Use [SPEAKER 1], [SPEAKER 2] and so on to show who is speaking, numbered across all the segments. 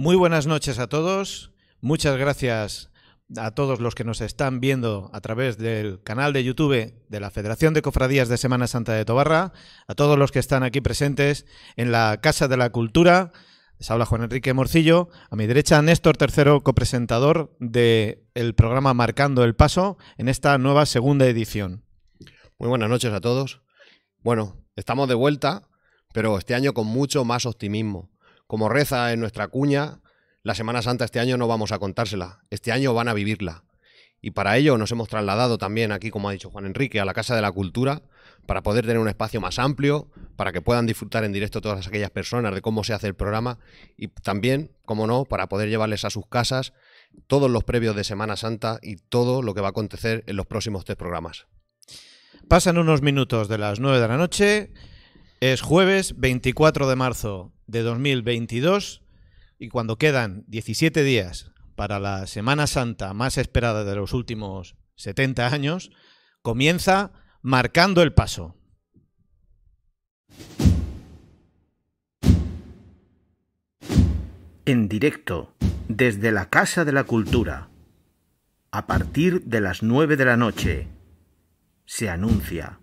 [SPEAKER 1] Muy buenas noches a todos. Muchas gracias a todos los que nos están viendo a través del canal de YouTube de la Federación de Cofradías de Semana Santa de Tobarra, a todos los que están aquí presentes en la Casa de la Cultura. Les habla Juan Enrique Morcillo. A mi derecha, Néstor Tercero, copresentador del
[SPEAKER 2] programa Marcando el Paso en esta nueva segunda edición. Muy buenas noches a todos. Bueno, estamos de vuelta, pero este año con mucho más optimismo. Como reza en nuestra cuña, la Semana Santa este año no vamos a contársela, este año van a vivirla. Y para ello nos hemos trasladado también aquí, como ha dicho Juan Enrique, a la Casa de la Cultura, para poder tener un espacio más amplio, para que puedan disfrutar en directo todas aquellas personas de cómo se hace el programa y también, como no, para poder llevarles a sus casas todos los previos de Semana Santa y todo lo que va a acontecer en los próximos tres programas. Pasan unos minutos de
[SPEAKER 1] las nueve de la noche. Es jueves 24 de marzo de 2022 y cuando quedan 17 días para la Semana Santa más esperada de los últimos 70 años, comienza marcando el paso. En directo, desde la Casa de la Cultura, a partir de las 9 de la noche, se anuncia,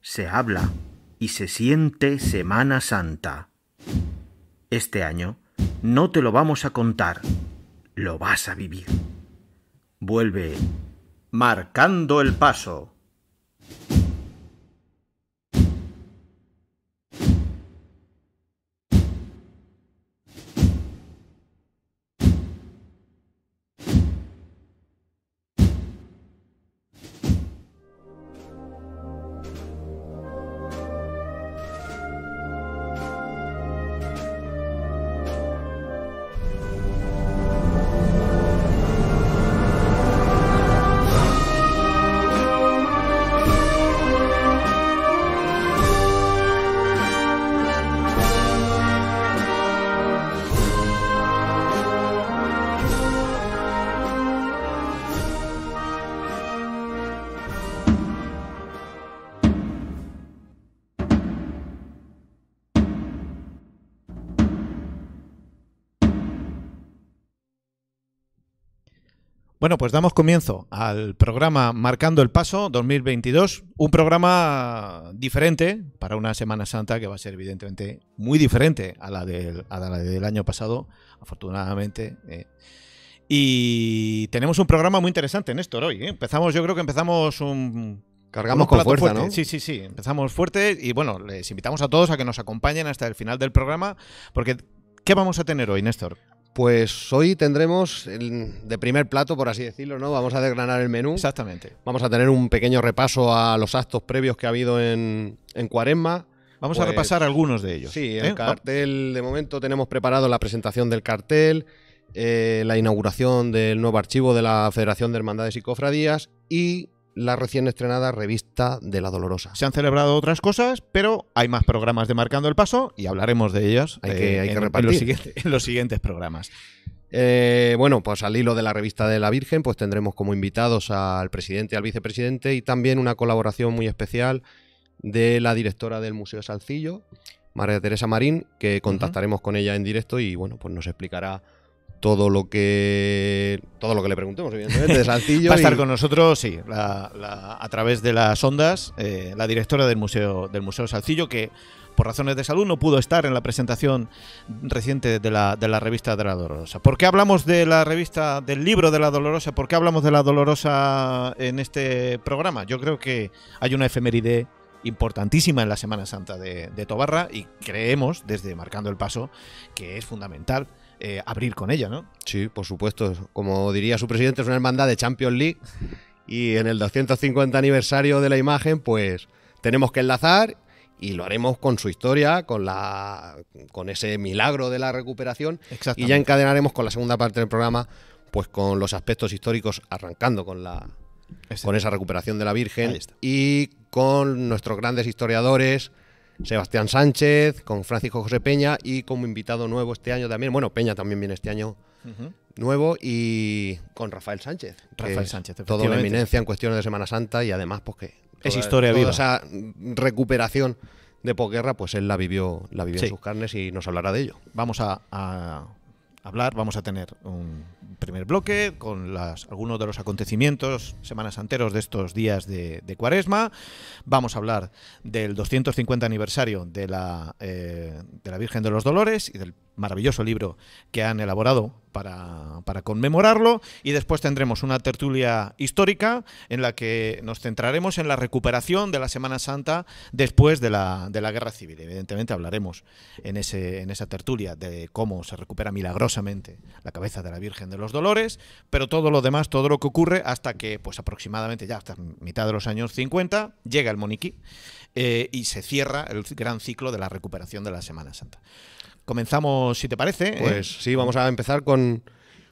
[SPEAKER 1] se habla y se siente Semana Santa. Este año no te lo vamos a contar, lo vas a vivir. Vuelve marcando el paso. pues damos comienzo al programa Marcando el Paso 2022, un programa diferente para una Semana Santa que va a ser evidentemente muy diferente a la del, del año pasado, afortunadamente. Eh. Y tenemos un programa muy interesante, Néstor, hoy. ¿eh? Empezamos, yo creo que empezamos un... Cargamos con fuerza, ¿no? Sí, sí, sí. Empezamos fuerte y bueno, les invitamos a todos a que nos acompañen hasta el final del programa porque ¿Qué vamos
[SPEAKER 2] a tener hoy, Néstor? Pues hoy tendremos de primer plato, por así decirlo, ¿no? Vamos a desgranar el menú. Exactamente. Vamos a tener un pequeño repaso a los actos previos que ha habido en, en Cuaresma. Vamos a pues repasar algunos de ellos. Sí, el ¿eh? cartel, de momento tenemos preparado la presentación del cartel, eh, la inauguración del nuevo archivo de la Federación de Hermandades y Cofradías y la recién estrenada revista de La Dolorosa. Se han celebrado otras cosas, pero hay más programas de Marcando el Paso y hablaremos de ellas eh, hay que, en, repartir. los, siguientes programas. Eh, bueno, pues al hilo de la revista de la Virgen, pues tendremos como invitados al presidente al vicepresidente y también una colaboración muy especial de la directora del Museo Salcillo, María Teresa Marín, que contactaremos con ella en directo y bueno, pues nos explicará todo lo que todo lo que le preguntemos, evidentemente, de Salcillo. Va a estar con nosotros, sí, a través de las ondas, eh, la directora del Museo,
[SPEAKER 1] del Museo Salcillo, que por razones de salud no pudo estar en la presentación reciente de la, de la revista de la Dolorosa. ¿Por qué hablamos de la revista, del libro de la Dolorosa? ¿Por qué hablamos de la Dolorosa en este programa? Yo creo que hay una efeméride importantísima en la Semana Santa de, de Tobarra y creemos, desde Marcando el Paso, que es
[SPEAKER 2] fundamental eh, abrir con ella, ¿no? Sí, por supuesto. Como diría su presidente, es una hermandad de Champions League y en el 250 aniversario de la imagen, pues tenemos que enlazar y lo haremos con su historia, con la con ese milagro de la recuperación y ya encadenaremos con la segunda parte del programa pues con los aspectos históricos arrancando con la con esa recuperación de la Virgen y con nuestros grandes historiadores Sebastián Sánchez, con Francisco José Peña y como invitado nuevo este año también, bueno, Peña también viene este año nuevo y con Rafael Sánchez. Rafael Sánchez, Todo la eminencia en cuestiones de Semana Santa y además, pues que... es historia esa recuperación de posguerra, pues él la vivió, la vivió en sus carnes y nos hablará de ello. Vamos a
[SPEAKER 1] hablar, vamos a tener un primer bloque con las, algunos de los acontecimientos semanas anteros de estos días de, cuaresma. Vamos a hablar del 250 aniversario de la, eh, de la Virgen de los Dolores y del maravilloso libro que han elaborado para, conmemorarlo y después tendremos una tertulia histórica en la que nos centraremos en la recuperación de la Semana Santa después de la, de la Guerra Civil. Evidentemente hablaremos en, ese, en esa tertulia de cómo se recupera milagrosamente la cabeza de la Virgen de los los dolores, pero todo lo demás, todo lo que ocurre hasta que, pues aproximadamente ya hasta mitad de los años 50, llega el moniquí eh, y se cierra el gran ciclo de la recuperación de la Semana Santa. Comenzamos, si te parece. ¿eh? Pues sí, vamos a
[SPEAKER 2] empezar con,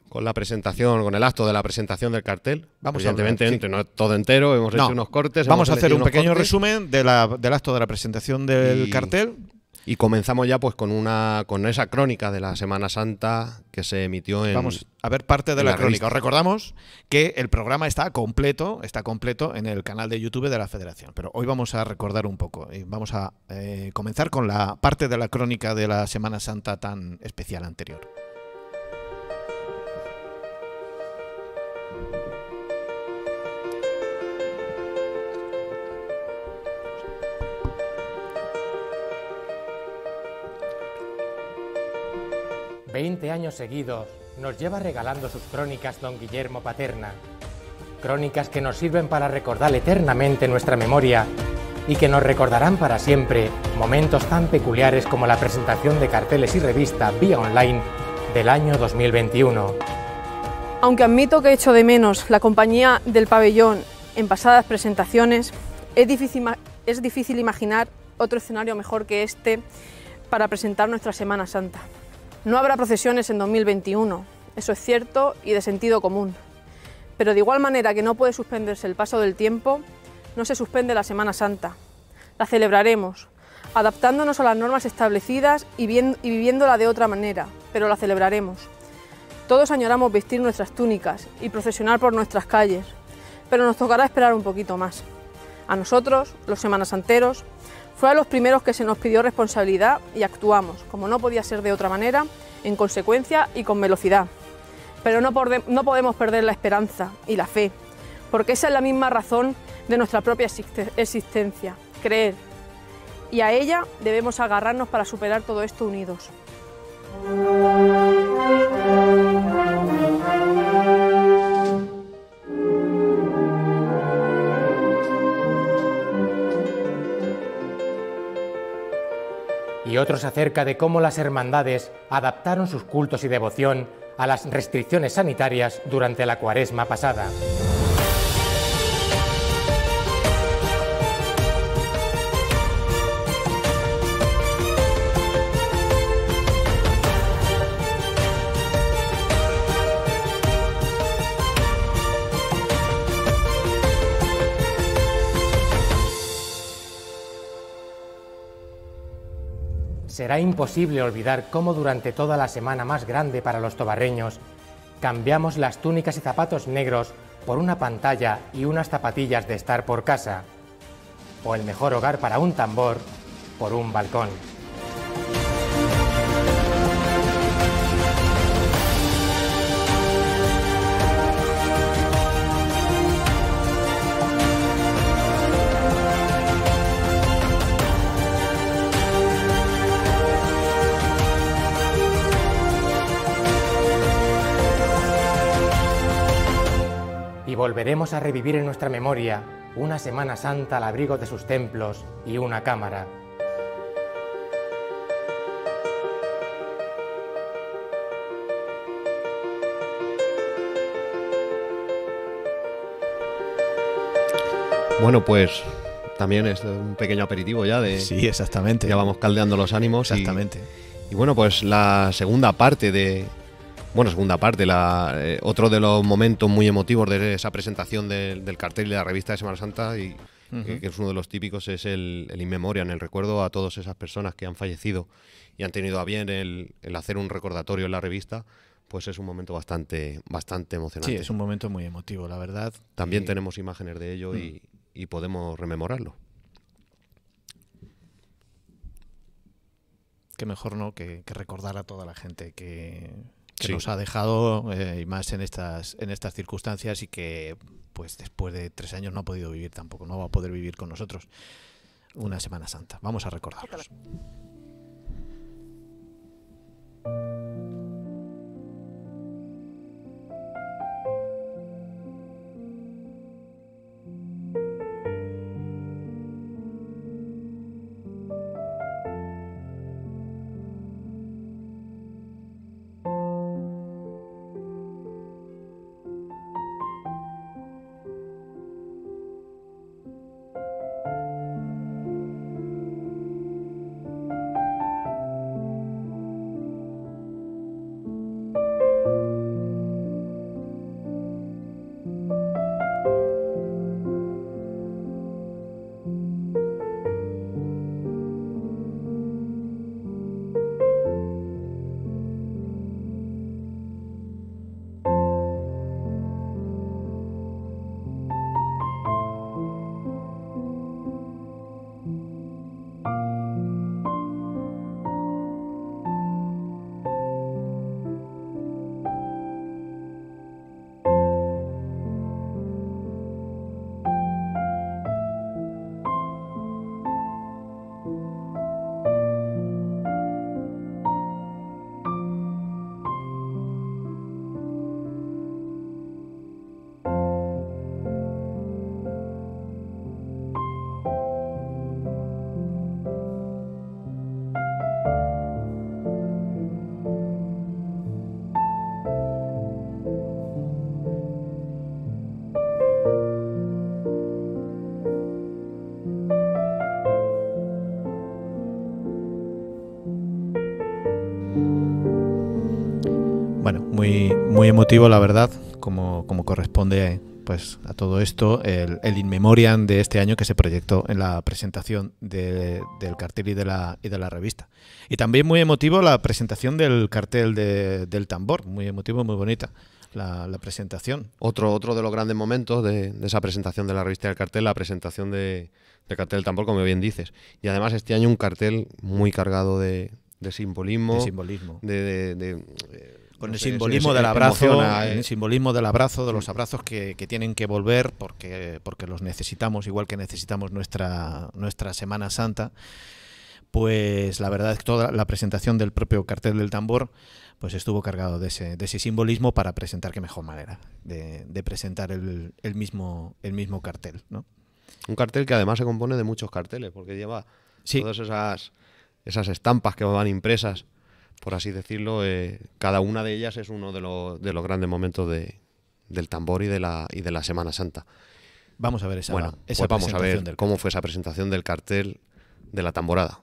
[SPEAKER 2] con la presentación, con el acto de la presentación del cartel. Vamos Evidentemente, no es todo entero, hemos hecho unos cortes. Vamos a hacer un pequeño resumen del acto de la presentación del cartel y comenzamos ya pues con una con esa crónica de la Semana Santa que se emitió en Vamos a ver parte de la, crónica. Os recordamos que el programa
[SPEAKER 1] está completo, está completo en el canal de YouTube de la Federación, pero hoy vamos a recordar un poco y vamos a eh, comenzar con la parte de la crónica de la Semana Santa tan especial
[SPEAKER 3] anterior.
[SPEAKER 4] 20 años seguidos nos lleva regalando sus crónicas don Guillermo Paterna. Crónicas que nos sirven para recordar eternamente nuestra memoria y que nos recordarán para siempre momentos tan peculiares como la presentación de carteles y revista vía online del año 2021.
[SPEAKER 5] Aunque admito que he hecho de menos la compañía del pabellón en pasadas presentaciones, es difícil, es difícil imaginar otro escenario mejor que este para presentar nuestra Semana Santa. No habrá procesiones en 2021, eso es cierto y de sentido común. Pero de igual manera que no puede suspenderse el paso del tiempo, no se suspende la Semana Santa. La celebraremos, adaptándonos a las normas establecidas y, viviéndola de otra manera, pero la celebraremos. Todos añoramos vestir nuestras túnicas y procesionar por nuestras calles, pero nos tocará esperar un poquito más. A nosotros, los semanasanteros, fue a los primeros que se nos pidió responsabilidad y actuamos, como no podía ser de otra manera, en consecuencia y con velocidad. Pero no, podemos perder la esperanza y la fe, porque esa es la misma razón de nuestra propia existencia, creer. Y a ella debemos agarrarnos para superar todo esto unidos.
[SPEAKER 4] y otros acerca de cómo las hermandades adaptaron sus cultos y devoción a las restricciones sanitarias durante la cuaresma pasada. Será imposible olvidar cómo durante toda la semana más grande para los tobarreños cambiamos las túnicas y zapatos negros por una pantalla y unas zapatillas de estar por casa, o el mejor hogar para un tambor por un balcón. y volveremos a revivir en nuestra memoria una Semana Santa al abrigo de sus templos y una cámara.
[SPEAKER 2] Bueno, pues también es un pequeño aperitivo ya de... Sí, exactamente. Ya vamos caldeando los ánimos. Exactamente. Y, bueno, pues la segunda parte de, bueno, segunda parte, la, eh, otro de los momentos muy emotivos de esa presentación del cartel y de la revista de Semana Santa, y, eh, que, es uno de los típicos, es el, inmemoria, en el recuerdo a todas esas personas que han fallecido y han tenido a bien el, hacer un recordatorio en la revista pues es un momento bastante, bastante emocionante. Sí, es un
[SPEAKER 1] momento muy emotivo, la verdad.
[SPEAKER 2] También tenemos imágenes de ello y, mm. podemos rememorarlo.
[SPEAKER 1] Qué mejor no que recordar a toda la gente que, que nos ha dejado eh, y más en estas en estas circunstancias y que pues después de tres años no ha podido vivir tampoco no va a poder vivir con nosotros una Semana Santa vamos a recordarlos Emotivo, la verdad, como, como corresponde pues, a todo esto, el, el In Memoriam de este año que se proyectó en la presentación del cartel y de, la, y de la revista. Y también muy emotivo la presentación del cartel del tambor, muy emotivo, muy bonita. La, presentación.
[SPEAKER 2] Otro, otro de los grandes momentos de, esa presentación de la revista del cartel, la presentación de, del cartel del tambor, como bien dices. Y además este año un cartel muy cargado de, de simbolismo. De simbolismo. De, eh, con el simbolismo del abrazo, eh, eh. el simbolismo del
[SPEAKER 1] abrazo, de los abrazos que, tienen que volver porque, porque los necesitamos, igual que necesitamos nuestra, nuestra Semana Santa. Pues la verdad es que toda la presentación del propio cartel del tambor pues estuvo cargado de ese, de ese simbolismo para presentar qué mejor manera de, presentar el, mismo, el mismo cartel.
[SPEAKER 2] Un cartel que además se compone de muchos carteles, porque lleva todas esas, esas estampas que van impresas por así decirlo, eh, cada una de ellas es uno de, los grandes momentos del tambor y de, la, y de la Semana Santa. Vamos a ver esa, bueno, pues esa vamos a ver cómo fue esa presentación del cartel de la tamborada.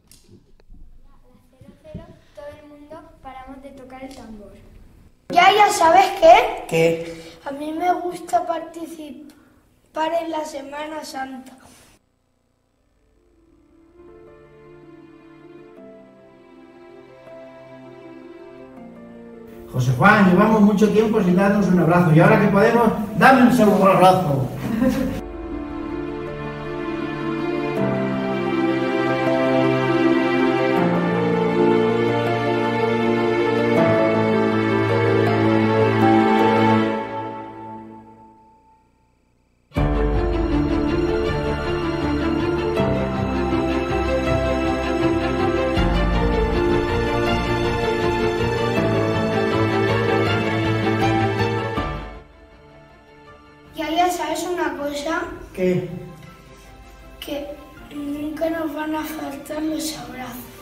[SPEAKER 6] Ya, ya sabes qué. ¿Qué? A mí me gusta participar
[SPEAKER 7] en la Semana Santa.
[SPEAKER 8] José Juan, llevamos mucho tiempo sin darnos un abrazo y ahora que podemos, dame un segundo abrazo.
[SPEAKER 7] Y ya ¿sabes una cosa? ¿Qué? Que nunca nos van a faltar los abrazos.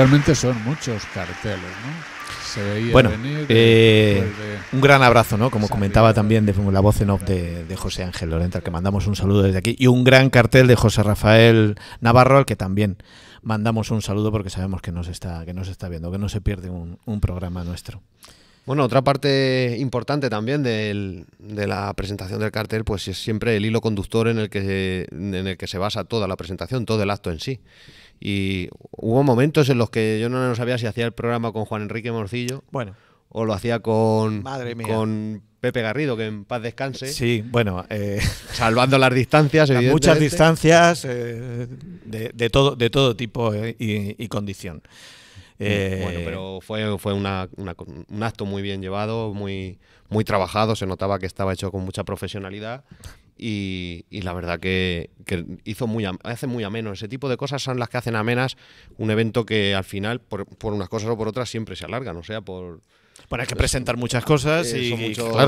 [SPEAKER 9] realmente son muchos carteles, ¿no? bueno, eh, un gran abrazo, ¿no? Como comentaba
[SPEAKER 1] también de la voz en off de, José Ángel Lorente, al que mandamos un saludo desde aquí, y un gran cartel de José Rafael Navarro, al que también mandamos un saludo porque sabemos que nos está, que nos está viendo, que no se pierde un, programa nuestro.
[SPEAKER 2] Bueno, otra parte importante también de la presentación del cartel, pues es siempre el hilo conductor en el que en el que se basa toda la presentación, todo el acto en sí. Y hubo momentos en los que yo no sabía si hacía el programa con Juan Enrique Morcillo. Bueno. O lo hacía con, con Pepe Garrido, que en paz descanse. Sí, bueno. Eh, salvando las distancias, Muchas distancias eh, de, todo, de todo tipo eh, y, condición. Mm, bueno, pero fue, un acto muy bien llevado, muy, muy trabajado. Se notaba que estaba hecho con mucha profesionalidad y, la verdad que, hizo muy, hace muy ameno. Ese tipo de cosas son las que hacen amenas un evento que al final, por, unas cosas o por otras, siempre se alargan. O sea, por,
[SPEAKER 1] bueno, hay que presentar muchas cosas eh, y,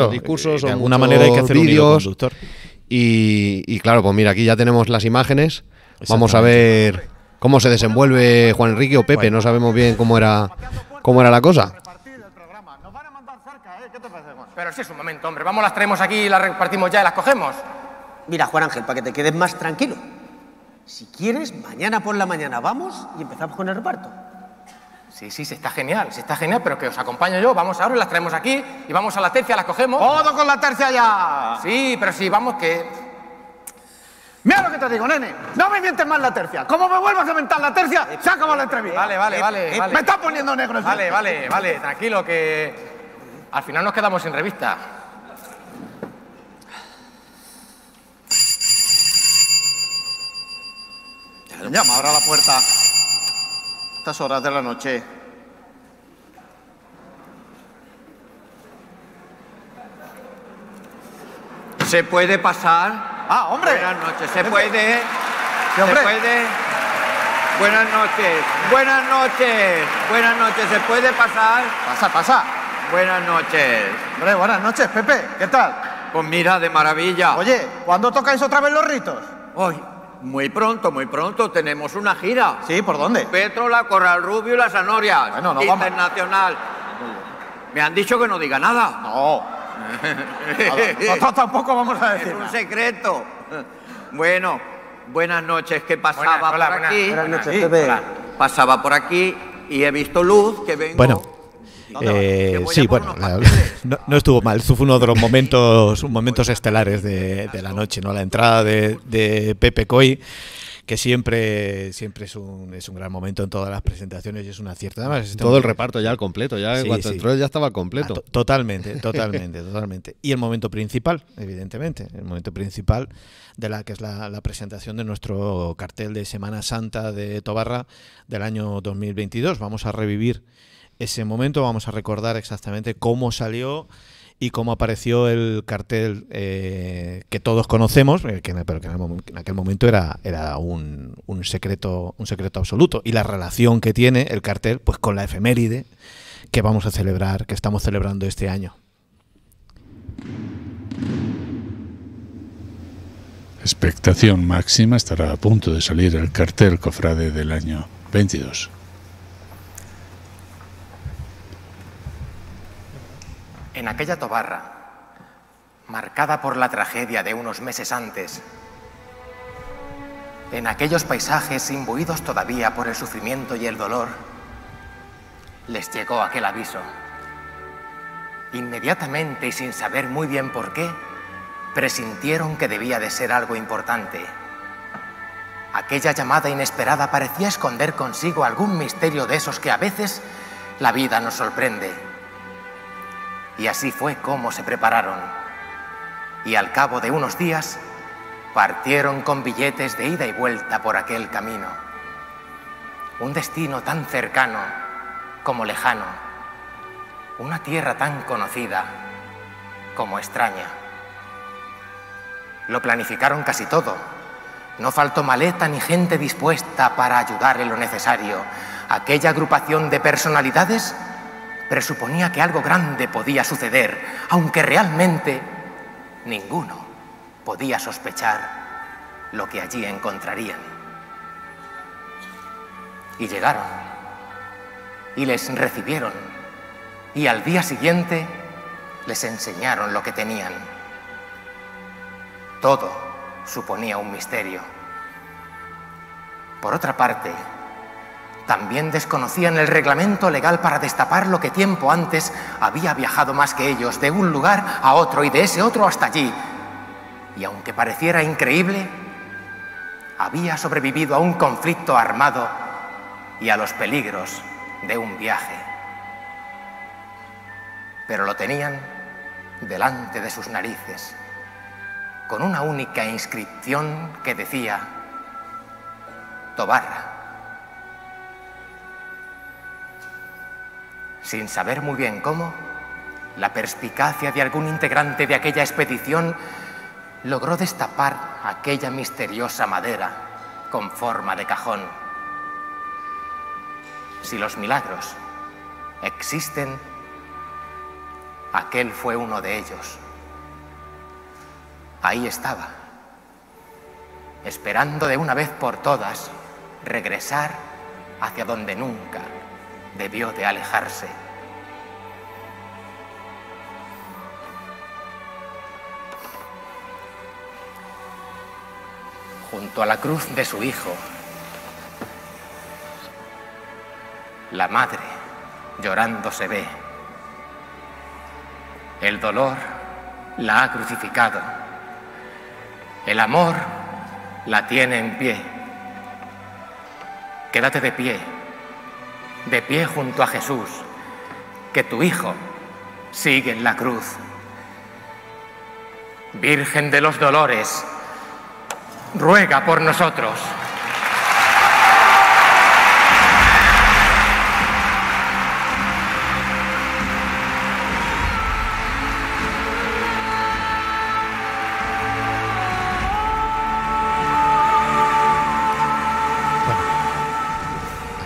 [SPEAKER 1] discursos, o de alguna manera hay que hacer vídeos.
[SPEAKER 2] y, claro, pues mira, aquí ya tenemos las imágenes. Vamos a ver cómo se desenvuelve Juan Enrique o Pepe, no sabemos bien cómo era cómo era la cosa.
[SPEAKER 4] Pero sí es un momento, hombre, vamos las traemos aquí, y las repartimos ya y las cogemos. Mira, Juan Ángel, para que te quedes más tranquilo. Si quieres, mañana por la mañana vamos y empezamos con el reparto. Sí, sí, se está genial, se está genial, pero que os acompaño yo. Vamos ahora y las traemos aquí y vamos a la tercia, las cogemos. ¡Todo con la tercia ya! Sí, pero sí, vamos que... Mira lo que te digo, nene. No me mientes más la tercia. Como me vuelvas a mentar
[SPEAKER 1] la tercia, se la entrevista. Vale, vale, vale, eh, Me está poniendo negro. Vale, vale, vale.
[SPEAKER 4] Tranquilo, que al final nos quedamos sin revista. Llama ahora a la puerta.
[SPEAKER 1] Estas horas de la noche.
[SPEAKER 8] ¿Se puede
[SPEAKER 10] pasar? Ah, hombre. Buenas noches. ¿Se puede? ¿Se puede? Buenas noches. Buenas noches. Buenas noches. ¿Se puede pasar? Pasa, pasa.
[SPEAKER 2] Buenas noches. Hombre, buenas noches, Pepe. ¿Qué tal? Pues mira, de maravilla.
[SPEAKER 1] Oye, ¿cuándo tocáis otra vez los ritos? Hoy. Muy pronto, muy pronto tenemos una gira.
[SPEAKER 2] ¿Sí? ¿Por dónde? Petrola, Corral Rubio y Las Sanoria. Bueno, no vamos. Internacional.
[SPEAKER 10] Me han dicho que no diga nada. No. nosotros
[SPEAKER 2] tampoco vamos a decir. Es un
[SPEAKER 10] secreto. Bueno, buenas noches. ¿Qué pasaba por aquí. Buenas noches, Pepe. Pasaba por aquí y he visto luz que vengo.
[SPEAKER 8] Bueno.
[SPEAKER 11] Eh,
[SPEAKER 1] sí, bueno, no, estuvo mal. fue uno de los momentos, momentos pues estelares de, la noche, ¿no? La entrada de, Pepe Coy que siempre, siempre es un, es un gran momento en todas las presentaciones y es una cierta. Todo el reparto ya al completo, ya ya estaba completo. Ah, totalmente, totalmente, totalmente. Y el momento principal, evidentemente, el momento principal de la que es la, la, presentación de nuestro cartel de Semana Santa de Tobarra del año 2022. Vamos a revivir ese momento. Vamos a recordar exactamente cómo salió y cómo apareció el cartel eh, que todos conocemos, eh, pero que en, aquel momento era, un, secreto, un secreto absoluto, y la relación que tiene el cartel pues con la efeméride que vamos a celebrar, que estamos celebrando este año.
[SPEAKER 9] Expectación máxima estará a punto de salir el cartel cofrade del
[SPEAKER 5] año 22.
[SPEAKER 4] En aquella tobarra, marcada por la tragedia de unos meses antes, en aquellos paisajes imbuidos todavía por el sufrimiento y el dolor, les llegó aquel aviso. Inmediatamente y sin saber muy bien por qué, presintieron que debía de ser algo importante. Aquella llamada inesperada parecía esconder consigo algún misterio de esos que a veces la vida nos sorprende. Y así fue como se prepararon. Y al cabo de unos días, partieron con billetes de ida y vuelta por aquel camino. Un destino tan cercano como lejano. Una tierra tan conocida como extraña. Lo planificaron casi todo. No faltó maleta ni gente dispuesta para ayudar en lo necesario. Aquella agrupación de personalidades presuponía que algo grande podía suceder, aunque realmente ninguno podía sospechar lo que allí encontrarían. Y llegaron, y les recibieron, y al día siguiente les enseñaron lo que tenían. Todo suponía un misterio. Por otra parte, también desconocían el reglamento legal para destapar lo que tiempo antes había viajado más que ellos, de un lugar a otro y de ese otro hasta allí. Y aunque pareciera increíble, había sobrevivido a un conflicto armado y a los peligros de un viaje. Pero lo tenían delante de sus narices, con una única inscripción que decía, Tobarra sin saber muy bien cómo, la perspicacia de algún integrante de aquella expedición logró destapar aquella misteriosa madera con forma de cajón. Si los milagros existen, aquel fue uno de ellos. Ahí estaba, esperando de una vez por todas regresar hacia donde nunca debió de alejarse. Junto a la cruz de su hijo, la madre llorando se ve. El dolor la ha crucificado. El amor la tiene en pie. Quédate de pie de pie junto a Jesús, que tu Hijo sigue en la cruz. Virgen de los Dolores, ruega por nosotros.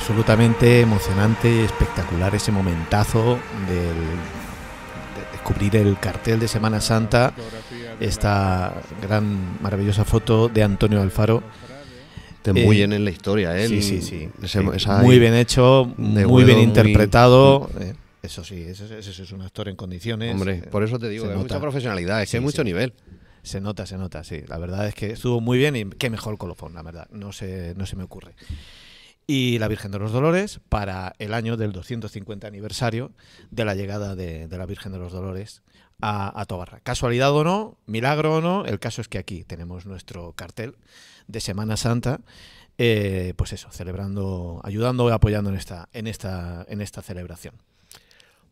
[SPEAKER 1] absolutamente emocionante, y espectacular ese momentazo del de descubrir el cartel de Semana Santa, esta gran, maravillosa foto de Antonio Alfaro. muy eh, bien en la historia, ¿eh? eh muy bien hecho, muy bien interpretado. Eh, eso sí, ese, es un actor en condiciones. Hombre, por eso te digo, mucha profesionalidad, es hay mucho nivel. Se nota, se nota, sí. La verdad es que estuvo muy bien y qué mejor colofón, la verdad. No se, no se me ocurre y la Virgen de los Dolores para el año del 250 aniversario de la llegada de, de la Virgen de los Dolores a, a, Tobarra. Casualidad o no, milagro o no, el caso es que aquí tenemos nuestro cartel de Semana Santa, eh, pues eso, celebrando,
[SPEAKER 2] ayudando y apoyando en esta,
[SPEAKER 1] en esta, en esta celebración.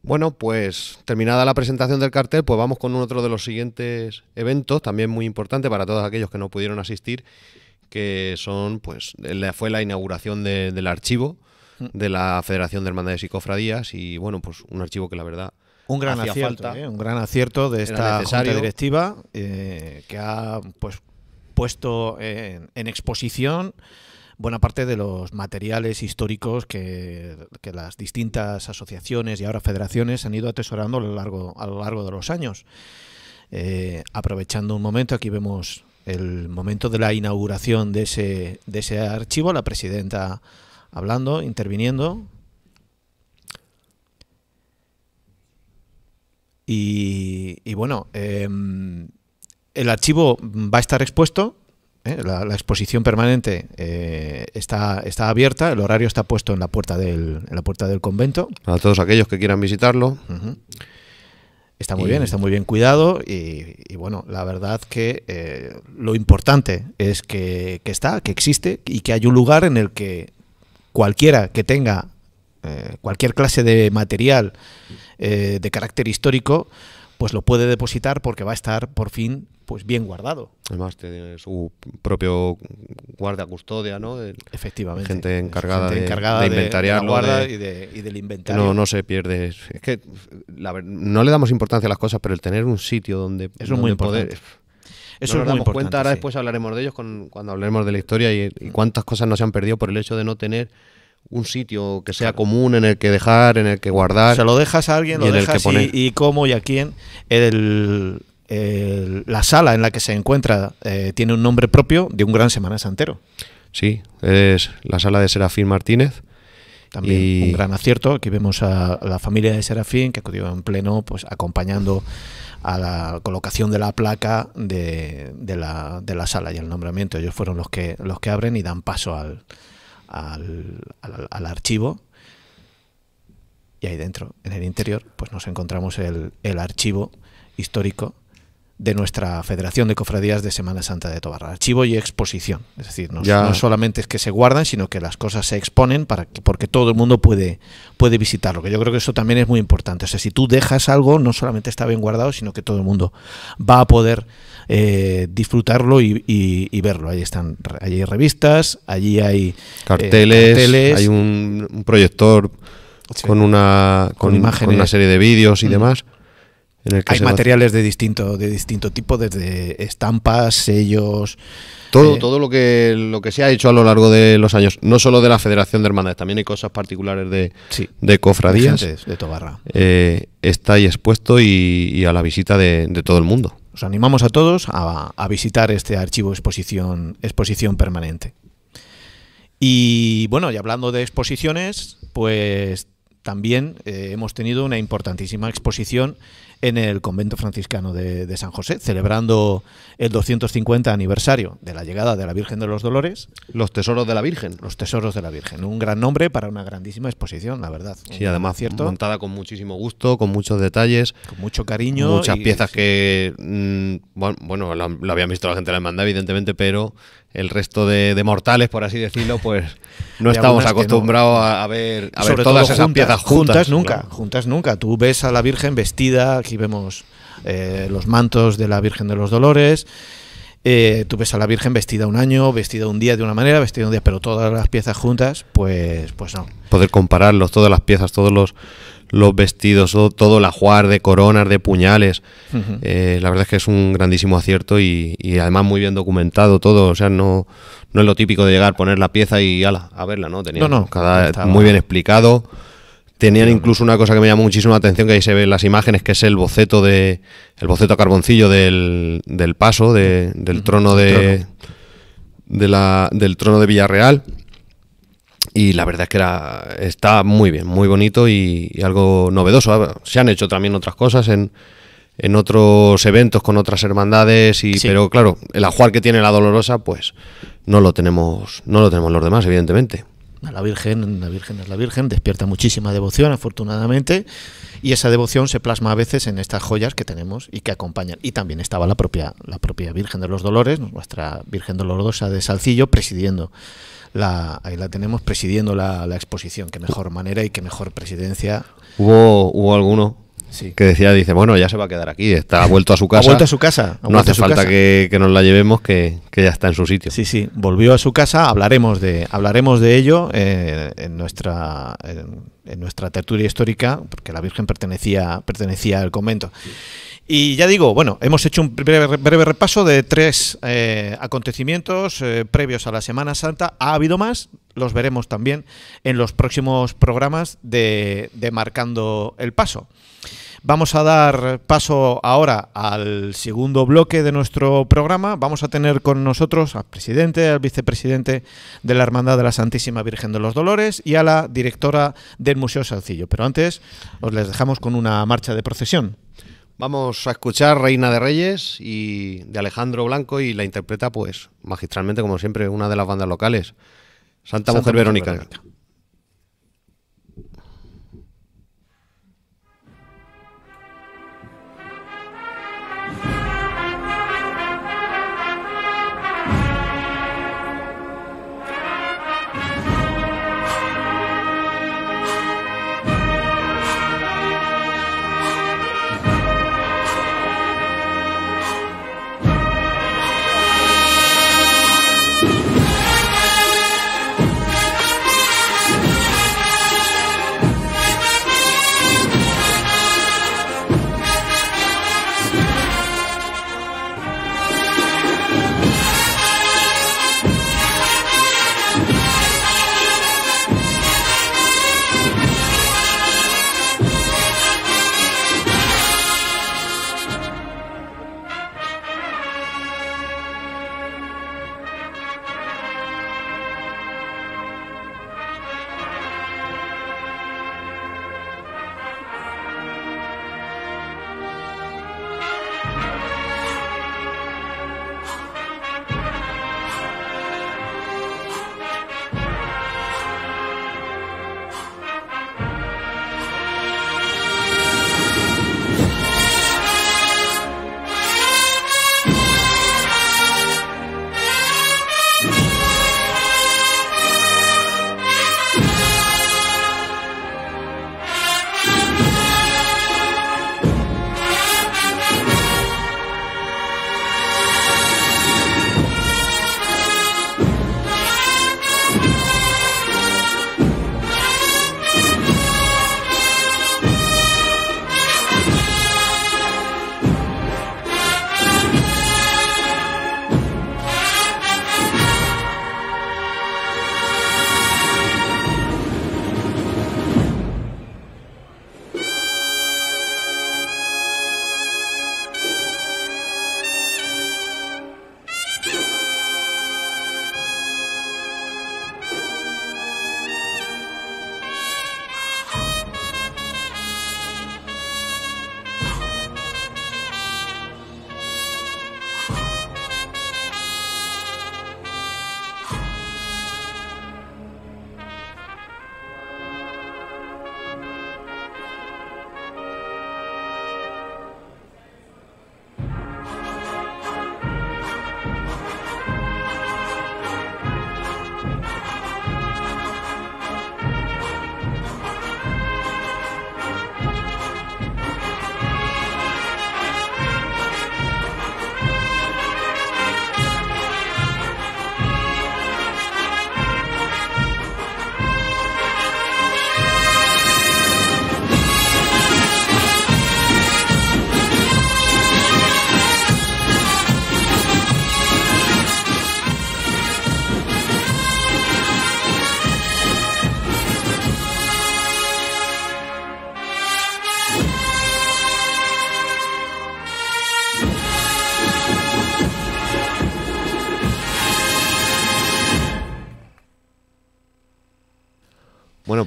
[SPEAKER 2] Bueno, pues terminada la presentación del cartel, pues vamos con otro de los siguientes eventos, también muy importante para todos aquellos que no pudieron asistir, que son, pues, fue la inauguración del archivo mm. de la Federación de Hermandades y Cofradías y, bueno, pues un archivo que la verdad un gran hacía acierto, ¿eh? un gran acierto de esta junta directiva eh,
[SPEAKER 1] que ha, pues, puesto en, exposición buena parte de los materiales históricos que, las distintas asociaciones y ahora federaciones han ido atesorando a lo largo, a lo largo de los años. Eh, aprovechando un momento, aquí vemos el momento de la inauguración de ese, de ese archivo, la presidenta hablando, interviniendo. Y, bueno, em, el archivo va a estar expuesto, ¿eh? la, exposición permanente eh, está, está abierta, el horario está puesto en la puerta del, la puerta del convento.
[SPEAKER 2] A todos aquellos que quieran visitarlo.
[SPEAKER 1] Está muy bien, está muy bien cuidado y, bueno, la verdad que eh, lo importante es que, está, que existe y que hay un lugar en el que cualquiera que tenga eh, cualquier clase de material eh, de carácter histórico, pues lo puede depositar porque va a estar por fin pues bien guardado.
[SPEAKER 2] Además tiene su propio guarda custodia, ¿no? Efectivamente. Gente encargada, de, de, y, y del inventario. No, no se pierde. Es que no le damos importancia a las cosas, pero el tener un sitio donde, Eso es muy importante. Eso nos es damos cuenta, ahora después hablaremos de ellos cuando hablemos de la historia y, cuántas cosas no se han perdido por el hecho de no tener un sitio que sea común en el que dejar, en el que guardar. se lo dejas a alguien, lo dejas
[SPEAKER 1] y, cómo y a quién. El, la sala en la que se encuentra eh, tiene un nombre propio de un gran semana santero. Sí, es la sala de Serafín Martínez. También un gran acierto. Aquí vemos a la familia de Serafín que acudió en pleno, pues acompañando a la colocación de la placa de, la, sala y el nombramiento. Ellos fueron los que los que abren y dan paso al, al, archivo. Y ahí dentro, en el interior, pues nos encontramos el archivo histórico de nuestra Federación de Cofradías de Semana Santa de Tobarra. Archivo y exposición. Es decir, no, solamente es que se guardan, sino que las cosas se exponen para que, porque todo el mundo puede, puede visitarlo. Que yo creo que eso también es muy importante. O sea, si tú dejas algo, no solamente está bien guardado, sino que todo el mundo va a poder eh, disfrutarlo y, verlo. Allí están, allí hay revistas, allí hay eh, carteles, hay
[SPEAKER 2] un, proyector con una con, una serie de vídeos y demás hay materiales
[SPEAKER 1] de distinto, de distinto tipo, desde estampas,
[SPEAKER 2] sellos. Todo, eh, todo lo que lo que se ha hecho a lo largo de los años, no solo de la Federación de Hermanas, también hay cosas particulares de, de cofradías. de Tobarra. Eh, está ahí expuesto y, a la visita de, todo el mundo. Os animamos a todos a, visitar
[SPEAKER 1] este archivo exposición, exposición permanente. Y bueno, y hablando de exposiciones, pues también eh, hemos tenido una importantísima exposición en el convento franciscano de, San José, celebrando el 250
[SPEAKER 2] aniversario
[SPEAKER 1] de la llegada de la Virgen de los Dolores. Los tesoros de la Virgen. Los tesoros de la Virgen. Un gran nombre para una grandísima exposición, la verdad. Sí, además, ¿cierto? montada
[SPEAKER 2] con muchísimo gusto, con muchos detalles. Con mucho cariño. Muchas piezas que, mm, bueno, lo, habían visto la gente de la evidentemente, pero el resto de, mortales, por así decirlo, pues no estamos acostumbrados a, ver, Sobre todas esas piezas juntas. nunca,
[SPEAKER 1] juntas nunca. Tú ves a la Virgen vestida, aquí vemos eh, los mantos de la Virgen de los Dolores. Eh, tú ves a la Virgen vestida un año, vestida un día de una manera, vestida un día, pero todas las piezas juntas, pues, pues no.
[SPEAKER 2] Poder compararlos, todas las piezas, todos los, los vestidos, todo, todo el ajuar de coronas, de puñales. Eh, la verdad es que es un grandísimo acierto y, además muy bien documentado todo. O sea, no, no es lo típico de llegar, poner la pieza y ala, a verla, ¿no? no, no, cada, muy bien explicado. Tenían incluso una cosa que me llamó muchísimo la atención, que ahí se ven las imágenes, que es el boceto de el boceto carboncillo del, del paso, del trono de, de la, del trono de Villarreal. Y la verdad es que era, está muy bien, muy bonito y, algo novedoso. Ah, se han hecho también otras cosas en, en otros eventos con otras hermandades y pero claro el ajuar que tiene la dolorosa pues no lo tenemos no lo tenemos los demás evidentemente la
[SPEAKER 1] Virgen la Virgen es la Virgen despierta muchísima devoción afortunadamente y esa devoción se plasma a veces en estas joyas que tenemos y que acompañan y también estaba la propia la propia Virgen de los Dolores nuestra Virgen Dolorosa de Salcillo presidiendo la, ahí la tenemos presidiendo la, exposición. Qué mejor manera y qué mejor presidencia.
[SPEAKER 2] Hubo, hubo alguno que decía, dice, bueno, ya se va a quedar aquí, está vuelto a su casa. Ha vuelto a su casa. no hace falta Que, nos la llevemos,
[SPEAKER 1] que, ya está en su sitio. Sí, sí, volvió a su casa, hablaremos de, hablaremos de ello eh, en nuestra... En, nuestra tertulia histórica, porque la Virgen pertenecía, pertenecía al convento. Y ya digo, bueno, hemos hecho un breve, repaso de tres eh, acontecimientos eh, previos a la Semana Santa. Ha habido más, los veremos también en los próximos programas de, de Marcando el Paso. Vamos a dar paso ahora al segundo bloque de nuestro programa. Vamos a tener con nosotros al presidente, al vicepresidente de la Hermandad de la Santísima Virgen de los Dolores y a la directora del Museo Salcillo. Pero antes os les dejamos con una marcha de procesión.
[SPEAKER 2] Vamos a escuchar Reina de Reyes y de Alejandro Blanco y la interpreta pues magistralmente como siempre una de las bandas locales, Santa, Mujer, Verónica.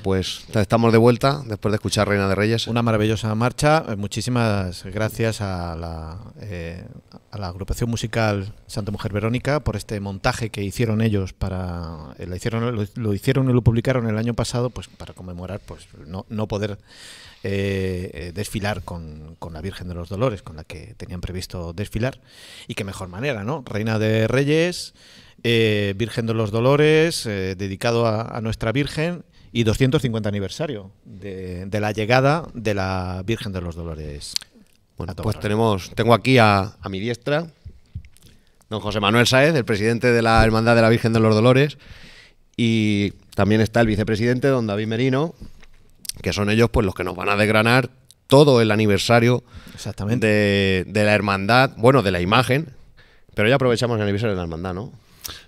[SPEAKER 2] pues estamos de vuelta después de escuchar Reina de Reyes. Una maravillosa marcha. Eh,
[SPEAKER 1] muchísimas gracias eh, a la, agrupación musical Santa Mujer Verónica por este montaje que hicieron ellos para eh, lo hicieron lo, hicieron y lo publicaron el año pasado, pues para conmemorar, pues no, poder desfilar con, la Virgen de los Dolores, con la que tenían previsto desfilar y qué mejor manera, ¿no? Reina de Reyes. Virgen de los Dolores, dedicado a nuestra Virgen, y 250 aniversario de, la llegada de la Virgen de los Dolores.
[SPEAKER 2] Bueno, pues tenemos, tengo aquí a, mi diestra don José Manuel Saez, el presidente de la Hermandad de la Virgen de los Dolores, y también está el vicepresidente, don David Merino, que son ellos pues los que nos van a desgranar todo el aniversario De, de la hermandad, bueno, de la imagen, pero ya aprovechamos el aniversario
[SPEAKER 12] de la hermandad, ¿no?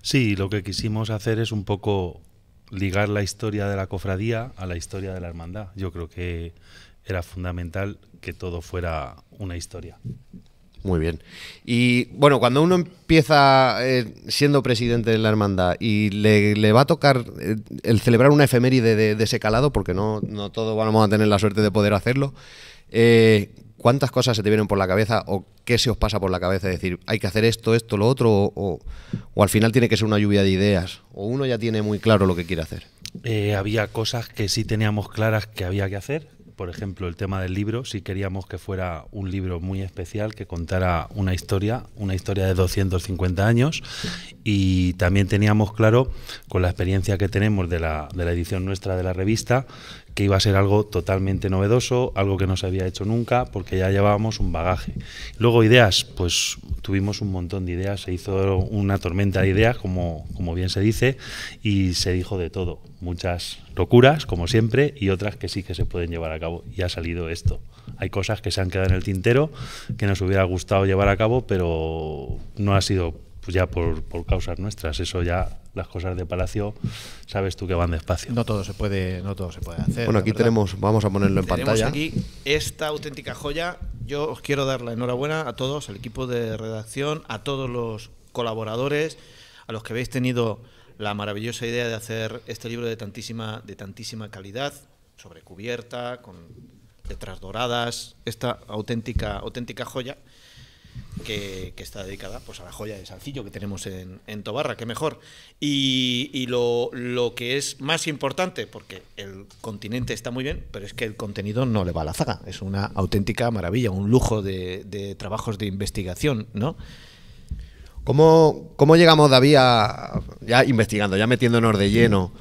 [SPEAKER 12] Sí, lo que quisimos hacer es un poco ligar la historia de la cofradía a la historia de la hermandad. Yo creo que era fundamental que todo fuera una historia.
[SPEAKER 2] Muy bien. Y bueno, cuando uno empieza eh, siendo presidente de la hermandad y le, va a tocar eh, el celebrar una efeméride de, ese calado, porque no, no todos vamos a tener la suerte de poder hacerlo, eh, ¿cuántas cosas se te vienen por la cabeza o qué se os pasa por la cabeza? Es decir, hay que hacer esto, esto, lo otro, o, al final tiene que ser una lluvia de ideas, o uno ya tiene muy claro lo que quiere hacer.
[SPEAKER 12] Eh, había cosas que sí teníamos claras que había que hacer. Por ejemplo, el tema del libro, si queríamos que fuera un libro muy especial, que contara una historia, una historia de 250 años, y también teníamos claro, con la experiencia que tenemos de la, de la edición nuestra de la revista, iba a ser algo totalmente novedoso, algo que no se había hecho nunca, porque ya llevábamos un bagaje. Luego ideas, pues tuvimos un montón de ideas, se hizo una tormenta de ideas, como, como bien se dice, y se dijo de todo. Muchas locuras, como siempre, y otras que sí que se pueden llevar a cabo. Y ha salido esto. Hay cosas que se han quedado en el tintero, que nos hubiera gustado llevar a cabo, pero no ha sido ya por, por causas nuestras. Eso ya las cosas de Palacio, sabes tú que van despacio. No todo se puede, no todo se puede hacer. Bueno, aquí tenemos, vamos a ponerlo en tenemos pantalla.
[SPEAKER 1] aquí esta auténtica joya. Yo os quiero dar la enhorabuena a todos, al equipo de redacción, a todos los colaboradores, a los que habéis tenido la maravillosa idea de hacer este libro de tantísima, de tantísima calidad, sobre cubierta, con letras doradas, esta auténtica, auténtica joya que, está dedicada pues, a la joya de Sancillo que tenemos en, Tobarra, que mejor. Y, lo, que es más importante, porque el continente está muy bien, pero es que el contenido no le va a la zaga. Es una auténtica maravilla,
[SPEAKER 2] un lujo de, trabajos de investigación, ¿no? ¿Cómo, llegamos, David, ya investigando, ya metiéndonos de lleno?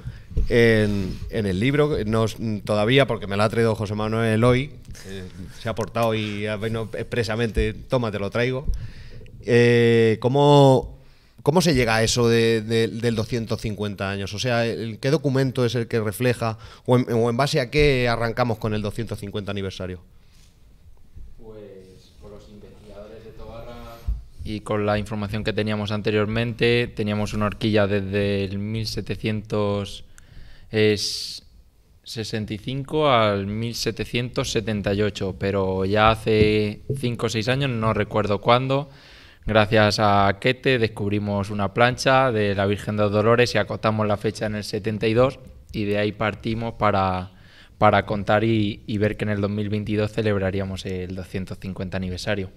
[SPEAKER 2] en, el libro, no, todavía porque me lo ha traído José Manuel hoy, eh, se ha portado y ha ah, expresamente, toma, te lo traigo. Eh, ¿cómo, se llega a eso del 250 años? O sea, ¿qué documento es el que refleja o en, base a qué arrancamos con el 250 aniversario? Pues
[SPEAKER 6] con los investigadores de Tobarra Y con la información que teníamos anteriormente, teníamos una horquilla desde el 1700 es 65 al 1778, pero ya hace 5 o 6 años, no recuerdo cuándo, gracias a Kete descubrimos una plancha de la Virgen de los Dolores y acotamos la fecha en el 72 y de ahí partimos para, contar y, y ver que en el 2022 celebraríamos el 250 aniversario.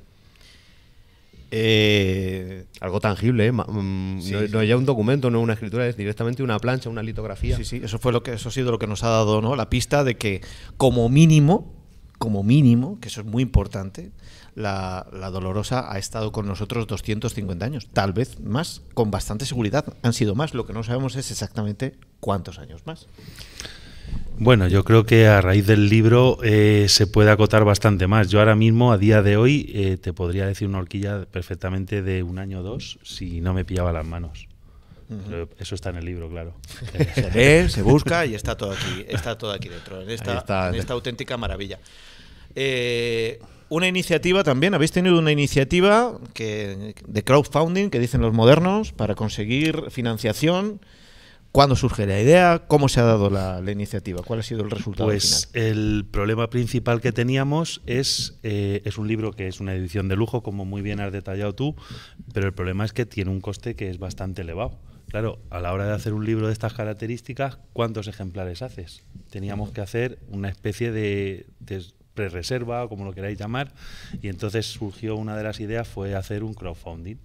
[SPEAKER 2] Eh, algo tangible, eh,
[SPEAKER 10] mm,
[SPEAKER 6] no,
[SPEAKER 2] ya un documento, no una escritura, es directamente una plancha, una litografía. Sí, sí, eso fue lo que eso ha sido lo
[SPEAKER 1] que nos ha dado, La pista de que como mínimo, como mínimo, que eso es muy importante, la, la dolorosa ha estado con nosotros 250 años, tal vez más, con bastante seguridad han sido más. Lo que no sabemos es exactamente cuántos años más.
[SPEAKER 12] Bueno, yo creo que a raíz del libro eh, se puede acotar bastante más. Yo ahora mismo, a día de hoy, eh, te podría decir una horquilla perfectamente de un año o dos si no me pillaba las manos. eso está en el libro, claro.
[SPEAKER 1] se ve, se busca y está todo aquí, está todo aquí dentro, en esta, auténtica maravilla. Eh, una iniciativa también, habéis tenido una iniciativa que, de crowdfunding, que dicen los modernos, para conseguir financiación ¿Cuándo surge la idea? ¿Cómo se ha dado la,
[SPEAKER 12] iniciativa? ¿Cuál ha sido el resultado? Pues el problema principal que teníamos es, eh, es un libro que es una edición de lujo, como muy bien has detallado tú, pero el problema es que tiene un coste que es bastante elevado. Claro, a la hora de hacer un libro de estas características, ¿cuántos ejemplares haces? Teníamos que hacer una especie de, de pre-reserva, o como lo queráis llamar, y entonces surgió una de las ideas, fue hacer un crowdfunding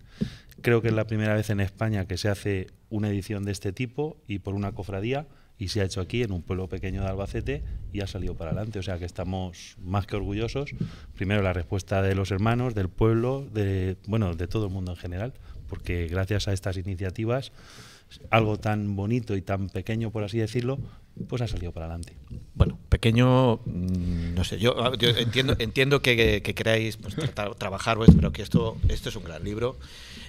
[SPEAKER 12] creo que es la primera vez en España que se hace una edición de este tipo y por una cofradía y se ha hecho aquí en un pueblo pequeño de Albacete y ha salido para adelante. O sea que estamos más que orgullosos. Primero la respuesta de los hermanos, del pueblo, de bueno, de todo el mundo en general, porque gracias a estas iniciativas algo tan bonito y tan pequeño, por así decirlo, pues ha salido para adelante. Bueno, pequeño, mm, no sé, yo, entiendo,
[SPEAKER 1] entiendo que, que, queráis pues, trabajar, pues, pero que esto, esto es un gran libro.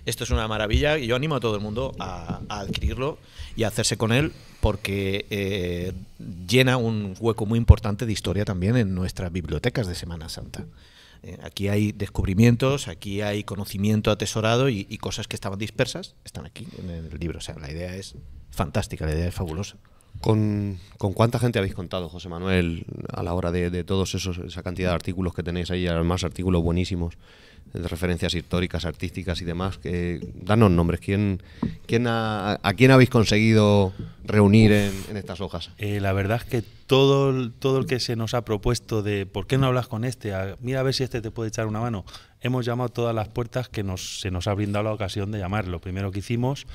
[SPEAKER 1] Esto es una maravilla y yo animo a todo el mundo a, adquirirlo y a hacerse con él porque eh, llena un hueco muy importante de historia también en nuestras bibliotecas de Semana Santa. Eh, aquí hay descubrimientos, aquí hay conocimiento atesorado y, cosas que estaban dispersas están aquí en el libro. O sea, la idea es fantástica, la idea es fabulosa.
[SPEAKER 2] ¿Con, cuánta gente habéis contado, José Manuel, a la hora de, de todos esos, esa cantidad de artículos que tenéis ahí, además artículos buenísimos? de referencias históricas, artísticas y demás. Que, danos nombres. ¿Quién,
[SPEAKER 12] ¿A
[SPEAKER 2] quién habéis conseguido reunir en,
[SPEAKER 12] estas hojas? Eh, la verdad es que todo, todo el que se nos ha propuesto de por qué no hablas con este, mira a ver si este te puede echar una mano. Hemos llamado todas las puertas que nos, se nos ha brindado la ocasión de llamar. Lo primero que hicimos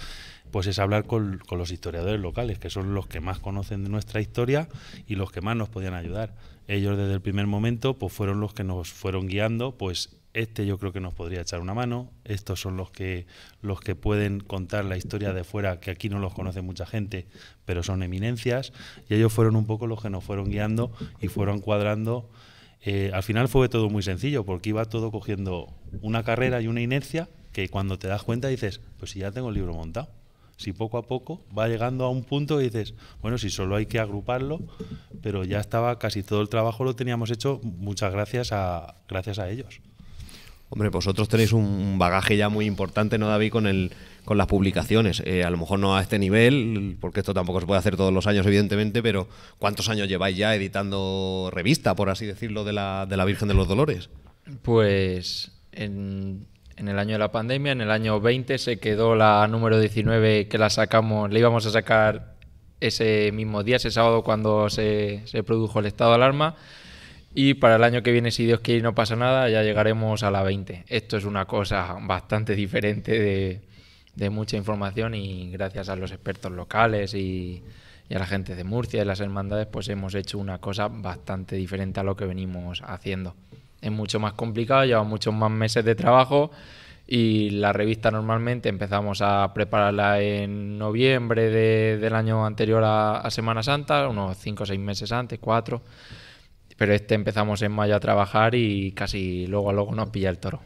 [SPEAKER 12] pues es hablar con, los historiadores locales, que son los que más conocen de nuestra historia y los que más nos podían ayudar ellos desde el primer momento pues fueron los que nos fueron guiando pues este yo creo que nos podría echar una mano, estos son los que, los que pueden contar la historia de fuera, que aquí no los conoce mucha gente, pero son eminencias, y ellos fueron un poco los que nos fueron guiando y fueron cuadrando. Eh, al final fue todo muy sencillo, porque iba todo cogiendo una carrera y una inercia que cuando te das cuenta dices, pues si ya tengo el libro montado. Si poco a poco va llegando a un punto y dices, bueno, si solo hay que agruparlo, pero ya estaba casi todo el trabajo lo teníamos hecho, muchas gracias gracias a ellos.
[SPEAKER 2] Hombre, vosotros tenéis un bagaje ya muy importante, ¿no, David, con, el, con las publicaciones? Eh, a lo mejor no a este nivel, porque esto tampoco se puede hacer todos los años, evidentemente, pero ¿cuántos años lleváis ya editando revista, por así decirlo, de la, de la Virgen de los Dolores?
[SPEAKER 6] Pues en, el año de la pandemia, en el año 20, se quedó la número 19 que la sacamos, la íbamos a sacar ese mismo día, ese sábado cuando se produjo el estado de alarma y para el año que viene, si Dios quiere no pasa nada, ya llegaremos a la 20. Esto es una cosa bastante diferente de, mucha información y gracias a los expertos locales y, a la gente de Murcia y las hermandades, pues hemos hecho una cosa bastante diferente a lo que venimos haciendo. Es mucho más complicado, lleva muchos más meses de trabajo y la revista normalmente empezamos a prepararla en noviembre de, del año anterior a, a Semana Santa, unos 5 o 6 meses antes, 4 pero este empezamos en mayo a trabajar y casi luego a luego nos pilla el toro.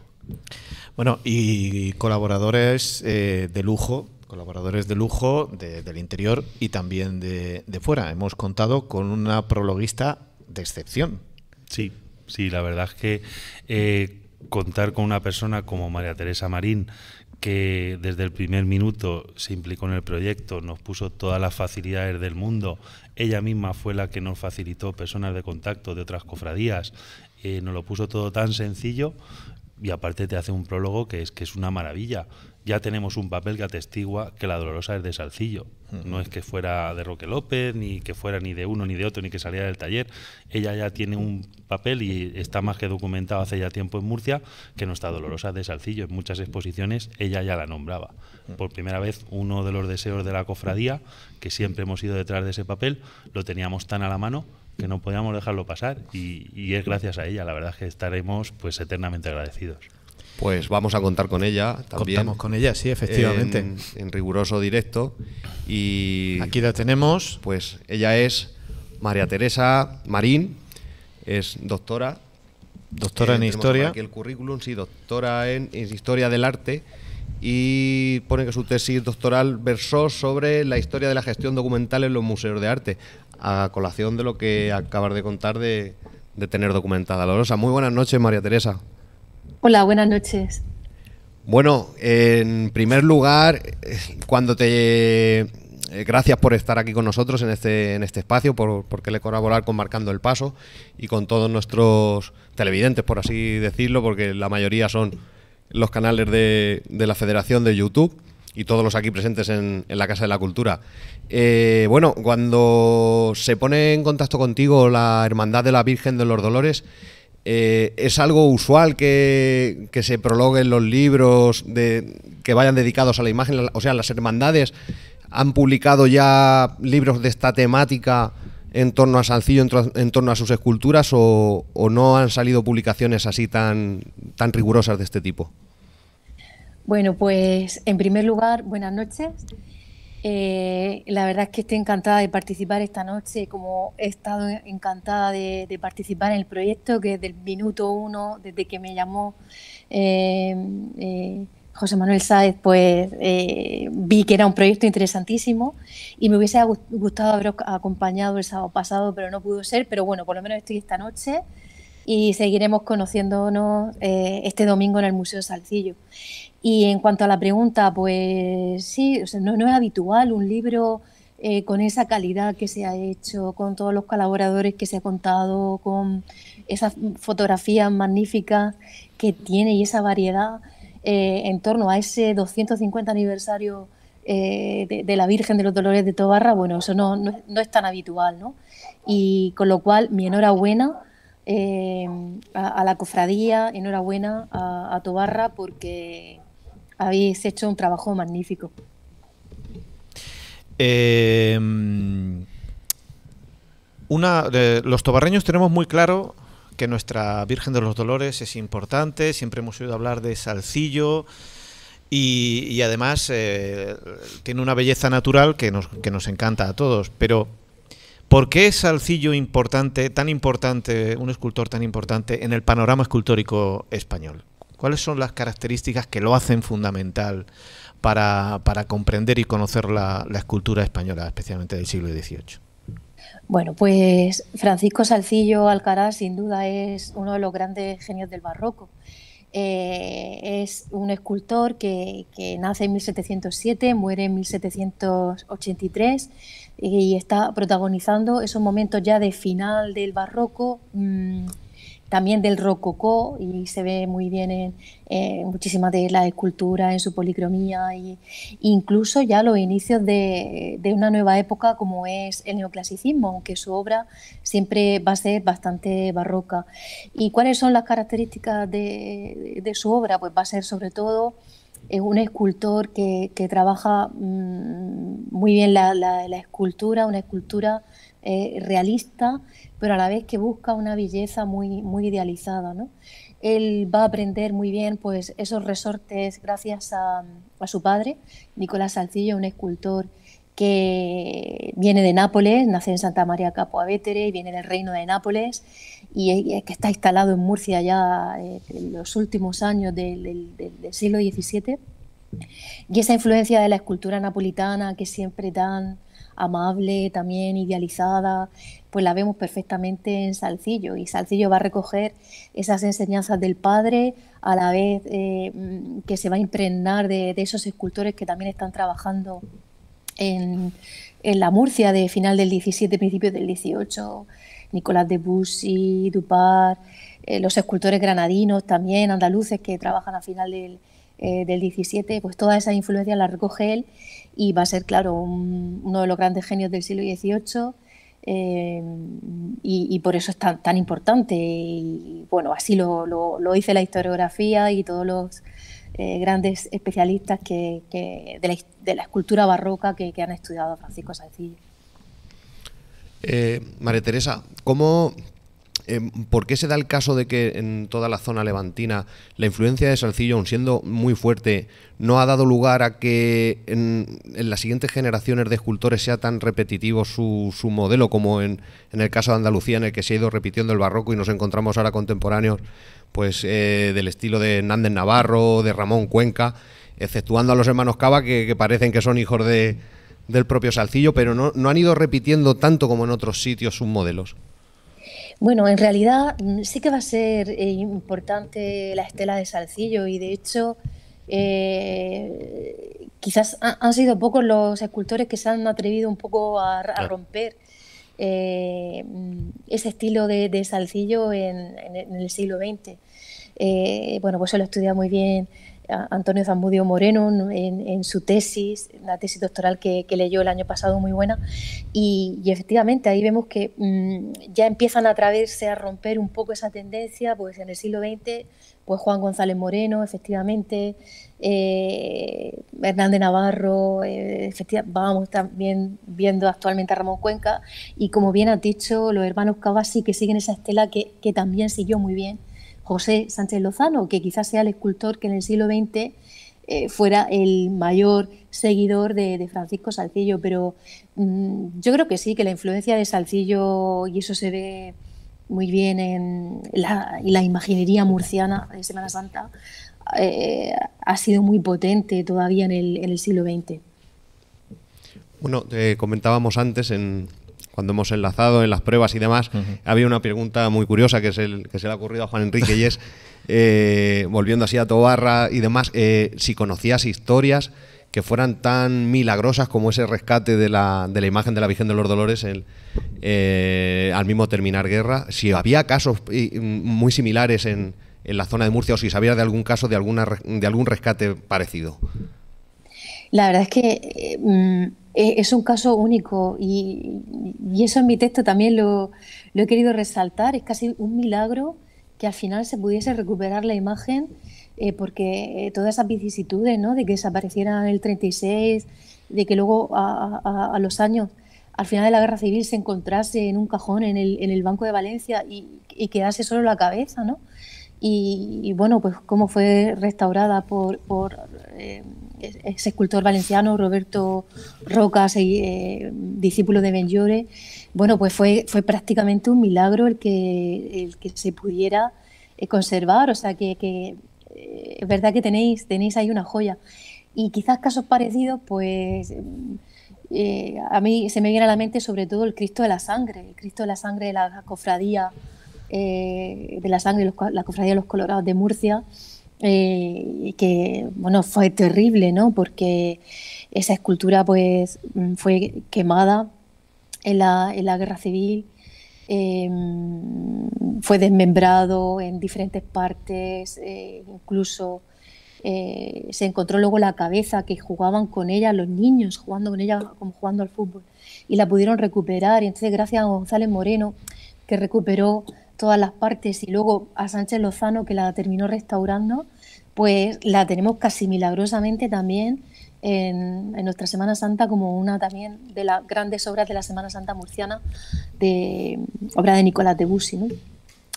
[SPEAKER 1] Bueno, y colaboradores eh, de lujo, colaboradores de lujo del interior y también de, fuera. Hemos contado
[SPEAKER 12] con una prologuista de excepción. Sí, sí, la verdad es que eh, contar con una persona como María Teresa Marín, que desde el primer minuto se implicó en el proyecto, nos puso todas las facilidades del mundo ella misma fue la que nos facilitó personas de contacto de otras cofradías. Eh, nos lo puso todo tan sencillo y aparte te hace un prólogo que es que es una maravilla. Ya tenemos un papel que atestigua que la Dolorosa es de Salcillo. No es que fuera de Roque López, ni que fuera ni de uno ni de otro, ni que saliera del taller. Ella ya tiene un papel y está más que documentado hace ya tiempo en Murcia que no está Dolorosa de Salcillo. En muchas exposiciones ella ya la nombraba. Por primera vez, uno de los deseos de la cofradía, que siempre hemos ido detrás de ese papel, lo teníamos tan a la mano que no podíamos dejarlo pasar y, es gracias a ella, la verdad es que estaremos pues eternamente agradecidos.
[SPEAKER 2] Pues vamos a contar con ella también. Contamos con ella, sí, efectivamente. En, riguroso directo. Y. Aquí la tenemos. Pues ella es María Teresa Marín, es doctora. Doctora en historia. el currículum, sí, doctora en historia del arte y pone que su tesis doctoral versó sobre la historia de la gestión documental en los museos de arte a colación de lo que acabas de contar de, tener documentada la Muy buenas noches, María Teresa.
[SPEAKER 11] Hola, buenas noches.
[SPEAKER 2] Bueno, en primer lugar, cuando te eh, gracias por estar aquí con nosotros en este, en este espacio, por, por querer colaborar con Marcando el Paso y con todos nuestros televidentes, por así decirlo, porque la mayoría son los canales de, de la Federación de YouTube y todos los aquí presentes en, la Casa de la Cultura. Eh, bueno, cuando se pone en contacto contigo la Hermandad de la Virgen de los Dolores, eh, ¿Es algo usual que, se prologuen los libros de, que vayan dedicados a la imagen? O sea, las hermandades han publicado ya libros de esta temática en torno a Sancillo, en, en torno a sus esculturas, o, o, no han salido publicaciones así tan, tan rigurosas de este tipo?
[SPEAKER 11] Bueno, pues en primer lugar, buenas noches. Eh, la verdad es que estoy encantada de participar esta noche, como he estado encantada de, participar en el proyecto que desde el minuto uno, desde que me llamó eh, eh, José Manuel Sáez, pues vi que era un proyecto interesantísimo y me hubiese gustado haberos acompañado el sábado pasado, pero no pudo ser, pero bueno, por lo menos estoy esta noche y seguiremos conociéndonos este domingo en el Museo Salcillo. Y en cuanto a la pregunta, pues sí, no, es habitual un libro eh, con esa calidad que se ha hecho, con todos los colaboradores que se ha contado, con esas fotografías magníficas que tiene y esa variedad eh, en torno a ese 250 aniversario eh, de, la Virgen de los Dolores de Tobarra, bueno, eso no, no, es tan habitual, ¿no? Y con lo cual, mi enhorabuena a, la cofradía, enhorabuena a, a Tobarra porque habéis hecho un trabajo magnífico.
[SPEAKER 1] Em, una, los tobarreños tenemos muy claro que nuestra Virgen de los Dolores es importante, siempre hemos oído hablar de Salcillo y, además eh, tiene una belleza natural que nos, que nos encanta a todos, pero ¿por qué es Salcillo importante, tan importante, un escultor tan importante en el panorama escultórico español? ¿Cuáles son las características que lo hacen fundamental para, comprender y conocer la, escultura española, especialmente del siglo XVIII?
[SPEAKER 11] Bueno, pues Francisco Salcillo Alcaraz sin duda es uno de los grandes genios del barroco. Eh, es un escultor que, nace en 1707, muere en 1783 y está protagonizando esos momentos ya de final del barroco. Mm, también del rococó y se ve muy bien en, eh, muchísimas de las esculturas, en su policromía e incluso ya los inicios de, una nueva época como es el neoclasicismo, aunque su obra siempre va a ser bastante barroca. ¿Y cuáles son las características de, su obra? Pues va a ser sobre todo eh, un escultor que, que trabaja mm, muy bien la, la, escultura, una escultura eh, realista, pero a la vez que busca una belleza muy, muy idealizada. Él va a aprender muy bien pues, esos resortes gracias a, su padre, Nicolás Salcillo, un escultor que viene de Nápoles, nace en Santa María Capoavetere y viene del reino de Nápoles y es que está instalado en Murcia ya eh, en los últimos años del, siglo XVII. Y esa influencia de la escultura napolitana que siempre dan amable, también idealizada, pues la vemos perfectamente en Salcillo. Y Salcillo va a recoger esas enseñanzas del padre, a la vez eh, mm, que se va a impregnar de, esos escultores que también están trabajando en, la Murcia de final del 17, principios del 18, Nicolás de Bussy, Dupar, eh, los escultores granadinos también, andaluces que trabajan a final del eh, del 17, pues toda esa influencia la recoge él y va a ser, claro, uno de los grandes genios del siglo XVIII. Eh, y, por eso es tan, importante. Y bueno, así lo, lo, dice la historiografía y todos los eh, grandes especialistas que, de, la, escultura barroca que, han estudiado Francisco Sancillo.
[SPEAKER 2] María Teresa, ¿cómo Em, ¿por qué se da el caso de que en toda la zona levantina la influencia de Salcillo, aun siendo muy fuerte, no ha dado lugar a que en, las siguientes generaciones de escultores sea tan repetitivo su, modelo como en, el caso de Andalucía, en el que se ha ido repitiendo el barroco y nos encontramos ahora contemporáneos pues eh, del estilo de Hernández Navarro, de Ramón Cuenca, exceptuando a los hermanos Cava, que, parecen que son hijos del propio Salcillo, pero no han ido repitiendo tanto como en otros sitios sus modelos.
[SPEAKER 11] Bueno, en realidad mm, sí que va a ser eh, importante la estela de Salcillo y de hecho eh, quizás han sido pocos los escultores que se han atrevido un poco a, romper eh, mm, ese estilo de, Salcillo en, el siglo XX. bueno, pues se lo estudia muy bien Antonio Zamudio Moreno en, su tesis, la tesis doctoral que, leyó el año pasado, muy buena. Y, efectivamente ahí vemos que mm, ya empiezan a atreverse a romper un poco esa tendencia, pues en el siglo XX, pues Juan González Moreno, efectivamente, eh, Hernández Navarro, eh, efectivamente, vamos también viendo actualmente a Ramón Cuenca. Y como bien has dicho, los hermanos Cavasi que siguen esa estela que también siguió muy bien José Sánchez Lozano, que quizás sea el escultor que en el siglo XX eh, fuera el mayor seguidor de, Francisco Salcillo, pero mm, yo creo que sí, que la influencia de Salcillo, y eso se ve muy bien en la, imaginería murciana de Semana Santa, eh, ha sido muy potente todavía en el, siglo XX.
[SPEAKER 2] Bueno, eh, comentábamos antes en, cuando hemos enlazado en las pruebas y demás, había una pregunta muy curiosa que, se le ha ocurrido a Juan Enrique y es, eh, volviendo así a Tobarra y demás, eh, si conocías historias que fueran tan milagrosas como ese rescate de la, imagen de la Virgen de los Dolores eh, al mismo terminar guerra, si había casos muy similares en, la zona de Murcia o si sabías de algún caso de, alguna, de algún rescate parecido.
[SPEAKER 11] La verdad es que... Mm, eh, es un caso único y, y, eso en mi texto también lo, lo, he querido resaltar. Es casi un milagro que al final se pudiese recuperar la imagen eh, porque eh, todas esas vicisitudes, ¿no? de que desapareciera en el 36, de que luego a, a, los años, al final de la guerra civil, se encontrase en un cajón en el, en el Banco de Valencia y, quedase solo la cabeza. ¿no? Y, bueno, pues cómo fue restaurada por... por ese escultor valenciano, Roberto Roca, eh, discípulo de Benllore, bueno, pues fue, prácticamente un milagro el que, el que se pudiera eh, conservar, o sea que, eh, es verdad que tenéis, tenéis ahí una joya. Y quizás casos parecidos, pues a mí se me viene a la mente sobre todo el Cristo de la Sangre, el Cristo de la Sangre de la cofradía de la Sangre, los, la cofradía de los Colorados de Murcia, eh, que bueno fue terrible no porque esa escultura pues mm, fue quemada en la, guerra civil em, fue desmembrado en diferentes partes eh, incluso eh, se encontró luego la cabeza que jugaban con ella los niños jugando con ella como jugando al fútbol y la pudieron recuperar y entonces gracias a González Moreno que recuperó todas las partes y luego a Sánchez Lozano que la terminó restaurando, pues la tenemos casi milagrosamente también en, nuestra Semana Santa como una también de las grandes obras de la Semana Santa murciana, de obra de Nicolás de Bussi.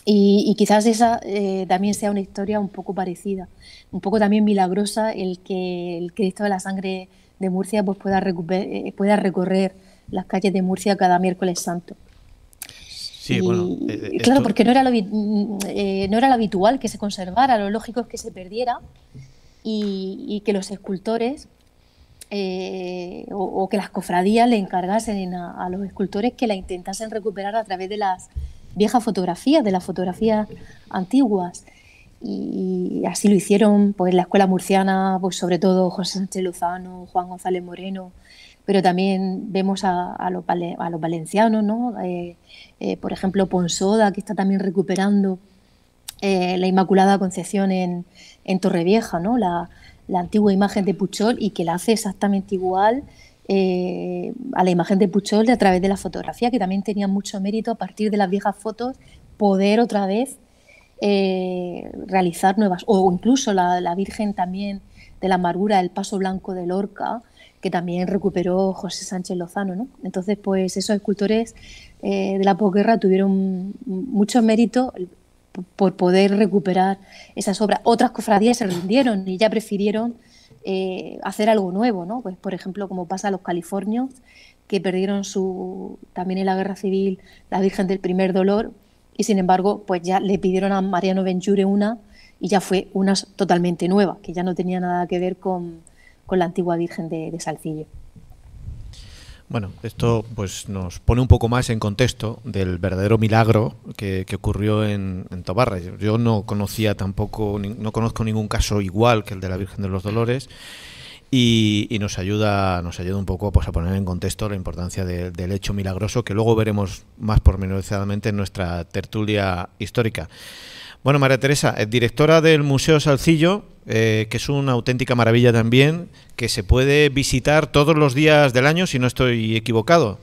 [SPEAKER 11] Y, quizás esa eh, también sea una historia un poco parecida, un poco también milagrosa el que el Cristo de la Sangre de Murcia pues pueda, eh, pueda recorrer las calles de Murcia cada miércoles santo claro, porque no era, lo, habitual que se conservara, lo lógico es que se perdiera y, que los escultores eh, o, que las cofradías le encargasen a, los escultores que la intentasen recuperar a través de las viejas fotografías, de las fotografías antiguas. Y, así lo hicieron pues, la escuela murciana, pues sobre todo José Sánchez Lozano, Juan González Moreno, pero también vemos a, los, valencianos, ¿no? Eh, eh, por ejemplo, Ponsoda, que está también recuperando eh, la Inmaculada Concepción en, Torrevieja, ¿no? La, antigua imagen de Puchol y que la hace exactamente igual a la imagen de Puchol a través de la fotografía, que también tenía mucho mérito a partir de las viejas fotos poder otra vez realizar nuevas, o incluso la, Virgen también de la Amargura, el Paso Blanco de Lorca, que también recuperó José Sánchez Lozano. ¿no? Entonces, pues esos escultores eh, de la posguerra tuvieron mucho mérito por poder recuperar esas obras. Otras cofradías se rindieron y ya prefirieron eh, hacer algo nuevo, ¿no? Pues, por ejemplo, como pasa a los californios, que perdieron su, también en la guerra civil la Virgen del Primer Dolor, y sin embargo, pues ya le pidieron a Mariano Venture una y ya fue una totalmente nueva, que ya no tenía nada que ver con, con la antigua Virgen de, Salcillo.
[SPEAKER 1] Bueno, esto pues nos pone un poco más en contexto del verdadero milagro que, ocurrió en, en Tobarra. Yo, no conocía tampoco, no conozco ningún caso igual que el de la Virgen de los Dolores. Y, nos ayuda nos ayuda un poco pues, a poner en contexto la importancia del hecho milagroso que luego veremos más pormenorizadamente en nuestra tertulia histórica. Bueno, María Teresa, directora del Museo Salcillo, eh, que es una auténtica maravilla también, que se puede visitar todos los días del año, si no estoy equivocado.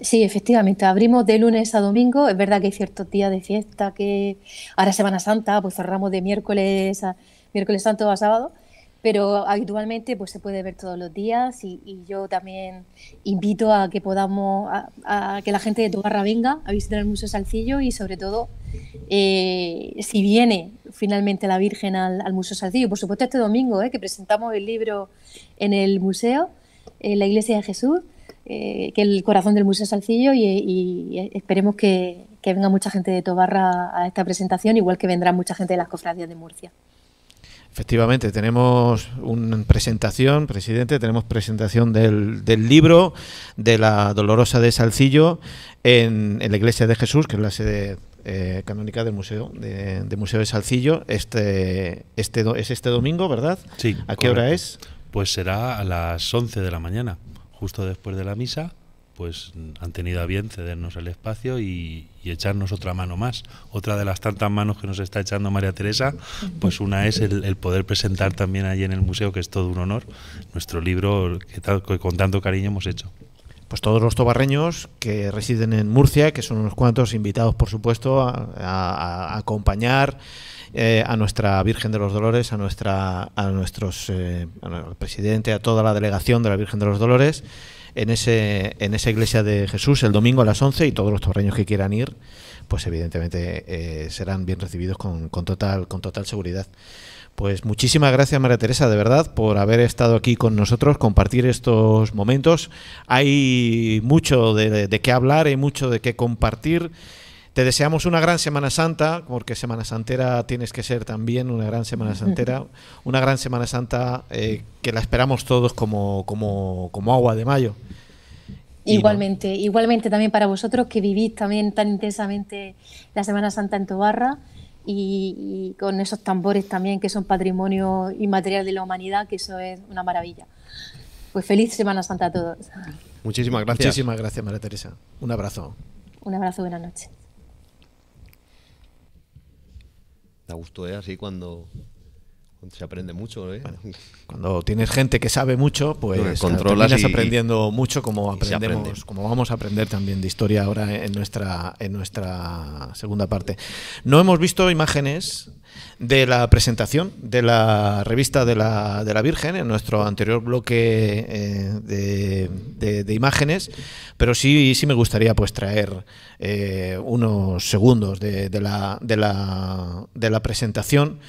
[SPEAKER 11] Sí, efectivamente, abrimos de lunes a domingo, es verdad que hay ciertos días de fiesta, que ahora Semana Santa, pues cerramos de miércoles a miércoles santo a sábado, pero habitualmente pues se puede ver todos los días y, yo también invito a que podamos, a, que la gente de Tobarra venga a visitar el Museo Salcillo y sobre todo eh, si viene finalmente la Virgen al, Museo Salcillo, por supuesto este domingo eh, que presentamos el libro en el museo, en la Iglesia de Jesús, eh, que es el corazón del Museo Salcillo y, esperemos que, venga mucha gente de Tobarra a esta presentación, igual que vendrá mucha gente de las cofradías de Murcia.
[SPEAKER 1] Efectivamente, tenemos una presentación, presidente, tenemos presentación del, del libro de la Dolorosa de Salcillo en, la Iglesia de Jesús, que es la sede eh, canónica del Museo de, Museo de Salcillo. Este,
[SPEAKER 12] este es este domingo, ¿verdad? Sí. ¿A qué hora es? Pues será a las 11 de la mañana, justo después de la misa pues han tenido a bien cedernos el espacio y, echarnos otra mano más. Otra de las tantas manos que nos está echando María Teresa, pues una es el, poder presentar también allí en el museo, que es todo un honor, nuestro libro que, tal, con tanto cariño hemos hecho pues todos los tobarreños
[SPEAKER 1] que residen en Murcia, que son unos cuantos invitados, por supuesto, a, acompañar eh, a nuestra Virgen de los Dolores, a nuestra, a nuestros, eh, a nuestro presidente, a toda la delegación de la Virgen de los Dolores en, ese, en esa iglesia de Jesús el domingo a las 11 y todos los torreños que quieran ir, pues evidentemente eh, serán bien recibidos con, con, total, con total seguridad. Pues muchísimas gracias María Teresa, de verdad, por haber estado aquí con nosotros, compartir estos momentos. Hay mucho de, de qué hablar, hay mucho de qué compartir. Te deseamos una gran Semana Santa, porque Semana Santera tienes que ser también una gran Semana Santera, una gran Semana Santa eh, que la esperamos todos como, como, agua de mayo. Igualmente,
[SPEAKER 11] igualmente también para vosotros que vivís también tan intensamente la Semana Santa en Tobarra y, y con esos tambores también que son patrimonio inmaterial de la humanidad, que eso es una maravilla. Pues feliz Semana Santa a todos.
[SPEAKER 1] Muchísimas gracias. Muchísimas gracias, María
[SPEAKER 2] Teresa. Un abrazo.
[SPEAKER 11] Un abrazo, buenas noches.
[SPEAKER 2] te gusto ¿eh? así cuando se aprende mucho. ¿eh?
[SPEAKER 1] cuando tienes gente que sabe mucho, pues controlas aprendiendo mucho, como aprendemos, como vamos a aprender también de historia ahora en nuestra en nuestra segunda parte. No hemos visto imágenes de la presentación de la revista de la, de la Virgen en nuestro anterior bloque eh, de, imágenes, pero sí, sí me gustaría pues traer eh, unos segundos de, la, de, la, de la presentación.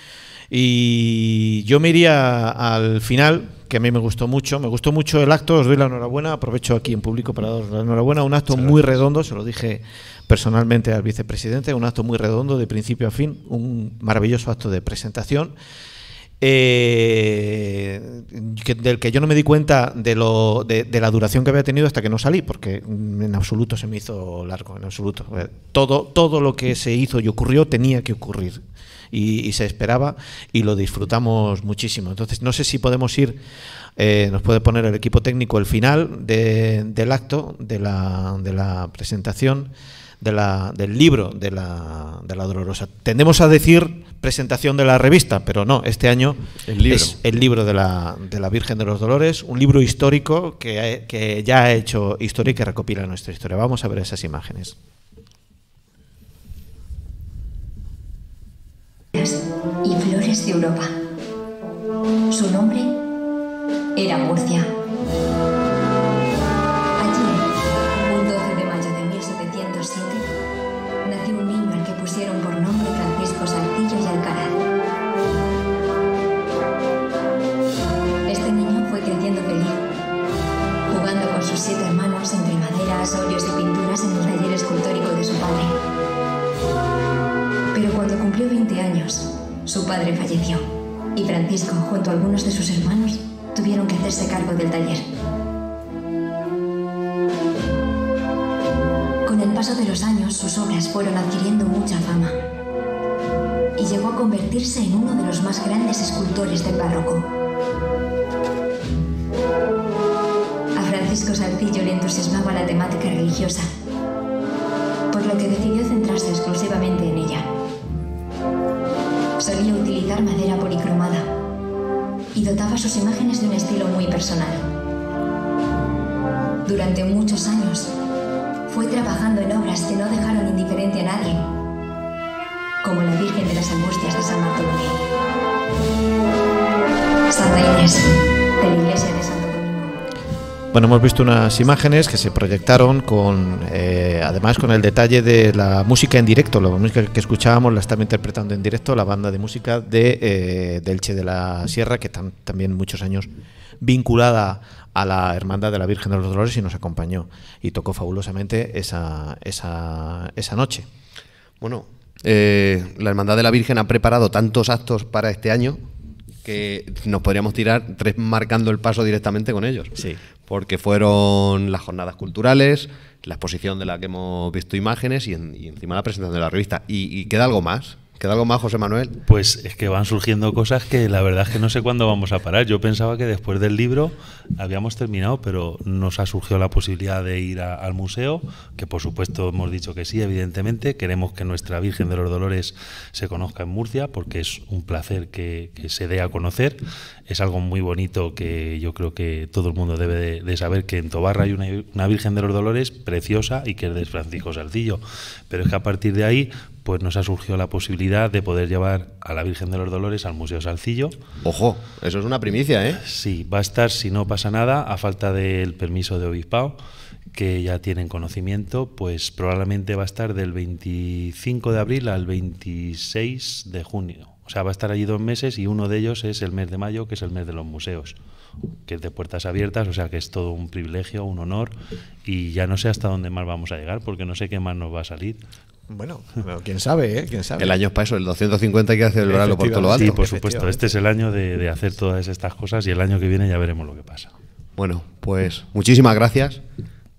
[SPEAKER 1] Y yo me iría al final, que a mí me gustó mucho. Me gustó mucho el acto, os doy la enhorabuena. Aprovecho aquí en público para daros la enhorabuena. Un acto muy redondo, se lo dije personalmente al vicepresidente, un acto muy redondo de principio a fin, un maravilloso acto de presentación. Eh, del que yo no me di cuenta de, de, la duración que había tenido hasta que no salí, porque en absoluto se me hizo largo, en absoluto. Todo, todo lo que se hizo y ocurrió tenía que ocurrir y, se esperaba y lo disfrutamos muchísimo. Entonces, no sé si podemos ir, eh, nos puede poner el equipo técnico el final del acto, de la, presentación. del libro de la, Dolorosa. Tendemos a decir presentación de la revista, pero no, este año el libro. es el libro de la, Virgen de los Dolores, un libro histórico que, que ya ha hecho historia y que recopila nuestra historia. Vamos a ver esas imágenes.
[SPEAKER 7] y flores de Europa. Su nombre era Murcia. su padre falleció y Francisco, junto a algunos de sus hermanos, tuvieron que hacerse cargo del taller. Con el paso de los años, sus obras fueron adquiriendo mucha fama y llegó a convertirse en uno de los más grandes escultores del barroco. A Francisco Salcillo le entusiasmaba la temática religiosa, por lo que decidió centrarse exclusivamente en ella. Solía utilizar madera policromada y dotaba sus imágenes de un estilo muy personal. Durante muchos años fue trabajando en obras que no dejaron indiferente a nadie, como la Virgen de las Angustias de San Martín. Santa Inés, de la Iglesia de San
[SPEAKER 1] bueno, hemos visto unas imágenes que se proyectaron con, eh, además, con el detalle de la música en directo. La música que escuchábamos la estaba interpretando en directo la banda de música de eh, Delche de la Sierra, que están también muchos años vinculada a la Hermandad de la Virgen de los Dolores y nos acompañó y tocó fabulosamente esa, esa, esa
[SPEAKER 2] noche. Bueno, eh, la Hermandad de la Virgen ha preparado tantos actos para este año que nos podríamos tirar tres marcando el paso directamente con ellos. Sí porque fueron las jornadas culturales, la exposición de la que hemos visto imágenes y, encima
[SPEAKER 12] la presentación de la revista. ¿Y, queda algo más? ¿Queda algo más, José Manuel? Pues es que van surgiendo cosas que la verdad es que no sé cuándo vamos a parar. Yo pensaba que después del libro habíamos terminado, pero nos ha surgido la posibilidad de ir al museo, que por supuesto hemos dicho que sí, evidentemente. Queremos que nuestra Virgen de los Dolores se conozca en Murcia, porque es un placer que se dé a conocer es algo muy bonito que yo creo que todo el mundo debe de, saber que en Tobarra hay una, Virgen de los Dolores preciosa y que es de Francisco Salcillo. Pero es que a partir de ahí pues nos ha surgido la posibilidad de poder llevar a la Virgen de los Dolores al Museo Salcillo. Ojo, eso es una primicia, ¿eh? Sí, va a estar, si no pasa nada, a falta del permiso de Obispao, que ya tienen conocimiento, pues probablemente va a estar del 25 de abril al 26 de junio o sea, va a estar allí dos meses y uno de ellos es el mes de mayo, que es el mes de los museos, que es de puertas abiertas, o sea que es todo un privilegio, un honor, y ya no sé hasta dónde más vamos a llegar, porque no sé qué más nos va a salir. Bueno, quién sabe, ¿eh? ¿Quién sabe? El
[SPEAKER 2] año es para eso, el 250 hay que celebrarlo por todo lo alto. Sí, por supuesto,
[SPEAKER 12] este es el año de, de hacer todas estas cosas y el año que viene ya veremos lo que pasa. Bueno, pues
[SPEAKER 2] muchísimas gracias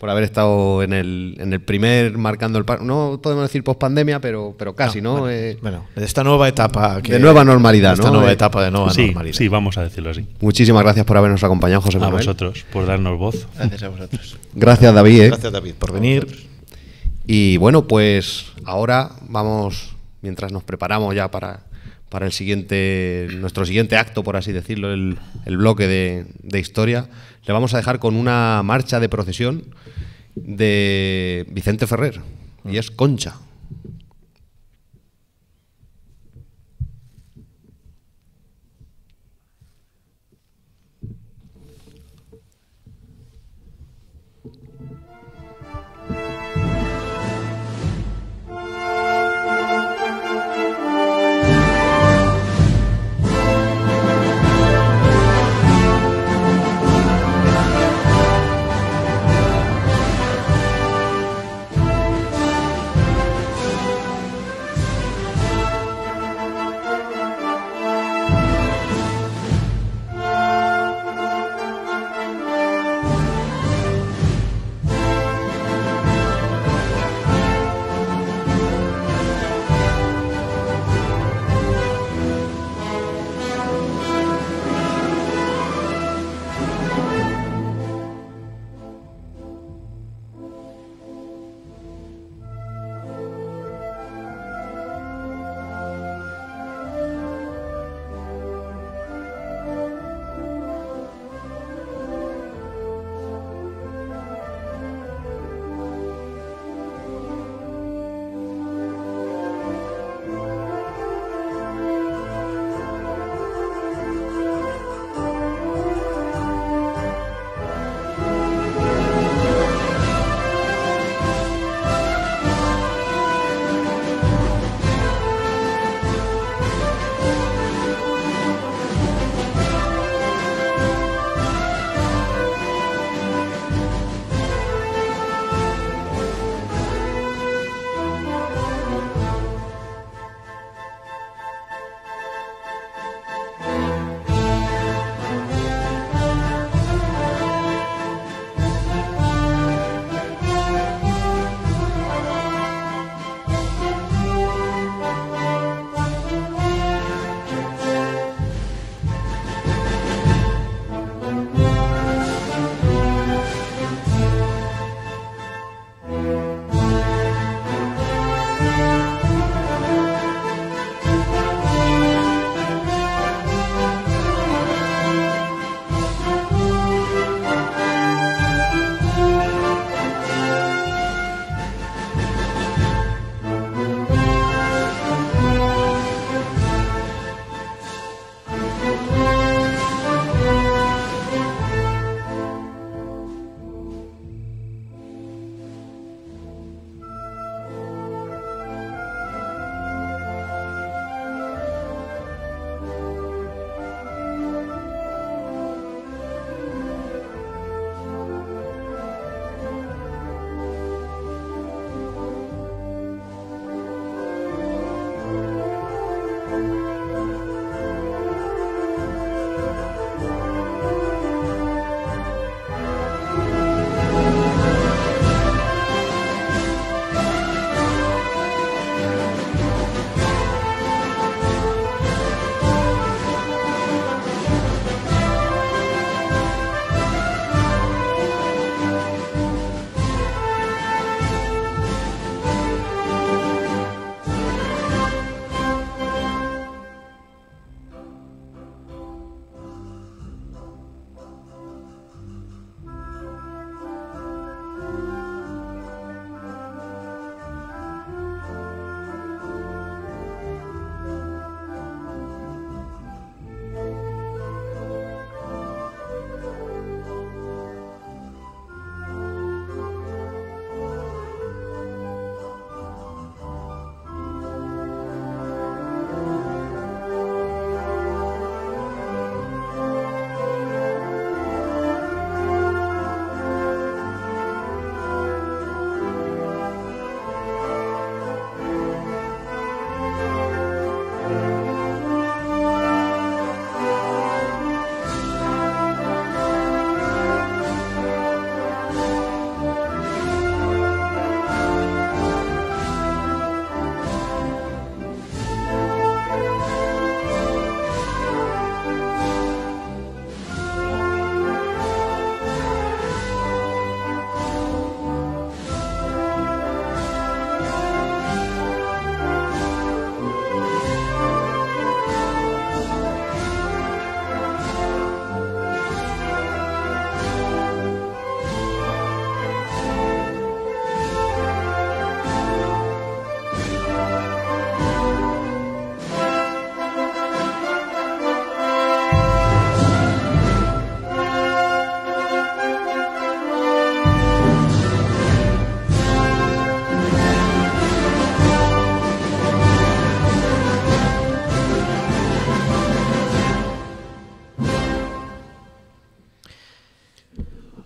[SPEAKER 12] por haber estado en el, primer marcando el no
[SPEAKER 2] podemos decir post pandemia pero pero casi no, eh, Bueno, de esta nueva etapa que, de nueva normalidad esta nueva eh, etapa de nueva normalidad sí vamos a decirlo así muchísimas gracias por habernos acompañado José a Manuel vosotros por darnos voz gracias a vosotros gracias David ¿eh? gracias David por venir y bueno pues ahora vamos mientras nos preparamos ya para para el siguiente, nuestro siguiente acto, por así decirlo, el, bloque de, de, historia, le vamos a dejar con una marcha de procesión de Vicente Ferrer, y es Concha.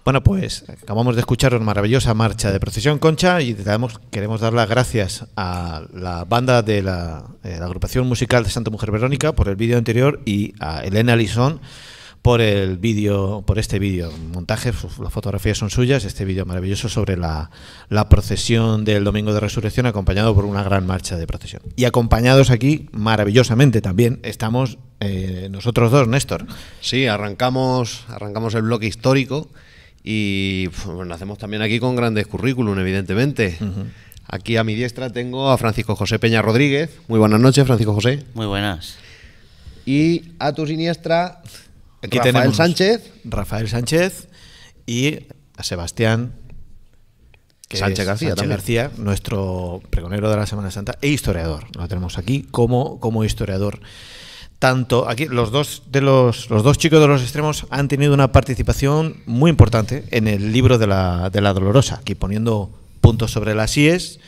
[SPEAKER 1] Bueno, pues acabamos de escuchar una maravillosa marcha de Procesión Concha y queremos dar las gracias a la banda de eh, la, agrupación musical de Santa Mujer Verónica por el vídeo anterior y a Elena Lisón por el vídeo, por este vídeo. Montaje, las fotografías son suyas, este vídeo maravilloso sobre la, procesión del Domingo de Resurrección, acompañado por una gran marcha de procesión. Y acompañados aquí, maravillosamente también, estamos eh, nosotros dos, Néstor.
[SPEAKER 2] Sí, arrancamos, arrancamos el bloque histórico y nacemos pues, también aquí con grandes currículum, evidentemente. Aquí a mi diestra tengo a Francisco José Peña Rodríguez. Muy buenas noches, Francisco José.
[SPEAKER 10] Muy buenas.
[SPEAKER 2] Y a tu siniestra, Rafael Sánchez.
[SPEAKER 1] Rafael Sánchez y a Sebastián
[SPEAKER 2] Sánchez, García, García,
[SPEAKER 1] nuestro pregonero de la Semana Santa e historiador. Lo tenemos aquí como, como historiador tanto aquí los dos de los, los dos chicos de los extremos han tenido una participación muy importante en el libro de la, de la dolorosa aquí poniendo puntos sobre las IES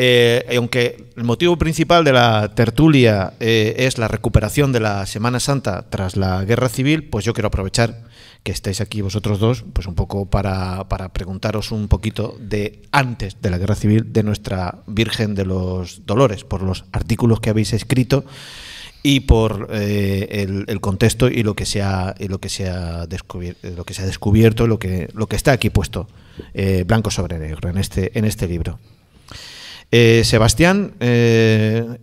[SPEAKER 1] eh, aunque el motivo principal de la tertulia eh, es la recuperación de la Semana Santa tras la guerra civil, pues yo quiero aprovechar que estáis aquí vosotros dos, pues un poco para, para preguntaros un poquito de antes de la guerra civil de nuestra Virgen de los Dolores, por los artículos que habéis escrito y por eh, el, contexto y lo que se ha lo que se descubierto lo que se ha descubierto lo que lo que está aquí puesto eh, blanco sobre negro en este en este libro eh, Sebastián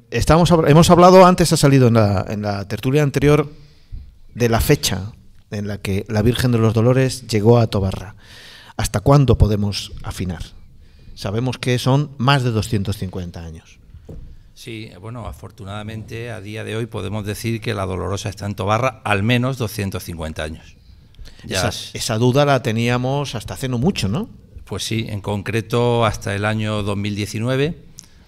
[SPEAKER 1] estamos hemos hablado antes ha salido en la, en la tertulia anterior de la fecha en la que la Virgen de los Dolores llegó a Tobarra hasta cuándo podemos afinar sabemos que son más de 250
[SPEAKER 8] años Sí, bueno, afortunadamente a día de hoy podemos decir que la Dolorosa está en Tobarra al menos 250 años. esa, duda la teníamos hasta hace no mucho, ¿no? Pues sí, en concreto hasta el año 2019.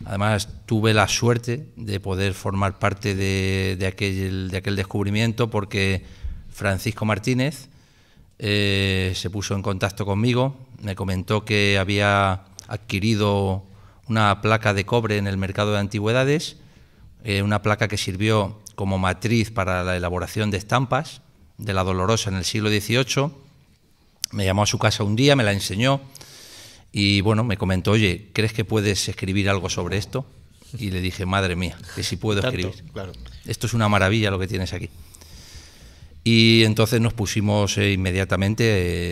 [SPEAKER 8] Además, tuve la suerte de poder formar parte de, aquel, de aquel, descubrimiento porque Francisco Martínez eh, se puso en contacto conmigo, me comentó que había adquirido una placa de cobre en el mercado de antigüedades, eh, una placa que sirvió como matriz para la elaboración de estampas de la Dolorosa en el siglo XVIII. Me llamó a su casa un día, me la enseñó y bueno, me comentó, oye, ¿crees que puedes escribir algo sobre esto? Y le dije, madre mía, que si sí puedo escribir. Esto es una maravilla lo que tienes aquí. Y entonces nos pusimos eh, inmediatamente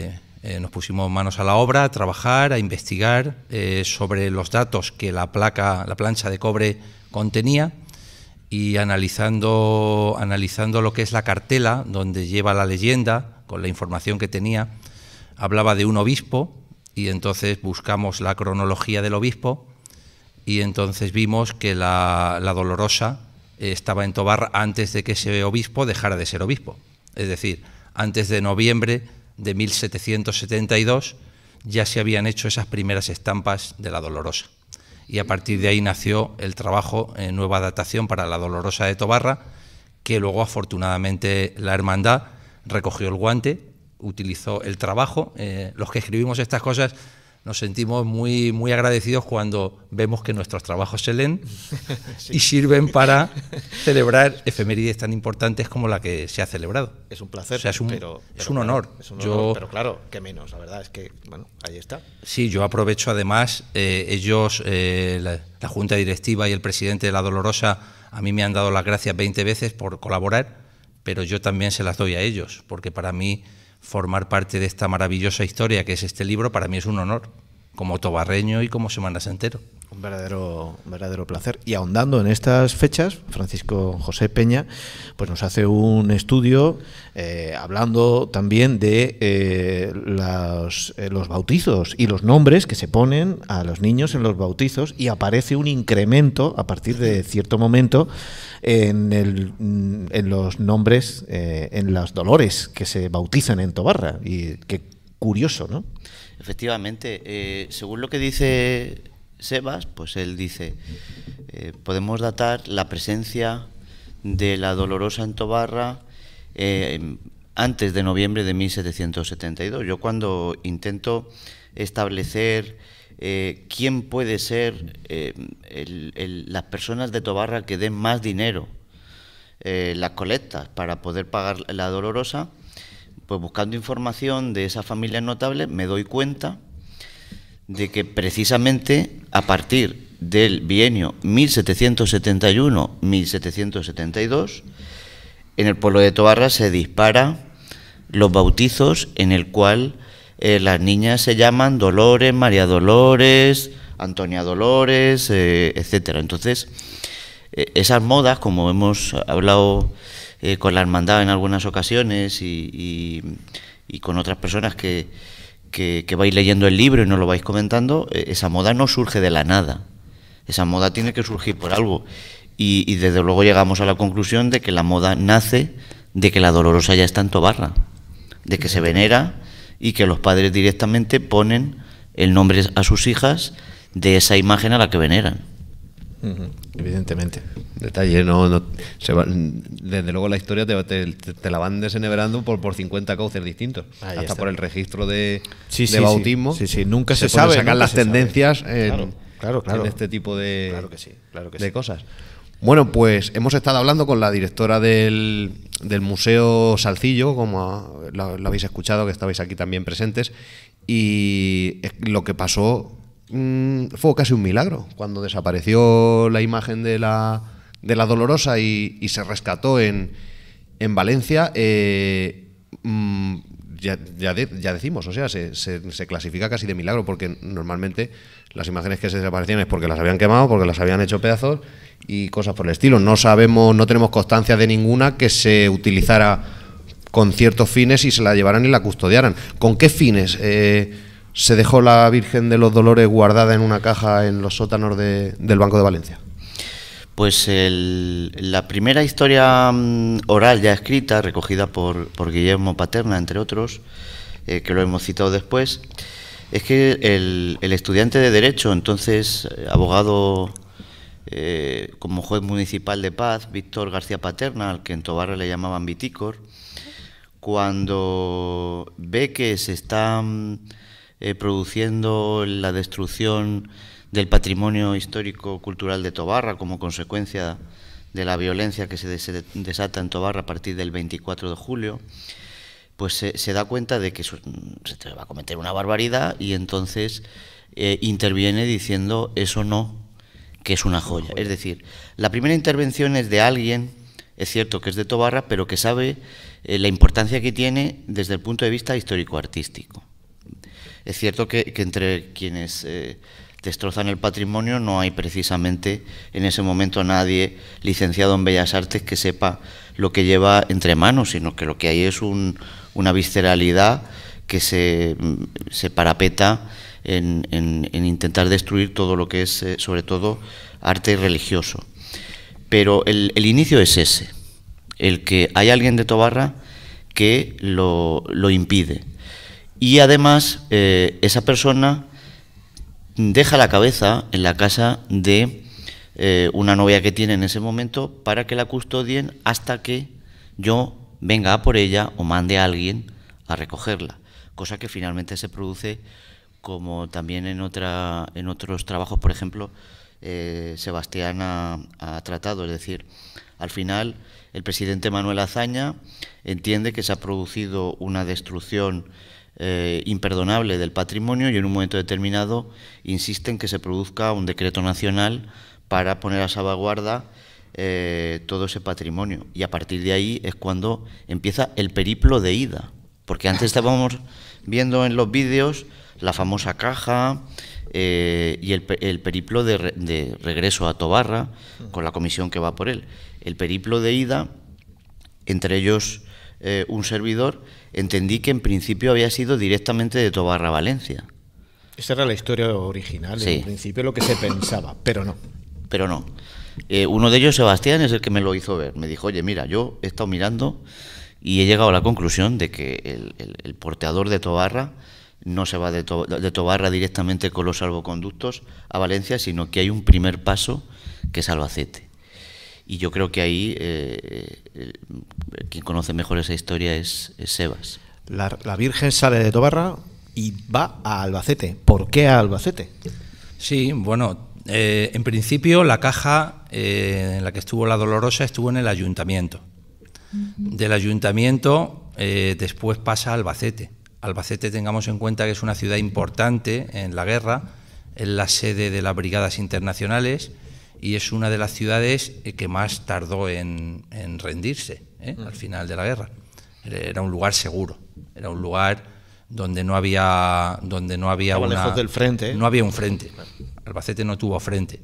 [SPEAKER 8] eh, eh, nos pusimos manos a la obra, a trabajar, a investigar eh, sobre los datos que la placa, la plancha de cobre contenía y analizando, analizando lo que es la cartela donde lleva la leyenda, con la información que tenía, hablaba de un obispo y entonces buscamos la cronología del obispo y entonces vimos que la, la dolorosa estaba en Tobar antes de que ese obispo dejara de ser obispo. Es decir, antes de noviembre de 1772 ya se habían hecho esas primeras estampas de la Dolorosa. Y a partir de ahí nació el trabajo en nueva Adaptación para la Dolorosa de Tobarra, que luego afortunadamente la hermandad recogió el guante, utilizó el trabajo. Eh, los que escribimos estas cosas nos sentimos muy, muy agradecidos cuando vemos que nuestros trabajos se leen y sirven para celebrar efemérides tan importantes como la que se ha celebrado. Es un placer, es, un, pero, es, un honor. yo, pero
[SPEAKER 1] claro, que menos, la verdad es que, bueno, ahí
[SPEAKER 8] está. Sí, yo aprovecho además, eh, ellos, eh, la, la, Junta Directiva y el presidente de La Dolorosa, a mí me han dado las gracias 20 veces por colaborar, pero yo también se las doy a ellos, porque para mí formar parte de esta maravillosa historia que es este libro, para mí es un honor como tobarreño y como semanas entero. Un verdadero, verdadero
[SPEAKER 1] placer. Y ahondando en estas fechas, Francisco José Peña pues nos hace un estudio eh, hablando también de eh, eh, los bautizos y los nombres que se ponen a los niños en los bautizos y aparece un incremento a partir de cierto momento en, mm, en los nombres, en los dolores que se bautizan en Tobarra. Y qué curioso, ¿no?
[SPEAKER 10] Efectivamente, eh, según lo que dice Sebas, pues él dice, eh, podemos datar la presencia de la dolorosa en Tobarra eh, antes de noviembre de 1772. Yo cuando intento establecer quién puede ser las personas de Tobarra que den más dinero, las colectas, para poder pagar la dolorosa, pues buscando información de esas familias notables me doy cuenta de que precisamente a partir del bienio 1771-1772, en el pueblo de Tobarra se dispara los bautizos en el cual eh, las niñas se llaman Dolores, María Dolores, Antonia Dolores, etc. Eh, etcétera. Entonces, eh, esas modas, como hemos hablado eh, con la hermandad en algunas ocasiones y, con otras personas que, que, vais leyendo el libro y no lo vais comentando, eh, esa moda no surge de la nada. Esa moda tiene que surgir por algo. Y, y desde luego llegamos a la conclusión de que la moda nace de que la dolorosa ya está en Tobarra, de que se venera y que los padres directamente ponen el nombre a sus hijas de esa imagen a la que veneran.
[SPEAKER 2] Evidentemente.
[SPEAKER 10] Detalle, no, desde
[SPEAKER 2] luego la historia te, la van desenebrando por, por 50 cauces distintos. hasta por el registro de, bautismo. Sí, sí, nunca se, se sabe. Sacar las tendencias en, este tipo de, de cosas. Bueno, pues hemos estado hablando con la directora del, Museo Salcillo, como lo, lo habéis escuchado, que estabais aquí también presentes, y lo que pasó Mm, fue casi un milagro. Cuando desapareció la imagen de la, de la Dolorosa y, se rescató en, en Valencia, eh, mm, ya, ya, decimos, o sea, se, se, clasifica casi de milagro, porque normalmente las imágenes que se desaparecían es porque las habían quemado, porque las habían hecho pedazos y cosas por el estilo. No sabemos, no tenemos constancia de ninguna que se utilizara con ciertos fines y se la llevaran y la custodiaran. ¿Con qué fines? Eh, se dejó la Virgen de los Dolores guardada en una caja en los sótanos del Banco de Valencia?
[SPEAKER 10] Pues la primera historia mm, oral ya escrita, recogida por, Guillermo Paterna, entre otros, eh, que lo hemos citado después, es que el, estudiante de Derecho, entonces eh, abogado eh, como juez municipal de paz, Víctor García Paterna, al que en Tobarra le llamaban Viticor, cuando ve que se están mm, eh, produciendo la destrucción del patrimonio histórico-cultural de Tobarra como consecuencia de la violencia que se desata en Tobarra a partir del 24 de julio, pues se, da cuenta de que mm, se se va a cometer una barbaridad y entonces eh, interviene diciendo eso no, que es una joya. Es decir, la primera intervención es de alguien, es cierto que es de Tobarra, pero que sabe eh, la importancia que tiene desde el punto de vista histórico-artístico. Es cierto que, entre quienes eh, destrozan el patrimonio no hay precisamente en ese momento nadie licenciado en Bellas Artes que sepa lo que lleva entre manos, sino que lo que hay es una visceralidad que se, mm, parapeta en, intentar destruir todo lo que es, eh, sobre todo, arte religioso. Pero el, inicio es ese, el que hay alguien de Tobarra que lo impide, y además eh, esa persona deja la cabeza en la casa de eh, una novia que tiene en ese momento para que la custodien hasta que yo venga por ella o mande a alguien a recogerla, cosa que finalmente se produce como también en, otra, en otros trabajos, por ejemplo, eh, Sebastián ha, ha, tratado, es decir, al final el presidente Manuel Azaña entiende que se ha producido una destrucción eh, imperdonable del patrimonio y en un momento determinado insisten que se produzca un decreto nacional para poner a salvaguarda eh, todo ese patrimonio. Y a partir de ahí es cuando empieza el periplo de ida. Porque antes estábamos viendo en los vídeos la famosa caja eh, y el, periplo de, regreso a Tobarra con la comisión que va por él. El periplo de ida, entre ellos un servidor, entendí que en principio había sido directamente de Tobarra a Valencia.
[SPEAKER 1] Esa era la historia original, en principio lo que se pensaba, pero no.
[SPEAKER 10] Pero no. Eh, uno de ellos, Sebastián, es el que me lo hizo ver. Me dijo, oye, mira, yo he estado mirando y he llegado a la conclusión de que el, porteador de Tobarra no se va de, de, Tobarra directamente con los salvoconductos a Valencia, sino que hay un primer paso que es Albacete. Y yo creo que ahí eh, eh, quien conoce mejor esa historia es, Sebas.
[SPEAKER 1] La, Virgen sale de Tobarra y va a Albacete. ¿Por qué a Albacete?
[SPEAKER 8] Sí, bueno, eh, en principio la caja en la que estuvo la Dolorosa estuvo en el ayuntamiento. Del ayuntamiento después pasa a Albacete. Albacete tengamos en cuenta que es una ciudad importante en la guerra, es la sede de las brigadas internacionales y es una de las ciudades eh, que más tardó en, rendirse ¿eh? al final de la guerra. Era un lugar seguro, era un lugar donde no había donde no había una, frente, ¿eh? no había un frente. Albacete no tuvo frente.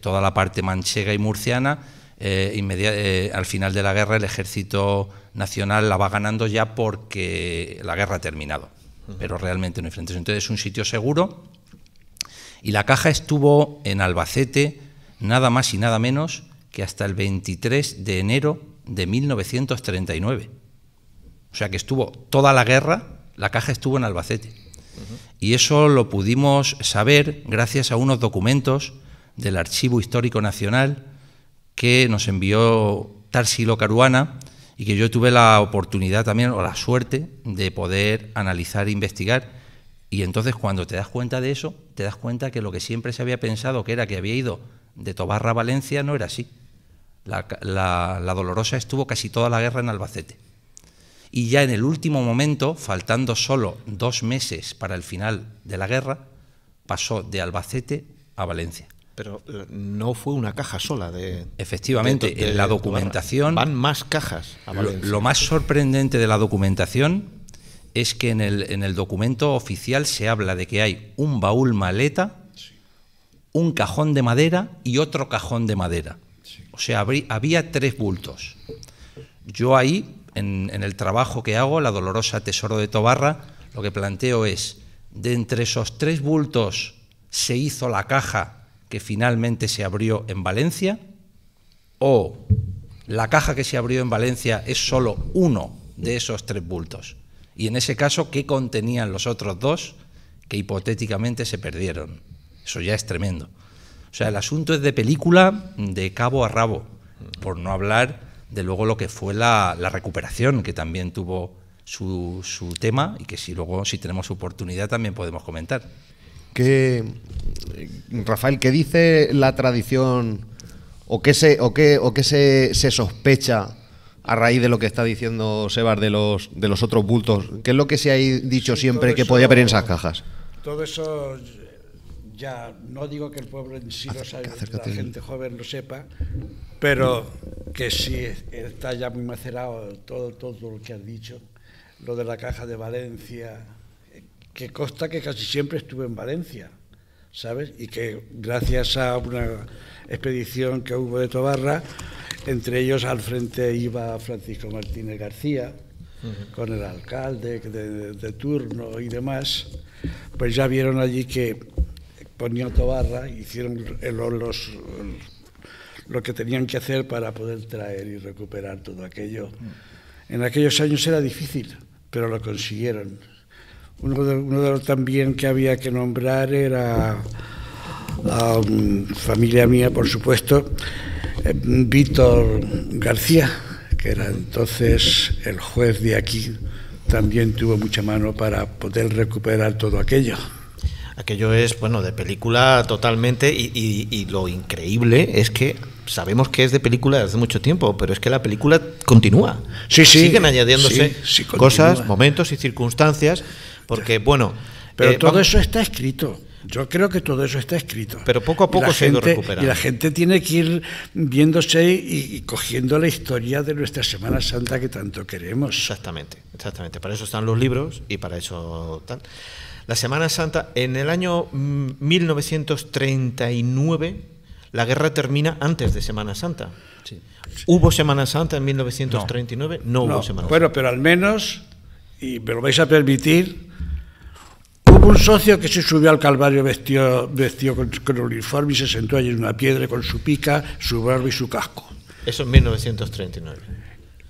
[SPEAKER 8] toda la parte manchega y murciana al final de la guerra el ejército nacional la va ganando ya porque la guerra ha terminado, pero realmente no hay frente... Entonces es un sitio seguro y la caja estuvo en Albacete nada más y nada menos que hasta el 23 de enero de 1939. O sea que estuvo toda la guerra, la caja estuvo en Albacete. Y eso lo pudimos saber gracias a unos documentos del Archivo Histórico Nacional que nos envió Tarsilo Caruana y que yo tuve la oportunidad también o la suerte de poder analizar e investigar. Y entonces cuando te das cuenta de eso, te das cuenta que lo que siempre se había pensado que era que había ido de Tobarra a Valencia no era así. La, Dolorosa estuvo casi toda la guerra en Albacete. Y ya en el último momento, faltando solo dos meses para el final de la guerra, pasó de Albacete a Valencia. Pero eh, no fue una caja sola de... Efectivamente, en la documentación... Van más cajas a Valencia. Lo, más sorprendente de la documentación es que en el, en el documento oficial se habla de que hay un baúl maleta un cajón de madera y otro cajón de madera. O sea, había tres bultos. Yo ahí, en, en, el trabajo que hago, la dolorosa Tesoro de Tobarra, lo que planteo es, de entre esos tres bultos se hizo la caja que finalmente se abrió en Valencia, o la caja que se abrió en Valencia es solo uno de esos tres bultos. Y en ese caso, ¿qué contenían los otros dos que hipotéticamente se perdieron? Eso ya es tremendo. O sea, el asunto es de película de cabo a rabo, por no hablar de luego lo que fue la, la recuperación, que también tuvo su, su, tema y que si luego, si tenemos oportunidad, también podemos comentar. Rafael, qué dice la tradición
[SPEAKER 2] o qué se, o qué, o qué se, se sospecha a raíz de lo que está diciendo Sebas de los, de los otros bultos? ¿Qué es lo que se ha dicho siempre que podía haber en esas cajas?
[SPEAKER 9] Todo eso ya no digo que el pueblo en sí lo sabe, la gente joven lo sepa, pero que sí está ya muy macerado todo, todo lo que has dicho, lo de la caja de Valencia, que consta que casi siempre estuve en Valencia, ¿sabes? Y que gracias a una expedición que hubo de Tobarra, entre ellos al frente iba Francisco Martínez García, con el alcalde de turno y demás, pues ya vieron allí que ponía tobarra hicieron los, lo que tenían que hacer para poder traer y recuperar todo aquello. Mm. En aquellos años era difícil, pero lo consiguieron. Uno de, uno de los también que había que nombrar era familia mía, por supuesto, eh, Víctor García, que era entonces el juez de aquí, también tuvo mucha mano para poder recuperar todo aquello.
[SPEAKER 1] Aquello es, bueno, de película totalmente y, lo increíble es que sabemos que es de película desde mucho tiempo, pero es que la película continúa. Sí, sí. Siguen añadiéndose cosas, momentos y circunstancias, porque, bueno... Pero eh, todo eso
[SPEAKER 9] está escrito. Yo creo que todo eso está escrito. Pero poco a poco se ha ido recuperando. Y la gente tiene que ir viéndose y, y, cogiendo la historia de nuestra Semana Santa que tanto queremos.
[SPEAKER 1] Exactamente, exactamente. Para eso están los libros y para eso tal. La Semana Santa, en el año 1939, mm, la guerra termina antes de Semana Santa. ¿Hubo Semana Santa en 1939? No, hubo Semana Santa.
[SPEAKER 9] Bueno, pero al menos, y me lo vais a permitir, hubo un socio que se subió al Calvario vestido, con, con uniforme y se sentó allí en una piedra con su pica, su barba y su casco.
[SPEAKER 1] Eso en 1939.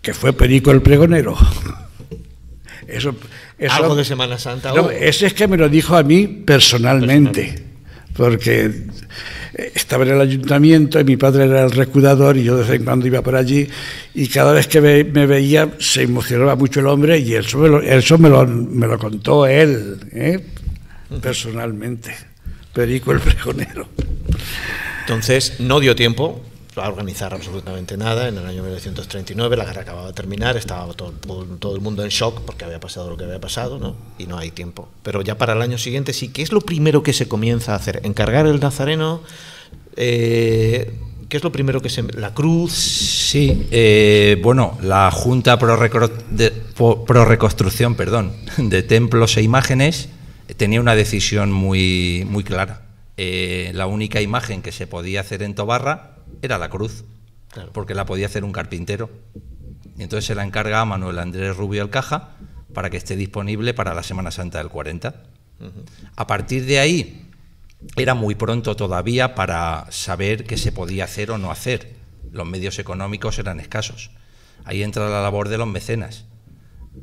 [SPEAKER 1] Que fue Perico el
[SPEAKER 9] Pregonero. Eso algo de Semana Santa. No, oh. ese es que me lo dijo a mí personalmente, porque eh, estaba en el ayuntamiento y mi padre era el recudador y yo de vez en cuando iba por allí y cada vez que me, veía se emocionaba mucho el hombre y eso me lo, me lo, contó él, ¿eh? personalmente, Perico el Pregonero. Entonces, no dio tiempo,
[SPEAKER 1] a organizar absolutamente nada. En el año 1939 la guerra acababa de terminar, estaba todo, el mundo en shock porque había pasado lo que había pasado, Y no hay tiempo. Pero ya para el año siguiente sí, ¿qué es lo primero que se comienza a hacer? Encargar el Nazareno. Eh, ¿Qué es lo primero que se... La cruz... Sí,
[SPEAKER 8] eh, bueno, la Junta pro, Reconstrucción perdón, de Templos e Imágenes eh, tenía una decisión muy, muy clara. la única imagen que se podía hacer en Tobarra era la cruz, porque la podía hacer un carpintero. Y entonces se la encarga a Manuel Andrés Rubio Alcaja Caja para que esté disponible para la Semana Santa del 40. A partir de ahí, era muy pronto todavía para saber qué se podía hacer o no hacer. Los medios económicos eran escasos. Ahí entra la labor de los mecenas.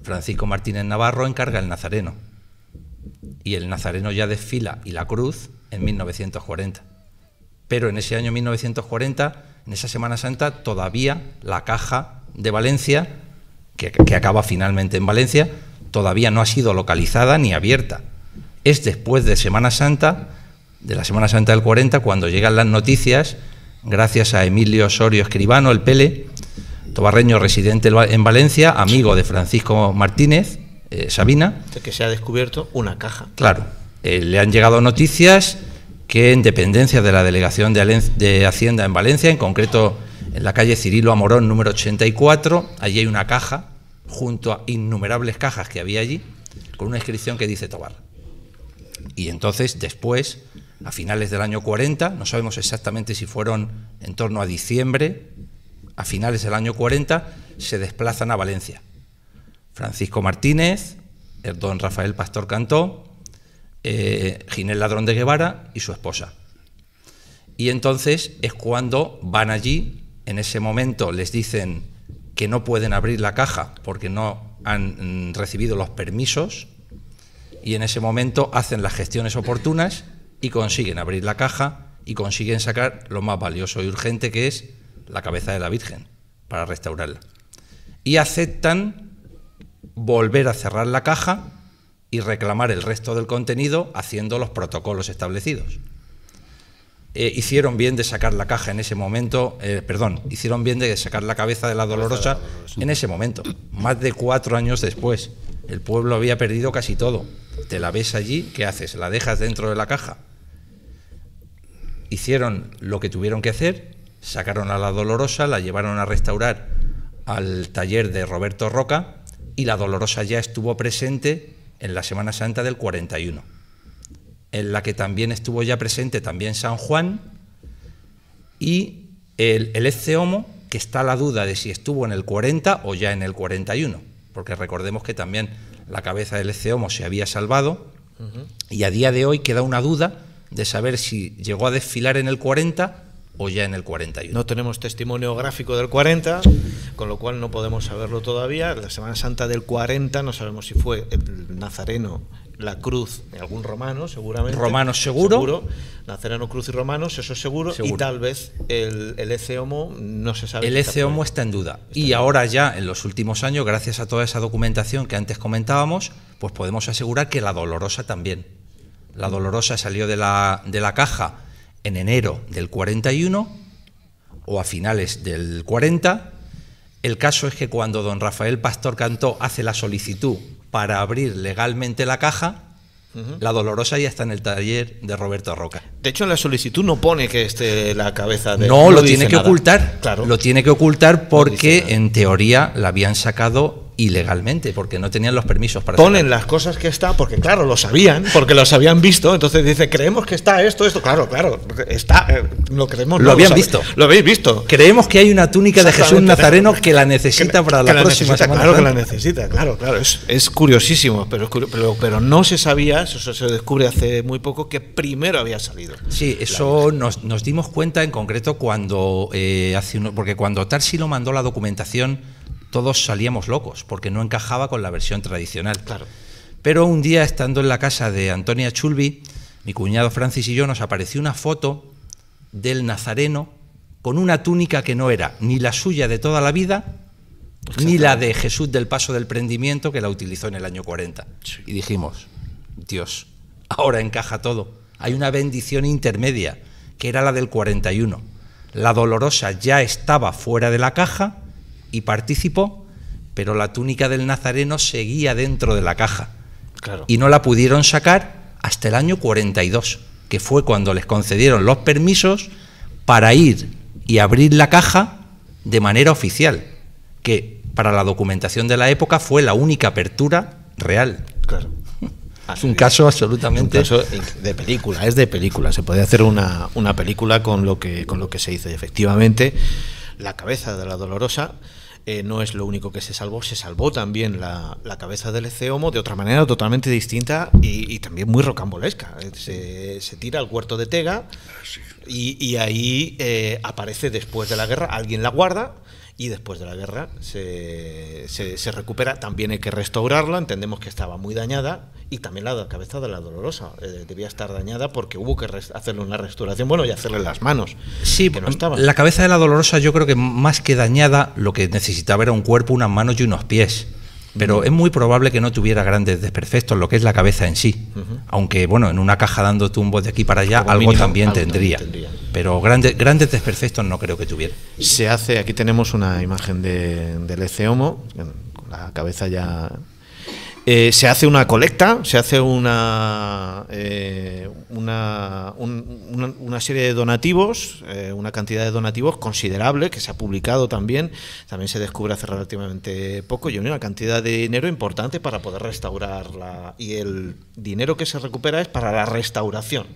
[SPEAKER 8] Francisco Martínez Navarro encarga el Nazareno. Y el Nazareno ya desfila y la cruz en 1940 pero en ese año 1940, en esa Semana Santa, todavía la caja de Valencia, que, acaba finalmente en Valencia, todavía no ha sido localizada ni abierta. Es después de Semana Santa, de la Semana Santa del 40, cuando llegan las noticias, gracias a Emilio Osorio Escribano, el Pele, tobarreño residente en Valencia, amigo de Francisco Martínez, eh, Sabina.
[SPEAKER 1] que se ha descubierto una caja.
[SPEAKER 8] Claro. Eh, le han llegado noticias que en dependencia de la Delegación de Hacienda en Valencia, en concreto en la calle Cirilo Amorón número 84, allí hay una caja, junto a innumerables cajas que había allí, con una inscripción que dice Tobar. Y entonces, después, a finales del año 40, no sabemos exactamente si fueron en torno a diciembre, a finales del año 40, se desplazan a Valencia. Francisco Martínez, el don Rafael Pastor Cantó, eh, Ladrón de Guevara y su esposa. Y entonces es cuando van allí, en ese momento les dicen que no pueden abrir la caja porque no han mm, recibido los permisos y en ese momento hacen las gestiones oportunas y consiguen abrir la caja y consiguen sacar lo más valioso y urgente que es la cabeza de la Virgen para restaurarla. Y aceptan volver a cerrar la caja y reclamar el resto del contenido haciendo los protocolos establecidos. Eh, hicieron bien de sacar la caja en ese momento, eh, perdón, hicieron bien de sacar la cabeza de la dolorosa en ese momento, más de cuatro años después. El pueblo había perdido casi todo. Te la ves allí, ¿qué haces? ¿La dejas dentro de la caja? Hicieron lo que tuvieron que hacer, sacaron a la dolorosa, la llevaron a restaurar al taller de Roberto Roca y la dolorosa ya estuvo presente en la Semana Santa del 41, en la que también estuvo ya presente también San Juan y el, el que está la duda de si estuvo en el 40 o ya en el 41, porque recordemos que también la cabeza del Ecce se había salvado y a día de hoy queda una duda de saber si llegó a desfilar en el 40 o ya en el 41. No tenemos testimonio gráfico del 40, con lo cual no podemos saberlo todavía. La Semana
[SPEAKER 1] Santa del 40 no sabemos si fue el nazareno, la cruz, algún romano, seguramente. Romano seguro. Nazareno, cruz y romanos, eso es seguro. Y tal vez el, el no se sabe. El Ece
[SPEAKER 8] está en duda. y ahora ya, en los últimos años, gracias a toda esa documentación que antes comentábamos, pues podemos asegurar que la dolorosa también. La dolorosa salió de la, de la caja en enero del 41 o a finales del 40. El caso es que cuando don Rafael Pastor Cantó hace la solicitud para abrir legalmente la caja, la dolorosa ya está en el taller de Roberto Roca. De hecho, la solicitud no pone que esté la cabeza de... No, lo tiene que ocultar. Claro. Lo tiene que ocultar porque, en teoría, la habían sacado ilegalmente porque no tenían los permisos para ponen las
[SPEAKER 1] cosas que está porque claro lo sabían porque
[SPEAKER 8] los habían visto
[SPEAKER 1] entonces dice creemos que está
[SPEAKER 8] esto esto claro claro está eh, lo creemos lo habían visto lo habéis visto creemos que hay una túnica de Jesús Nazareno que la necesita para la, próxima claro que la necesita
[SPEAKER 1] claro claro es, es curiosísimo pero,
[SPEAKER 8] pero, pero no se sabía eso se descubre hace muy poco que primero había salido sí eso nos, nos dimos cuenta en concreto cuando eh, hace uno, porque cuando Tarsi lo mandó la documentación todos salíamos locos porque no encajaba con la versión tradicional. Claro. Pero un día, estando en la casa de Antonia Chulbi, mi cuñado Francis y yo nos apareció una foto del nazareno con una túnica que no era ni la suya de toda la vida, ni la de Jesús del Paso del Prendimiento, que la utilizó en el año 40. Y dijimos, Dios, ahora encaja todo. Hay una bendición intermedia, que era la del 41. La dolorosa ya estaba fuera de la caja y participó, pero la túnica del Nazareno seguía dentro de la caja. Claro. Y no la pudieron sacar hasta el año 42, que fue cuando les concedieron los permisos para ir y abrir la caja de manera oficial, que para la documentación de la época fue la única apertura real. Claro. Es un caso absolutamente. Un caso
[SPEAKER 1] de película, es de película. Se puede hacer una, una película con lo, que, con lo que se hizo. efectivamente, la cabeza de la dolorosa eh, no es lo único que se salvó, se salvó también la, cabeza del Eceomo de otra manera totalmente distinta y, también muy rocambolesca. Eh, se, se, tira al huerto de Tega ah, y, ahí eh, aparece después de la guerra, alguien la guarda y después de la guerra se, se, recupera. También hay que restaurarla, entendemos que estaba muy dañada y también la cabeza de la dolorosa eh, debía estar dañada porque hubo que hacerle una restauración, bueno, y hacerle las manos.
[SPEAKER 8] Sí, que mm, estaba. la cabeza de la dolorosa yo creo que más que dañada lo que necesitaba era un cuerpo, unas manos y unos pies pero es muy probable que no tuviera grandes desperfectos, lo que es la cabeza en sí. Aunque, bueno, en una caja dando tumbos de aquí para allá, algo, también, tendría. Pero grandes, grandes desperfectos no creo que
[SPEAKER 1] tuviera. Se hace, aquí tenemos una imagen de, del eceomo, la cabeza ya eh, se hace una colecta, se hace una, eh, una, una, serie de donativos, eh, una cantidad de donativos considerable que se ha publicado también, también se descubre hace relativamente poco, y una cantidad de dinero importante para poder restaurarla. Y el dinero que se recupera es para la
[SPEAKER 8] restauración.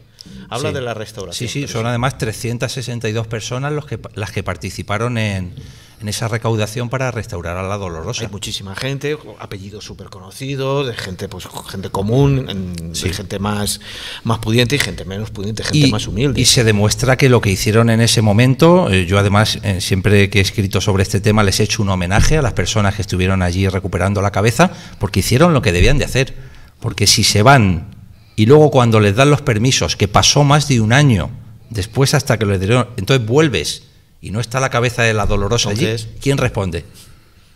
[SPEAKER 1] Habla de la restauración. Sí,
[SPEAKER 8] sí, son además 362 personas los que, las que participaron en en esa recaudación para restaurar a la Dolorosa. Hay muchísima gente,
[SPEAKER 1] apellidos súper conocidos, de gente, pues, gente común, gente más, más pudiente y gente menos pudiente, gente más humilde. Y
[SPEAKER 8] se demuestra que lo que hicieron en ese momento, eh, yo además eh, siempre que he escrito sobre este tema les he hecho un homenaje a las personas que estuvieron allí recuperando la cabeza, porque hicieron lo que debían de hacer. Porque si se van y luego cuando les dan los permisos, que pasó más de un año después hasta que lo dieron, entonces vuelves y no está la cabeza de la dolorosa allí, ¿quién responde?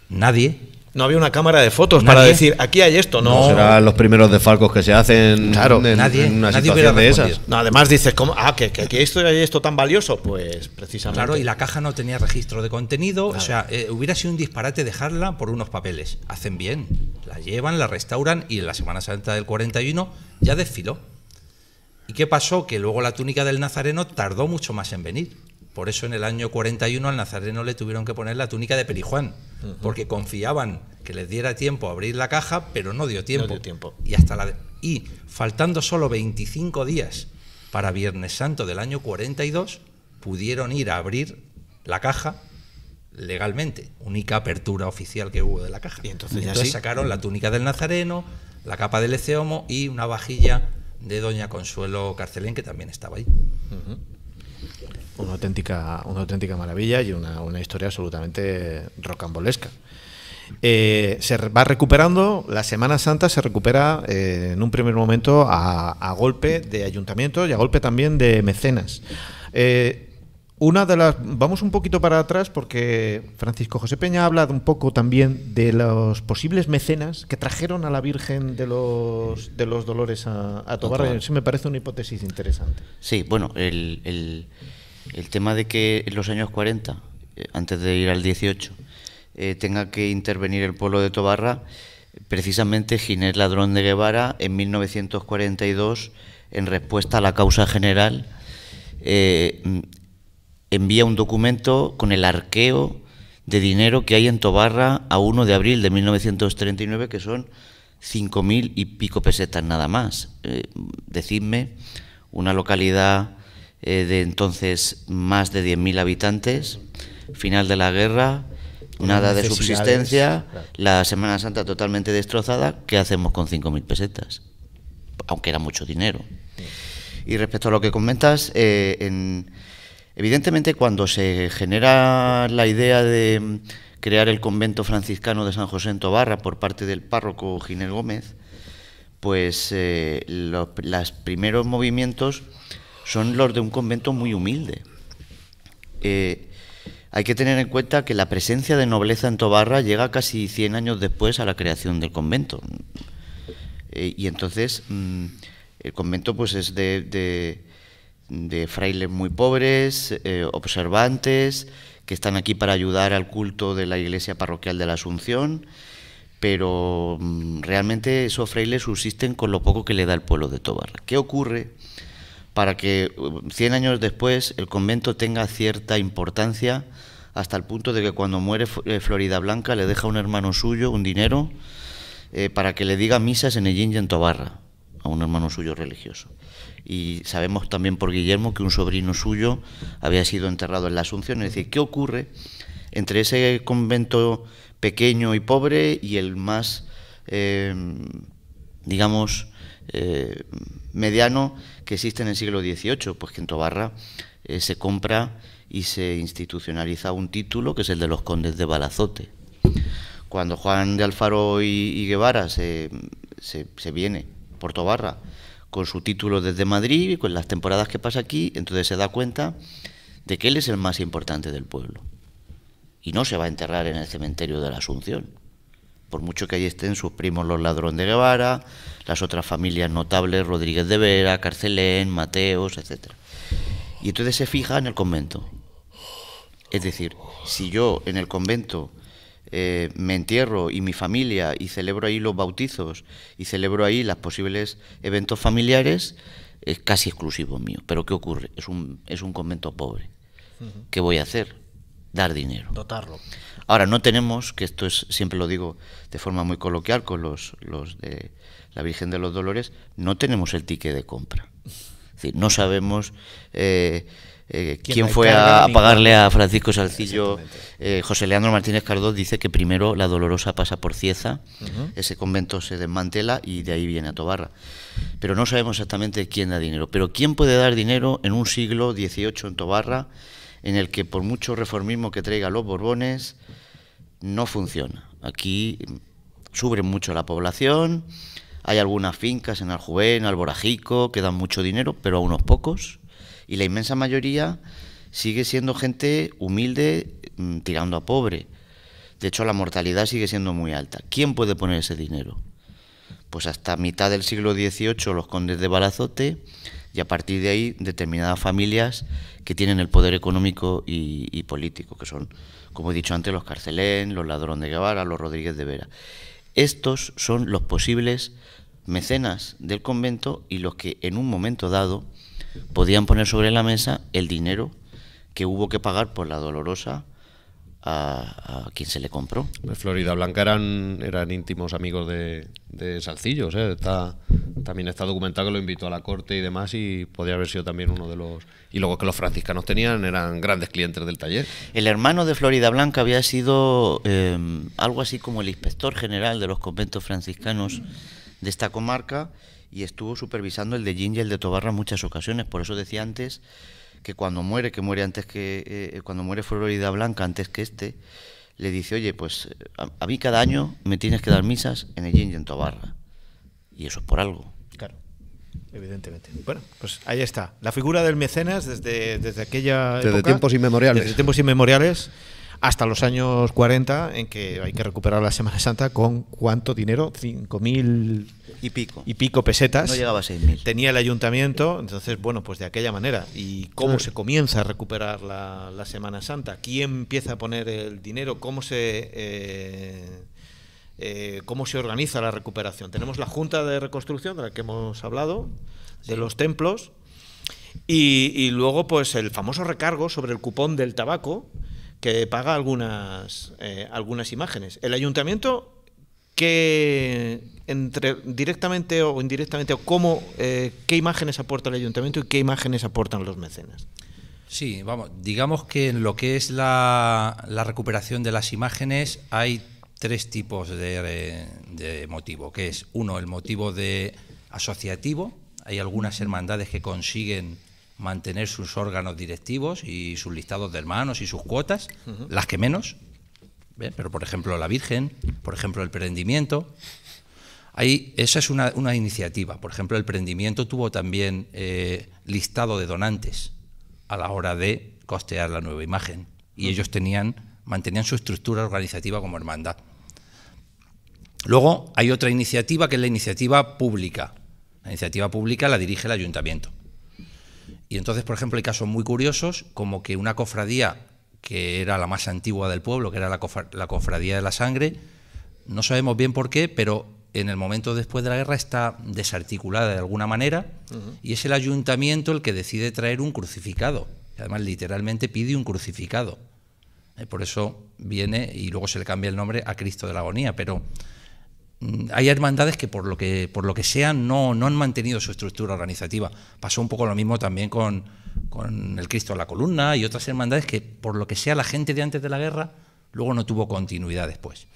[SPEAKER 8] Nadie. No había una cámara de fotos
[SPEAKER 2] para decir, aquí hay esto, ¿no? serán los primeros defalcos que se hacen claro, en, nadie, una situación de esas. No,
[SPEAKER 1] además dices, ¿cómo? Ah, que, aquí esto, hay esto tan valioso. Pues precisamente. Claro, y
[SPEAKER 8] la caja no tenía registro de contenido. O sea, eh, hubiera sido un disparate dejarla por unos papeles. Hacen bien. La llevan, la restauran y en la Semana Santa del 41 ya desfiló. ¿Y qué pasó? Que luego la túnica del Nazareno tardó mucho más en venir. Por eso en el año 41 al nazareno le tuvieron que poner la túnica de Perijuan porque confiaban que les diera tiempo a abrir la caja, pero no dio tiempo. dio tiempo. Y, hasta la y faltando solo 25 días para Viernes Santo del año 42, pudieron ir a abrir la caja legalmente, única apertura oficial que hubo de la caja. Y entonces, y sacaron la túnica del nazareno, la capa del eceomo y una vajilla de Doña Consuelo Carcelén, que también estaba ahí
[SPEAKER 1] una auténtica, una auténtica maravilla y una, historia absolutamente rocambolesca. Eh, se va recuperando, la Semana Santa se recupera eh, en un primer momento a, golpe de ayuntamiento y a golpe también de mecenas. Eh, una de las. Vamos un poquito para atrás porque Francisco José Peña ha hablado un poco también de los posibles mecenas que trajeron a la Virgen de los, de los Dolores a, a Tobar. me parece una hipótesis interesante.
[SPEAKER 10] Sí, bueno, el el tema de que en los años 40, eh, antes de ir al 18, eh, tenga que intervenir el pueblo de Tobarra, precisamente Ginés Ladrón de Guevara, en 1942, en respuesta a la causa general, eh, mm, envía un documento con el arqueo de dinero que hay en Tobarra a 1 de abril de 1939, que son 5.000 y pico pesetas nada más. decidme una localidad eh, de entonces más de 10.000 habitantes, final de la guerra, nada de subsistencia, la Semana Santa totalmente destrozada, ¿qué hacemos con 5.000 pesetas? Aunque era mucho dinero. Y respecto a lo que comentas, eh, en, evidentemente cuando se genera la idea de crear el convento franciscano de San José en Tobarra por parte del párroco Ginel Gómez, pues eh, los primeros movimientos son los de un convento muy humilde. Eh, hay que tener en cuenta que la presencia de nobleza en Tobarra llega casi 100 años después a la creación del convento. Eh, y entonces mm, el convento pues es de, de, frailes muy pobres, eh, observantes, que están aquí para ayudar al culto de la iglesia parroquial de la Asunción, pero mm, realmente esos frailes subsisten con lo poco que le da el pueblo de Tobarra. ¿Qué ocurre? para que 100 eh, años después el convento tenga cierta importancia hasta el punto de que cuando muere eh, Florida Blanca le deja a un hermano suyo un dinero eh, para que le diga misas en El y en Tobarra, a un hermano suyo religioso. Y sabemos también por Guillermo que un sobrino suyo había sido enterrado en la Asunción. Es decir, ¿qué ocurre entre ese convento pequeño y pobre y el más, digamos, mediano que existe en el siglo XVIII, pues que en Tobarra eh, se compra y se institucionaliza un título que es el de los condes de Balazote. Cuando Juan de Alfaro y, Guevara se, viene por Tobarra con su título desde Madrid y con las temporadas que pasa aquí, entonces se da cuenta de que él es el más importante del pueblo. Y no se va a enterrar en el cementerio de la Asunción por mucho que ahí estén sus primos los ladrón de Guevara, las otras familias notables, Rodríguez de Vera, Carcelén, Mateos, etcétera... Y entonces se fija en el convento. Es decir, si yo en el convento eh, me entierro y mi familia y celebro ahí los bautizos y celebro ahí las posibles eventos familiares, es casi exclusivo mío. Pero ¿qué ocurre? Es un, es un convento pobre. ¿Qué voy a hacer? dar dinero. Dotarlo. Ahora, no tenemos, que esto es, siempre lo digo de forma muy coloquial con los, los de la Virgen de los Dolores, no tenemos el ticket de compra. Es decir, no sabemos eh, eh, quién, fue a, pagarle a Francisco Salcillo. Eh, José Leandro Martínez Cardós dice que primero la Dolorosa pasa por Cieza, ese convento se desmantela y de ahí viene a Tobarra. Pero no sabemos exactamente quién da dinero. Pero quién puede dar dinero en un siglo XVIII en Tobarra en el que por mucho reformismo que traiga los Borbones, no funciona. Aquí sube mucho la población, hay algunas fincas en Aljubén, Alborajico, que dan mucho dinero, pero a unos pocos, y la inmensa mayoría sigue siendo gente humilde mm, tirando a pobre. De hecho, la mortalidad sigue siendo muy alta. ¿Quién puede poner ese dinero? Pues hasta mitad del siglo XVIII los condes de Balazote y a partir de ahí determinadas familias que tienen el poder económico y, político, que son, como he dicho antes, los Carcelén, los Ladrón de Guevara, los Rodríguez de Vera. Estos son los posibles mecenas del convento y los que en un momento dado podían poner sobre la mesa el dinero que hubo que pagar por la dolorosa a, quien se le compró. Florida Blanca eran, eran íntimos
[SPEAKER 2] amigos de, de Salcillo. ¿eh? Está, también está documentado que lo invitó a la corte y demás
[SPEAKER 10] y podría haber sido también uno de los... Y luego que los franciscanos tenían, eran grandes clientes del taller. El hermano de Florida Blanca había sido em, algo así como el inspector general de los conventos franciscanos de esta comarca y estuvo supervisando el de Gin y el de Tobarra en muchas ocasiones. Por eso decía antes que cuando muere, que muere antes que, eh, cuando muere Florida Blanca antes que este, le dice, oye, pues eh, a, mí cada año me tienes que dar misas en el y en Tobarra. Y eso es por algo.
[SPEAKER 1] Claro, evidentemente. Bueno, pues ahí está. La figura del mecenas desde, desde aquella. Desde tiempos inmemoriales. Desde tiempos inmemoriales hasta los años 40, en que hay que recuperar la Semana Santa con cuánto dinero, 5.000 y pico. y pico pesetas. No llegaba a 6.000. Tenía el ayuntamiento, entonces, bueno, pues de aquella manera. ¿Y cómo se comienza a recuperar la, Semana Santa? ¿Quién empieza a poner el dinero? ¿Cómo se... Eh, eh, cómo se organiza la recuperación. Tenemos la Junta de Reconstrucción, de la que hemos hablado, de los templos, y, y, luego pues el famoso recargo sobre el cupón del tabaco, que paga algunas, eh, algunas imágenes. El ayuntamiento que entre directamente o indirectamente o cómo eh, qué imágenes aporta el ayuntamiento y qué imágenes aportan los mecenas. Sí,
[SPEAKER 8] vamos, digamos que en lo que es la, recuperación de las imágenes hay tres tipos de, de motivo, que es uno, el motivo de asociativo, hay algunas hermandades que consiguen mantener sus órganos directivos y sus listados de hermanos y sus cuotas, las que menos, ¿eh? pero por ejemplo la Virgen, por ejemplo el prendimiento. Ahí, esa es una, iniciativa. Por ejemplo, el prendimiento tuvo también eh, listado de donantes a la hora de costear la nueva imagen. Y ellos tenían, mantenían su estructura organizativa como hermandad. Luego hay otra iniciativa que es la iniciativa pública. La iniciativa pública la dirige el ayuntamiento. Y entonces, por ejemplo, hay casos muy curiosos, como que una cofradía que era la más antigua del pueblo, que era la, cofradía de la sangre, no sabemos bien por qué, pero en el momento después de la guerra está desarticulada de alguna manera y es el ayuntamiento el que decide traer un crucificado. Además, literalmente pide un crucificado. Eh, por eso viene y luego se le cambia el nombre a Cristo de la Agonía. Pero Mm, hay hermandades que por lo que, por lo que sea no, no han mantenido su estructura organizativa. Pasó un poco lo mismo también con, con el Cristo a la Columna y otras hermandades que por lo que sea la gente de antes de la guerra luego no tuvo continuidad después.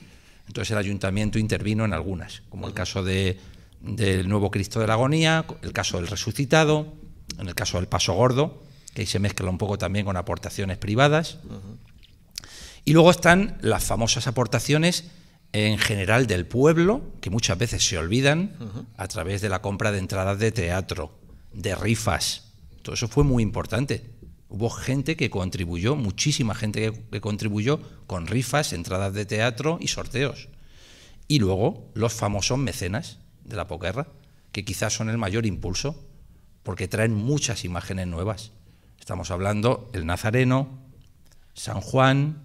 [SPEAKER 8] Entonces el ayuntamiento intervino en algunas, como el caso de, del nuevo Cristo de la Agonía, el caso del resucitado, en el caso del Paso Gordo, que ahí se mezcla un poco también con aportaciones privadas. Y luego están las famosas aportaciones en general del pueblo, que muchas veces se olvidan, a través de la compra de entradas de teatro, de rifas. Todo eso fue muy importante. Hubo gente que contribuyó, muchísima gente que, contribuyó con rifas, entradas de teatro y sorteos. Y luego los famosos mecenas de la poquerra, que quizás son el mayor impulso, porque traen muchas imágenes nuevas. Estamos hablando el Nazareno, San Juan,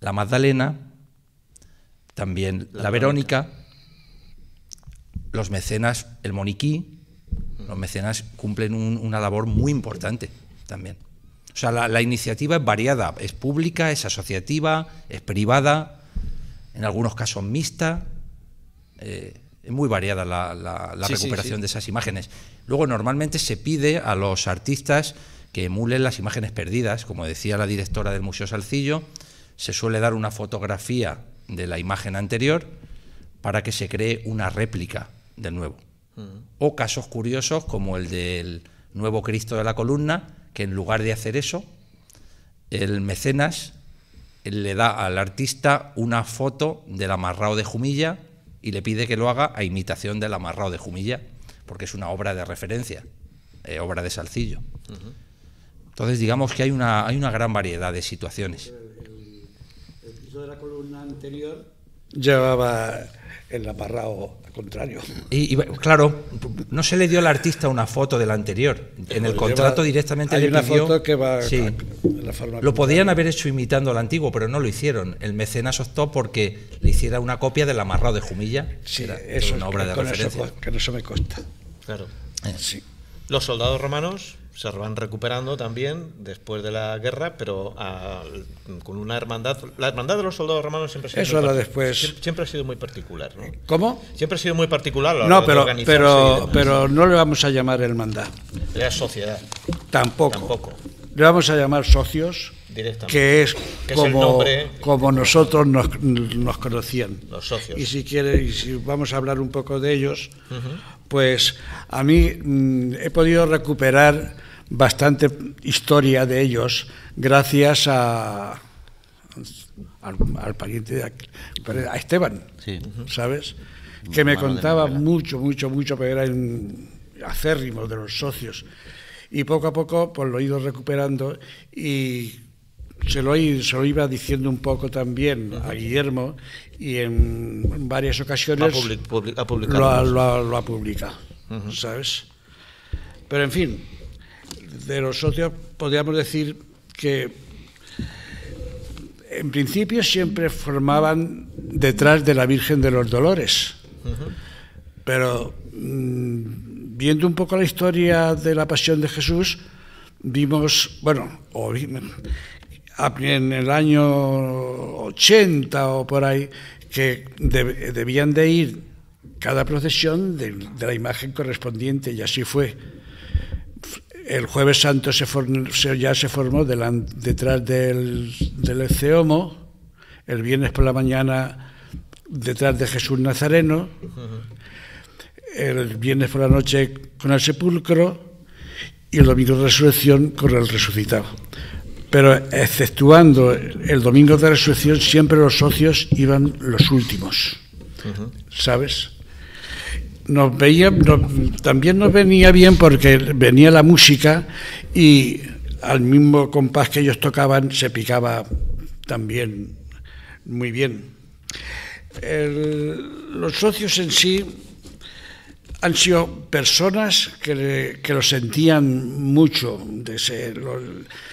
[SPEAKER 8] la Magdalena, también la, Verónica, los mecenas, el Moniquí, los mecenas cumplen una labor muy importante también. O sea, la, iniciativa es variada, es pública, es asociativa, es privada, en algunos casos mixta. Eh, es muy variada la, recuperación de esas imágenes. Luego, normalmente se pide a los artistas que emulen las imágenes perdidas. Como decía la directora del Museo Salcillo, se suele dar una fotografía de la imagen anterior para que se cree una réplica del nuevo. O casos curiosos como el del nuevo Cristo de la columna, que en lugar de hacer eso, el mecenas le da al artista una foto del amarrado de Jumilla y le pide que lo haga a imitación del amarrado de Jumilla, porque es una obra de referencia, eh, obra de Salcillo. Entonces digamos que hay una, hay una gran variedad de situaciones
[SPEAKER 9] de la columna anterior
[SPEAKER 8] llevaba el
[SPEAKER 9] amarrado al contrario.
[SPEAKER 8] Y, claro, no se le dio al artista una foto del anterior. En el contrato directamente hay una foto que va sí,
[SPEAKER 9] a la Lo
[SPEAKER 8] podían haber hecho imitando al antiguo, pero no lo hicieron. El mecenas optó porque le hiciera una copia del amarrado de Jumilla.
[SPEAKER 9] Sí, eso una obra de referencia. que eso me consta. Claro. Sí.
[SPEAKER 1] Los soldados romanos se van recuperando también después de la guerra, pero con una hermandad. La hermandad de los soldados romanos siempre ha sido, muy, después. Siempre, ha sido muy particular. ¿no? ¿Cómo? Siempre ha sido muy particular. no, pero, pero,
[SPEAKER 9] no le vamos a llamar hermandad.
[SPEAKER 1] La sociedad.
[SPEAKER 9] Tampoco. Le vamos a llamar socios. Que es, como, como nosotros nos, conocían. Los socios. Y si quieres y si vamos a hablar un poco de ellos, pues a mí mm, he podido recuperar bastante historia de ellos gracias a, al, pariente de a Esteban, ¿sabes? Que me contaba mucho, mucho, mucho, pero era un acérrimo de los socios. Y poco a poco pues, lo he ido recuperando y se lo, se lo iba diciendo un poco también a Guillermo y en varias ocasiones lo, ha publicado, ¿sabes? Pero en fin, de los socios podríamos decir que en principio siempre formaban detrás de la Virgen de los Dolores, pero mm, viendo un poco la historia de la Pasión de Jesús, vimos, bueno, en el año 80 o por ahí, que debían de ir cada procesión de la imagen correspondiente, y así fue. El jueves santo se ya se formó detrás del, del el viernes por la mañana detrás de Jesús Nazareno, el viernes por la noche con el sepulcro y el domingo de resurrección con el resucitado. Pero exceptuando el domingo de resurrección, siempre los socios iban los últimos, ¿sabes? veía, también nos venía bien porque venía la música y al mismo compás que ellos tocaban se picaba también muy bien. los socios en sí han sido personas que, lo sentían mucho. se,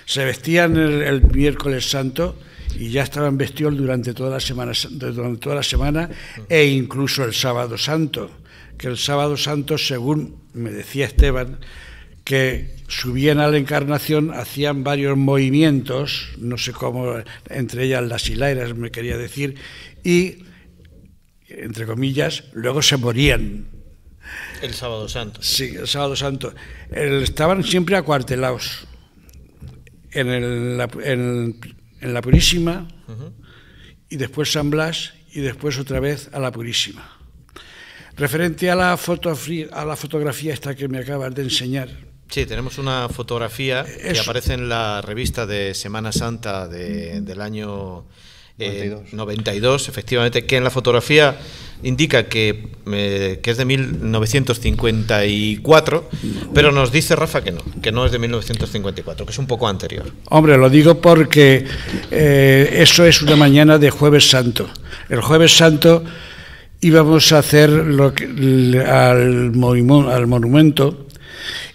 [SPEAKER 9] se, vestían el, miércoles santo y ya estaban vestidos durante toda la semana, durante toda la semana e incluso el sábado santo que el sábado santo, según me decía Esteban, que subían a la encarnación, hacían varios movimientos, no sé cómo, entre ellas las hilairas, me quería decir, y, entre comillas, luego se morían. El sábado santo. Sí, el sábado santo. estaban siempre acuartelados. En, el, la, en, la Purísima, y después San Blas, y después otra vez a la Purísima. Referente a la, fotografía, a la fotografía esta que me acabas de enseñar.
[SPEAKER 1] Sí, tenemos una fotografía que aparece en la revista de Semana Santa de, del año 92. Eh, efectivamente, que en la fotografía indica que, eh, que es de 1954, pero nos dice Rafa que no, que no es de 1954, que es un poco anterior.
[SPEAKER 9] Hombre, lo digo porque eh, eso es una mañana de jueves santo. El jueves santo íbamos a hacer lo al, al monumento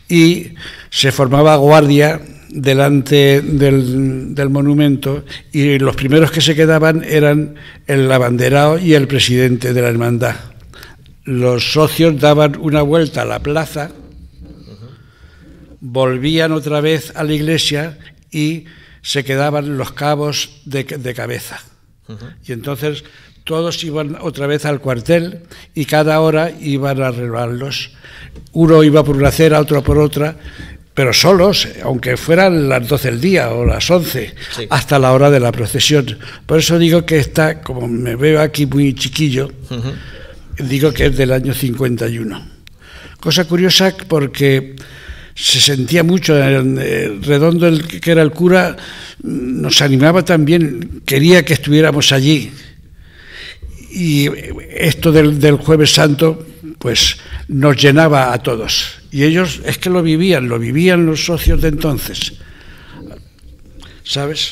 [SPEAKER 9] y se formaba guardia delante del, monumento y los primeros que se quedaban eran el abanderado y el presidente de la hermandad. Los socios daban una vuelta a la plaza, volvían otra vez a la iglesia y se quedaban los cabos de, de cabeza. Y entonces todos iban otra vez al cuartel y cada hora iban a arreglarlos. Uno iba por una acera, otro por otra, pero solos, aunque fueran las 12 del día o las 11, hasta la hora de la procesión. Por eso digo que está, como me veo aquí muy chiquillo, digo que es del año 51. Cosa curiosa porque se sentía mucho eh, redondo el que era el cura nos animaba también quería que estuviéramos allí y esto del, del jueves santo, pues nos llenaba a todos. Y ellos es que lo vivían, lo vivían los socios de entonces. ¿Sabes?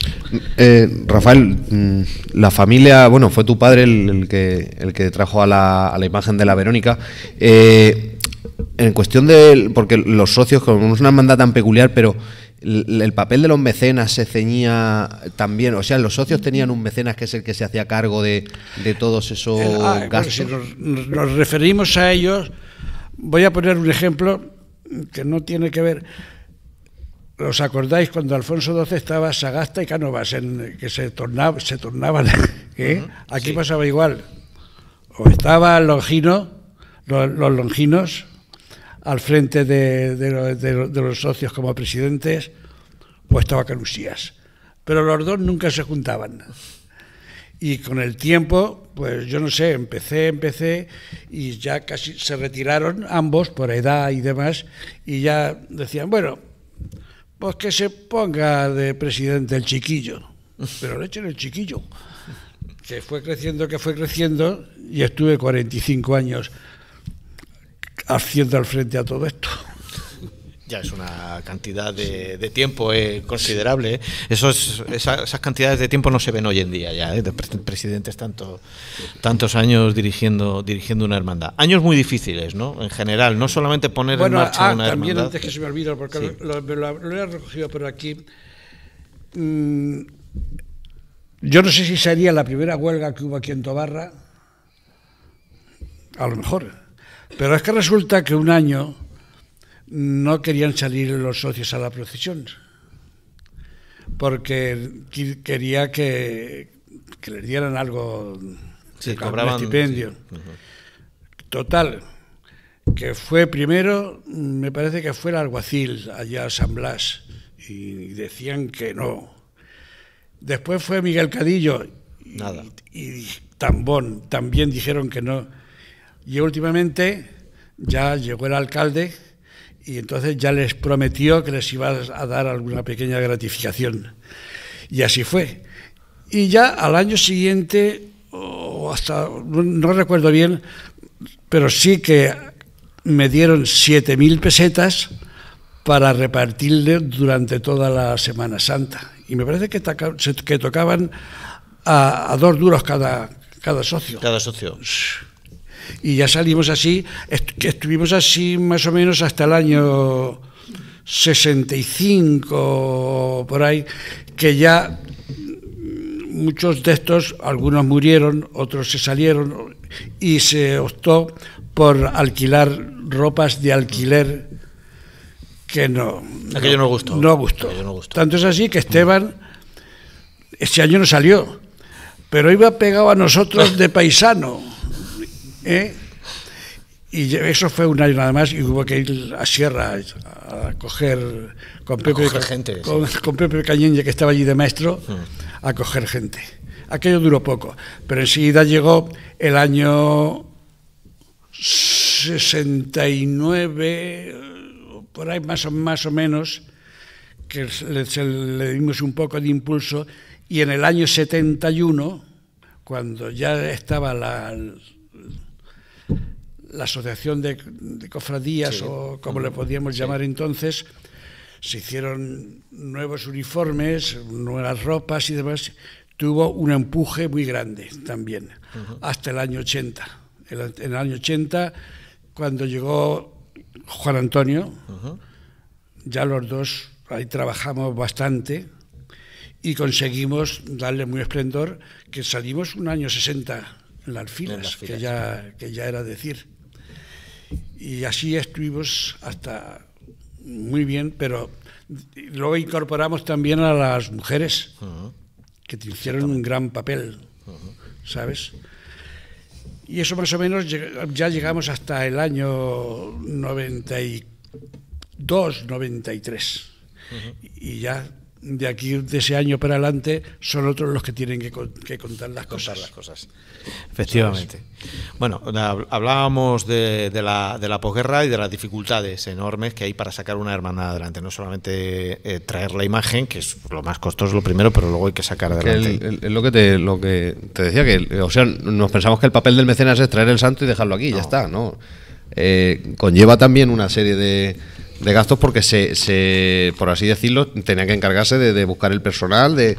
[SPEAKER 2] Eh, Rafael, mm, la familia, bueno, fue tu padre el, que, el que trajo a la, a la imagen de la Verónica. Eh, en cuestión de, porque los socios, como es una hermandad tan peculiar, pero el, papel de los mecenas se ceñía también, o sea, los
[SPEAKER 9] socios tenían un mecenas que es el que se hacía cargo de,
[SPEAKER 2] de todos esos ah, gastos. nos,
[SPEAKER 9] referimos a ellos, voy a poner un ejemplo que no tiene que ver. ¿Os acordáis cuando Alfonso XII estaba Sagasta y Cánovas, en, que se, tornaba, se tornaban? ¿eh? Aquí pasaba igual. O estaba Longino, los, los longinos, al frente de, los socios como presidentes, pues estaba Canusías. Pero los dos nunca se juntaban. Y con el tiempo, pues yo no sé, empecé, empecé y ya casi se retiraron ambos por edad y demás y ya decían, bueno, pues que se ponga de presidente el chiquillo. Pero le echen el chiquillo. Que fue creciendo, que fue creciendo y estuve 45 años ...haciendo al frente a todo esto. Ya es
[SPEAKER 1] una cantidad de, tiempo eh, considerable. Eh. esas, cantidades de tiempo no se ven hoy en día ya, ¿eh? de presidentes tanto, tantos años dirigiendo, dirigiendo una hermandad. Años muy difíciles, ¿no? En general, no solamente poner en marcha ah, también antes que se me olvide, porque
[SPEAKER 9] lo, he recogido por aquí. Mm, yo no sé si sería la primera huelga que hubo aquí en Tobarra. A lo mejor pero es que resulta que un año no querían salir los socios a la procesión, porque quería que, les dieran algo, sí, cobraban, estipendio. Total, que fue primero, me parece que fue el alguacil allá a San Blas, y decían que no. Después fue Miguel Cadillo y, Nada. y Tambón, también dijeron que no. Y últimamente ya llegó el alcalde y entonces ya les prometió que les iba a dar alguna pequeña gratificación. Y así fue. Y ya al año siguiente, o hasta, no recuerdo bien, pero sí que me dieron 7.000 pesetas para repartirle durante toda la Semana Santa. Y me parece que, tocaban a, a, dos duros cada, cada socio. Cada socio y ya salimos así, estuvimos así más o menos hasta el año 65 por ahí, que ya muchos de estos, algunos murieron, otros se salieron y se optó por alquilar ropas de alquiler que no. gustó. No Tanto es así que Esteban ese año no salió, pero iba pegado a nosotros de paisano. ¿Eh? Y eso fue un año nada más y hubo que ir a Sierra a coger con Pepe, con, que estaba allí de maestro, a coger gente. Aquello duró poco, pero enseguida llegó el año 69, por ahí más o, más o menos, que le dimos un poco de impulso, y en el año 71, cuando ya estaba la la asociación de, cofradías, o como le podíamos llamar entonces, se hicieron nuevos uniformes, nuevas ropas y demás, tuvo un empuje muy grande también, hasta el año 80. en el año 80, cuando llegó Juan Antonio, ya los dos ahí trabajamos bastante y conseguimos darle muy esplendor que salimos un año 60 en las filas, que, ya, que ya era decir. Y así estuvimos hasta muy bien, pero luego incorporamos también a las mujeres que hicieron un gran papel, ¿sabes? Y eso más o menos ya llegamos hasta el año 92, 93. Y ya de aquí de ese año para adelante son otros los que tienen que, contar las cosas. las cosas. Efectivamente.
[SPEAKER 1] Bueno, hablábamos de, la, de, posguerra y de las dificultades enormes que hay para sacar una hermana adelante. No solamente eh, traer la imagen, que es lo más
[SPEAKER 2] costoso lo primero, pero luego hay que sacar adelante. Es lo que te, lo que te decía, que o sea, nos pensamos que el papel del mecenas es traer el santo y dejarlo aquí, ya está, ¿no? Eh, conlleva también una serie de de gastos porque se, se, por así decirlo, tenía que encargarse de, buscar el personal, de,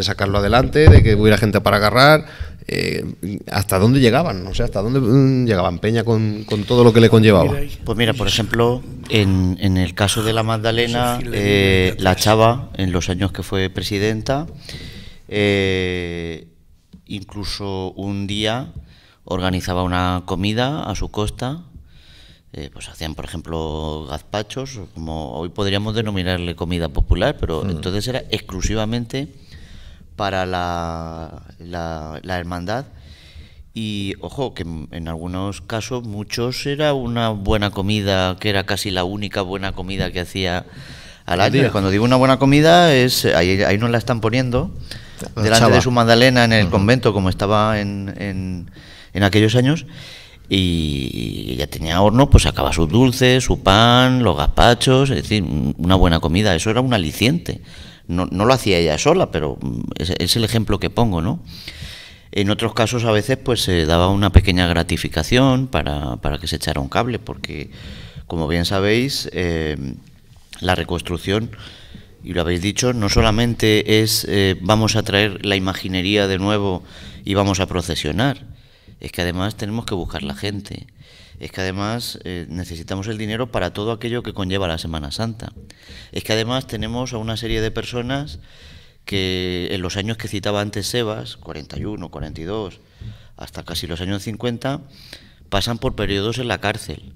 [SPEAKER 2] sacarlo adelante, de que hubiera gente para agarrar. Eh, ¿Hasta dónde llegaban? No sé, ¿hasta dónde mm, llegaban
[SPEAKER 10] Peña con, todo lo que le conllevaba? Pues mira, por ejemplo, en, el caso de la Magdalena, eh, la Chava, en los años que fue presidenta, eh, incluso un día organizaba una comida a su costa eh, pues hacían, por ejemplo, gazpachos, como hoy podríamos denominarle comida popular, pero hmm. entonces era exclusivamente para la, hermandad. Y ojo, que en algunos casos, muchos era una buena comida, que era casi la única buena comida que hacía al año. cuando digo una buena comida, es ahí, ahí nos la están poniendo, delante de su Magdalena en el convento, como estaba en, en, en aquellos años y ella tenía horno, pues sacaba sus dulces, su pan, los gazpachos, es decir, una buena comida. Eso era un aliciente. No, lo hacía ella sola, pero mm, es, el ejemplo que pongo, ¿no? En otros casos a veces pues se daba una pequeña gratificación para, que se echara un cable, porque como bien sabéis, eh, la reconstrucción, y lo habéis dicho, no solamente es eh, vamos a traer la imaginería de nuevo y vamos a procesionar, es que además tenemos que buscar la gente, es que además eh, necesitamos el dinero para todo aquello que conlleva la Semana Santa, es que además tenemos a una serie de personas que en los años que citaba antes Sebas, 41, 42, hasta casi los años 50, pasan por periodos en la cárcel,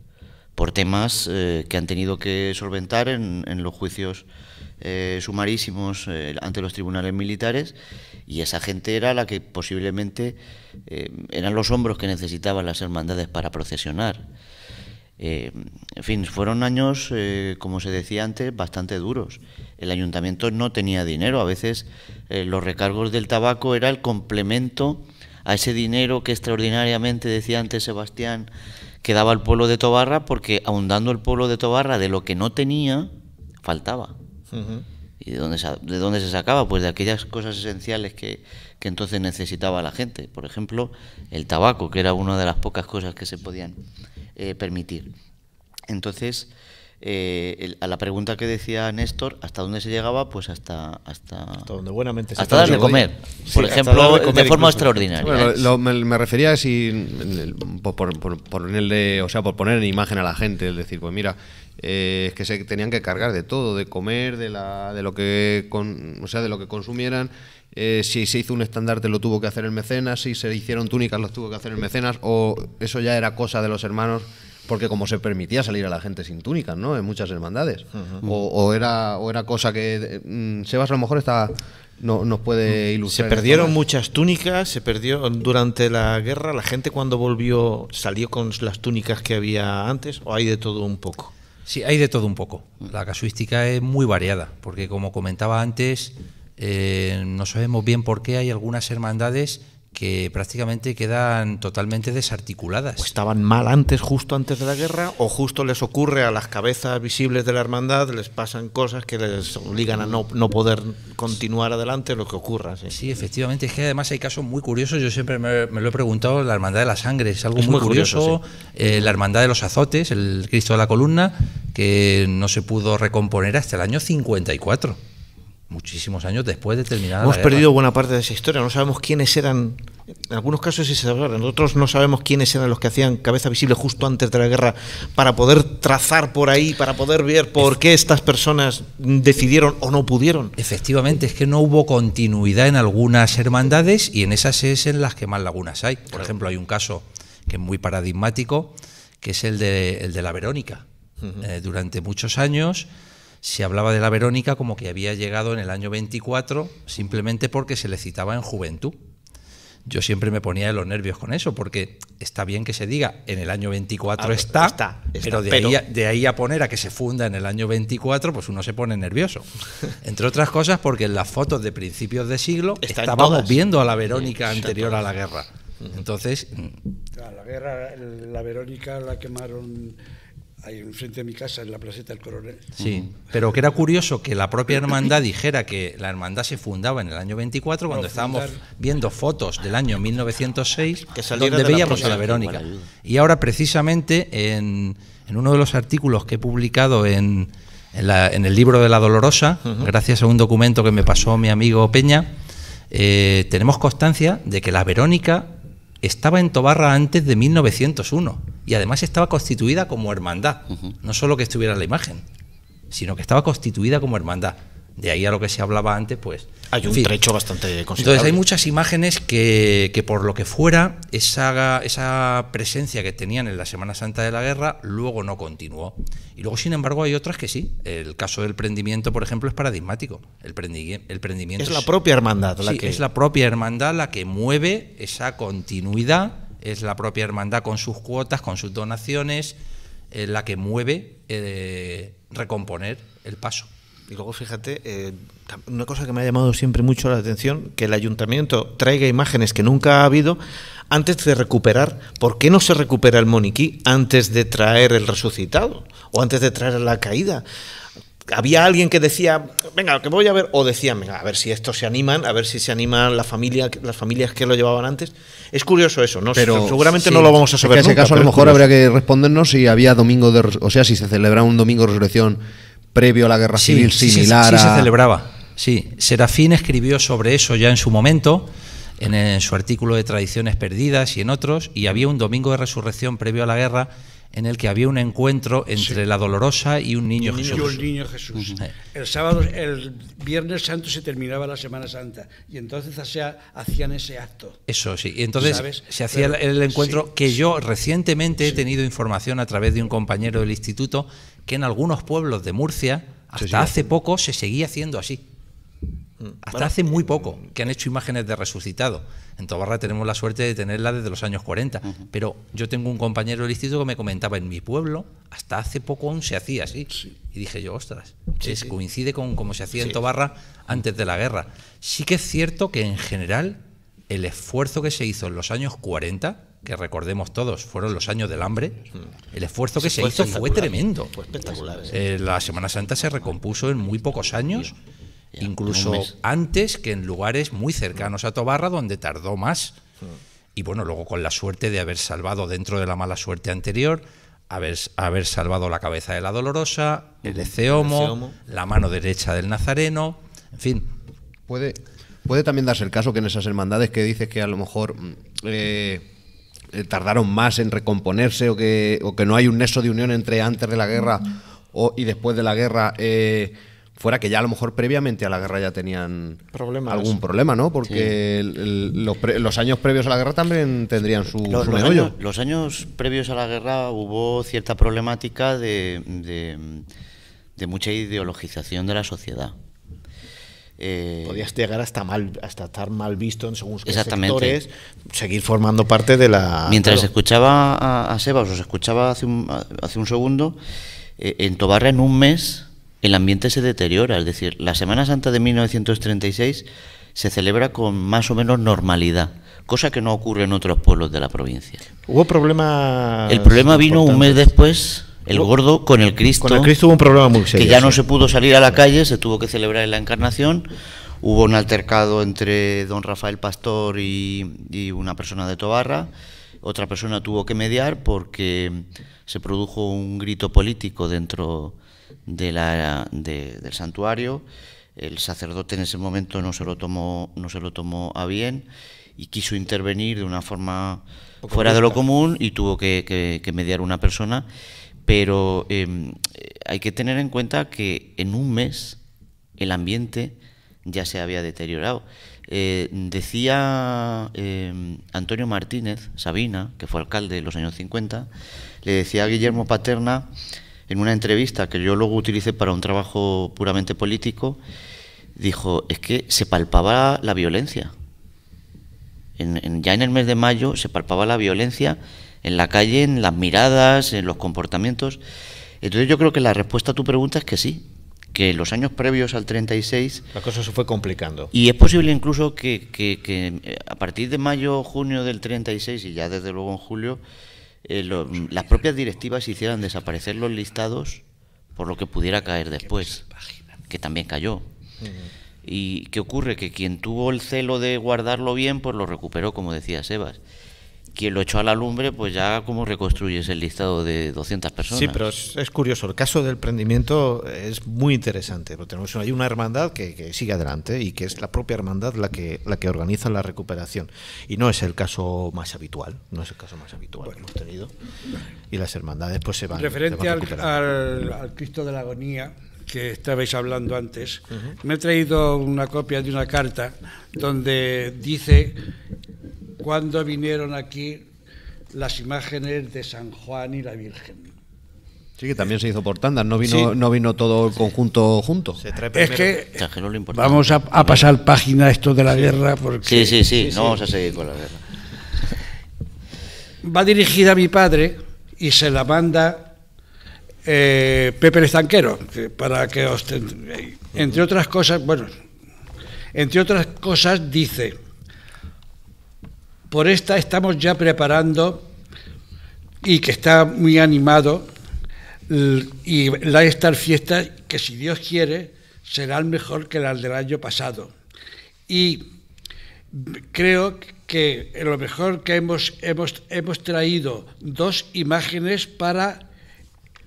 [SPEAKER 10] por temas eh, que han tenido que solventar en, los juicios eh, sumarísimos ante los tribunales militares y esa gente era la que posiblemente eh, eran los hombros que necesitaban las hermandades para procesionar. Eh, en fin, fueron años, eh, como se decía antes, bastante duros. El ayuntamiento no tenía dinero, a veces los recargos del tabaco era el complemento a ese dinero que extraordinariamente, decía antes Sebastián, que daba el pueblo de Tobarra, porque ahondando el pueblo de Tobarra de lo que no tenía, faltaba. ¿Y de dónde, de dónde se sacaba? Pues de aquellas cosas esenciales que, que, entonces necesitaba la gente. Por ejemplo, el tabaco, que era una de las pocas cosas que se podían eh, permitir. Entonces, eh, a la pregunta que decía Néstor, ¿hasta dónde se llegaba? Pues hasta... Hasta, hasta donde buenamente se Hasta de comer, por ejemplo, de, forma extraordinaria. Bueno,
[SPEAKER 2] me, refería a si, por, o sea, por poner en imagen a la gente, es decir, pues mira, eh, es que se tenían que cargar de todo, de comer, de, la, de lo que o sea, de lo que consumieran. Eh, si se hizo un estandarte lo tuvo que hacer el mecenas, si se hicieron túnicas lo tuvo que hacer el mecenas, o eso ya era cosa de los hermanos porque como se permitía salir a la gente sin túnicas, ¿no? En muchas hermandades. o, era, o cosa que... Mm, Sebas a lo mejor está... No, nos puede ilustrar. Se perdieron
[SPEAKER 1] muchas túnicas, se perdió durante la guerra. La gente cuando volvió salió con
[SPEAKER 8] las túnicas que había antes o hay de todo un poco. Sí, hay de todo un poco. La casuística es muy variada, porque como comentaba antes, eh, no sabemos bien por qué hay algunas hermandades que prácticamente quedan totalmente desarticuladas. estaban mal
[SPEAKER 1] antes, justo
[SPEAKER 8] antes de la guerra, o justo les ocurre a las cabezas visibles de la hermandad, les pasan cosas que les obligan a no, poder continuar adelante lo que ocurra. Sí. efectivamente, es que además hay casos muy curiosos, yo siempre me, lo he preguntado, la hermandad de la sangre es algo muy, curioso, eh, la hermandad de los azotes, el Cristo de la columna, que no se pudo recomponer hasta el año 54 muchísimos años después de terminar. Hemos perdido buena parte de esa historia,
[SPEAKER 1] no sabemos quiénes eran. En algunos casos sí se en otros no sabemos quiénes eran los que hacían cabeza visible
[SPEAKER 8] justo antes de la guerra para poder trazar por ahí, para poder ver por qué estas personas decidieron o no pudieron. Efectivamente, es que no hubo continuidad en algunas hermandades y en esas es en las que más lagunas hay. Por ejemplo, hay un caso que es muy paradigmático, que es el de, la Verónica. Eh, durante muchos años se hablaba de la Verónica como que había llegado en el año 24 simplemente porque se le citaba en juventud. Yo siempre me ponía de los nervios con eso, porque está bien que se diga en el año 24 ah, está, pero, de, Ahí a, poner a que se funda en el año 24, pues uno se pone nervioso. Entre otras cosas, porque en las fotos de principios de siglo estábamos viendo a la Verónica anterior a la guerra. Entonces. Mm,
[SPEAKER 9] la guerra, la Verónica la quemaron ahí enfrente de mi casa, en la placeta del Coronel. Sí,
[SPEAKER 8] pero que era curioso que la propia hermandad dijera que la hermandad se fundaba en el año 24, cuando estábamos viendo fotos del año 1906, que donde veíamos a la Verónica. Y ahora, precisamente, en, en, uno de los artículos que he publicado en, en, el libro de La Dolorosa, gracias a un documento que me pasó mi amigo Peña, eh, tenemos constancia de que la Verónica estaba en Tobarra antes de 1901 y además estaba constituida como hermandad, no solo que estuviera en la imagen, sino que estaba constituida como hermandad de ahí a lo que se hablaba antes, pues... Hay un trecho bastante considerable. Entonces hay muchas imágenes que, por lo que fuera, esa, esa presencia que tenían en la Semana Santa de la Guerra luego no continuó. Y luego, sin embargo, hay otras que sí. El caso del prendimiento, por ejemplo, es paradigmático. El, el prendimiento... Es, la propia hermandad la que... es la propia hermandad la que mueve esa continuidad, es la propia hermandad con sus cuotas, con sus donaciones, eh, la que mueve eh, recomponer el paso. Y luego fíjate, eh,
[SPEAKER 1] una cosa que me ha llamado siempre mucho la atención, que el ayuntamiento traiga imágenes que nunca ha habido antes de recuperar, ¿por qué no se recupera el moniquí antes de traer el resucitado o antes de traer la caída? había alguien que decía, venga, lo que voy a ver, o decía, venga, a ver si estos se animan, a ver si se animan la familia, las familias que lo llevaban antes. Es curioso eso, ¿no? seguramente no lo vamos a saber. En ese caso, a lo mejor habría que
[SPEAKER 2] respondernos si había domingo de. O sea, si se celebraba un domingo de resurrección previo a la guerra civil similar. Sí, sí, sí, se
[SPEAKER 8] celebraba. Sí, Serafín escribió sobre eso ya en su momento, en, su artículo de Tradiciones Perdidas y en otros, y había un domingo de resurrección previo a la guerra en el que había un encuentro entre la dolorosa y un niño, Jesús. Eh.
[SPEAKER 9] El sábado, el viernes santo se terminaba la Semana Santa y entonces hacía, hacían ese acto.
[SPEAKER 8] Eso sí, y entonces se hacía el, encuentro que yo recientemente he tenido información a través de un compañero del instituto que en algunos pueblos de Murcia hasta hace poco se seguía haciendo así. Mm, hasta hace muy eh, poco que han hecho imágenes de resucitado. En Tobarra tenemos la suerte de tenerla desde los años 40. Pero yo tengo un compañero del instituto que me comentaba, en mi pueblo hasta hace poco aún se hacía así. Y dije yo, ostras, coincide con cómo se hacía en Tobarra antes de la guerra. Sí que es cierto que en general el esfuerzo que se hizo en los años 40 que recordemos todos, fueron los años del hambre, mm. el esfuerzo que se hizo fue tremendo. Fue espectacular. Eh, la Semana Santa se recompuso en muy pocos años, incluso antes que en lugares muy cercanos a Tobarra, donde tardó más. Mm. Y bueno, luego con la suerte de haber salvado dentro de la mala suerte anterior, haber, haber salvado la cabeza de la dolorosa, el mm. eceomo, la mano derecha del nazareno,
[SPEAKER 2] en fin. Puede, puede también darse el caso que en esas hermandades que dices que a lo mejor eh, eh, tardaron más en recomponerse o que, que no hay un nexo de unión entre antes de la guerra y después de la guerra, eh, fuera que ya a lo mejor previamente a la guerra ya tenían algún problema, ¿no? Porque los, años previos a la guerra también tendrían su, los, los,
[SPEAKER 10] años, previos a la guerra hubo cierta problemática de, de mucha ideologización de la sociedad. Eh, Podías
[SPEAKER 1] llegar hasta mal, hasta estar mal visto en según qué sectores,
[SPEAKER 10] seguir formando parte de la. Mientras se escuchaba a, a, Sebas, se escuchaba hace un, hace un segundo, eh, en Tobarra en un mes el ambiente se deteriora. Es decir, la Semana Santa de 1936 se celebra con más o menos normalidad, cosa que no ocurre en otros pueblos de la provincia.
[SPEAKER 1] ¿Hubo problema El problema vino un mes
[SPEAKER 10] después el gordo con el Cristo. Con el Cristo hubo un problema muy serio. Que ya no se pudo salir a la calle, se tuvo que celebrar en la encarnación. Hubo un altercado entre don Rafael Pastor y, una persona de Tobarra. Otra persona tuvo que mediar porque se produjo un grito político dentro de la, del santuario. El sacerdote en ese momento no se lo tomó, no se lo tomó a bien y quiso intervenir de una forma fuera de lo común y tuvo que mediar una persona pero em, hay que tener en cuenta que en un mes el ambiente ya se había deteriorado. Eh, decía em, Antonio Martínez Sabina, que fue alcalde en los años 50, le decía a Guillermo Paterna en una entrevista que yo luego utilicé para un trabajo puramente político, dijo, es que se palpaba la violencia. ya en el mes de mayo se palpaba la violencia en la calle, en las miradas, en los comportamientos. Entonces yo creo que la respuesta a tu pregunta es que sí, que los años previos al 36... La cosa se fue complicando. Y es posible incluso que, que, que eh, a partir de mayo, junio del 36 y ya desde luego en julio, eh, las propias directivas hicieran desaparecer los listados por lo que pudiera caer después, que también cayó. ¿Y qué ocurre? Que quien tuvo el celo de guardarlo bien, pues lo recuperó, como decía Sebas quien lo echó a la lumbre, pues ya cómo reconstruyes el listado de 200 personas. Sí, pero
[SPEAKER 1] es, curioso. El caso del prendimiento es muy interesante, Hay tenemos una hermandad que, sigue adelante y que es la propia hermandad la que, la que organiza la recuperación. Y no es el caso más habitual, no es el caso más habitual que hemos tenido. Y las hermandades pues se van. Referente al,
[SPEAKER 9] Cristo de la Agonía que estabais hablando antes, me he traído una copia de una carta donde dice cuando vinieron aquí las imágenes de San Juan y la Virgen.
[SPEAKER 2] Sí, que también se hizo por tandas, no vino, no vino todo el conjunto junto.
[SPEAKER 10] es que vamos a, pasar
[SPEAKER 9] página esto de la guerra porque...
[SPEAKER 10] Sí, sí, sí, no vamos a seguir con la guerra.
[SPEAKER 9] Va dirigida a mi padre y se la manda eh, Pepe el Estanquero, para que os... Entre otras cosas, bueno, entre otras cosas dice por esta estamos ya preparando y que está muy animado y la esta fiesta que si Dios quiere será mejor que la del año pasado. Y creo que lo mejor que hemos, hemos, traído dos imágenes para,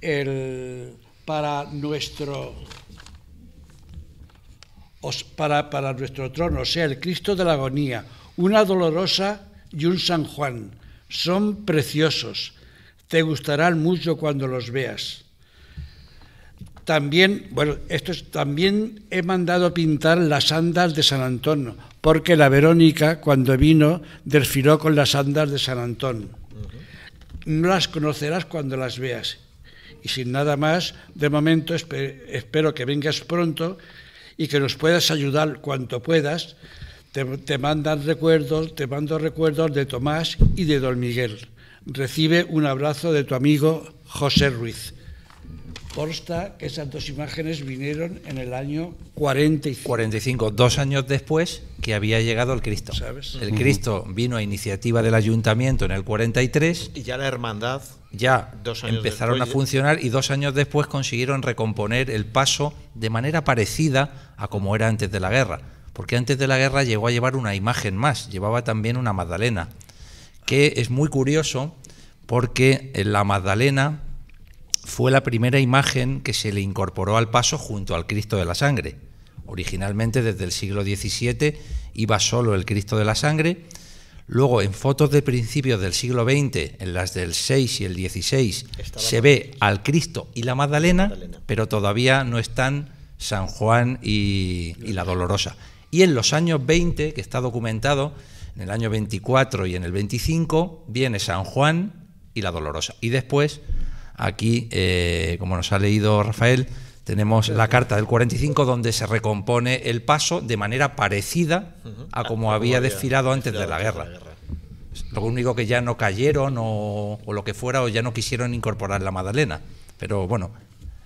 [SPEAKER 9] el, para nuestro para, para nuestro trono, o sea, el Cristo de la agonía, una dolorosa y un San Juan. Son preciosos. Te gustarán mucho cuando los veas. También, bueno, esto también he mandado pintar las andas de San Antonio, porque la Verónica, cuando vino, desfiló con las andas de San Antonio. No las conocerás cuando las veas. Y sin nada más, de momento espero que vengas pronto y que nos puedas ayudar cuanto puedas te, mandan recuerdos, te mando recuerdos de Tomás y de Don Miguel. Recibe un abrazo de tu amigo José Ruiz. Consta que esas dos imágenes vinieron en el año
[SPEAKER 8] 45. 45, dos años después que había llegado el Cristo. ¿Sabes? El Cristo vino a iniciativa del ayuntamiento en el 43. Y ya la hermandad. Ya empezaron a funcionar y dos años después consiguieron recomponer el paso de manera parecida a como era antes de la guerra porque antes de la guerra llegó a llevar una imagen más, llevaba también una Magdalena, que es muy curioso porque la Magdalena fue la primera imagen que se le incorporó al paso junto al Cristo de la Sangre. Originalmente desde el siglo XVII iba solo el Cristo de la Sangre, Luego, en fotos de principios del siglo XX, en las del 6 y el 16, se ve al Cristo y la Magdalena, pero todavía no están San Juan y la Dolorosa. Y en los años 20, que está documentado, en el año 24 y en el 25, viene San Juan y la Dolorosa. Y después, aquí, eh, como nos ha leído Rafael, tenemos la carta del 45 donde se recompone el paso de manera parecida a ah, como había desfilado antes de la guerra. Lo único que ya no cayeron o, lo que fuera o ya no quisieron incorporar la Madalena. Pero bueno,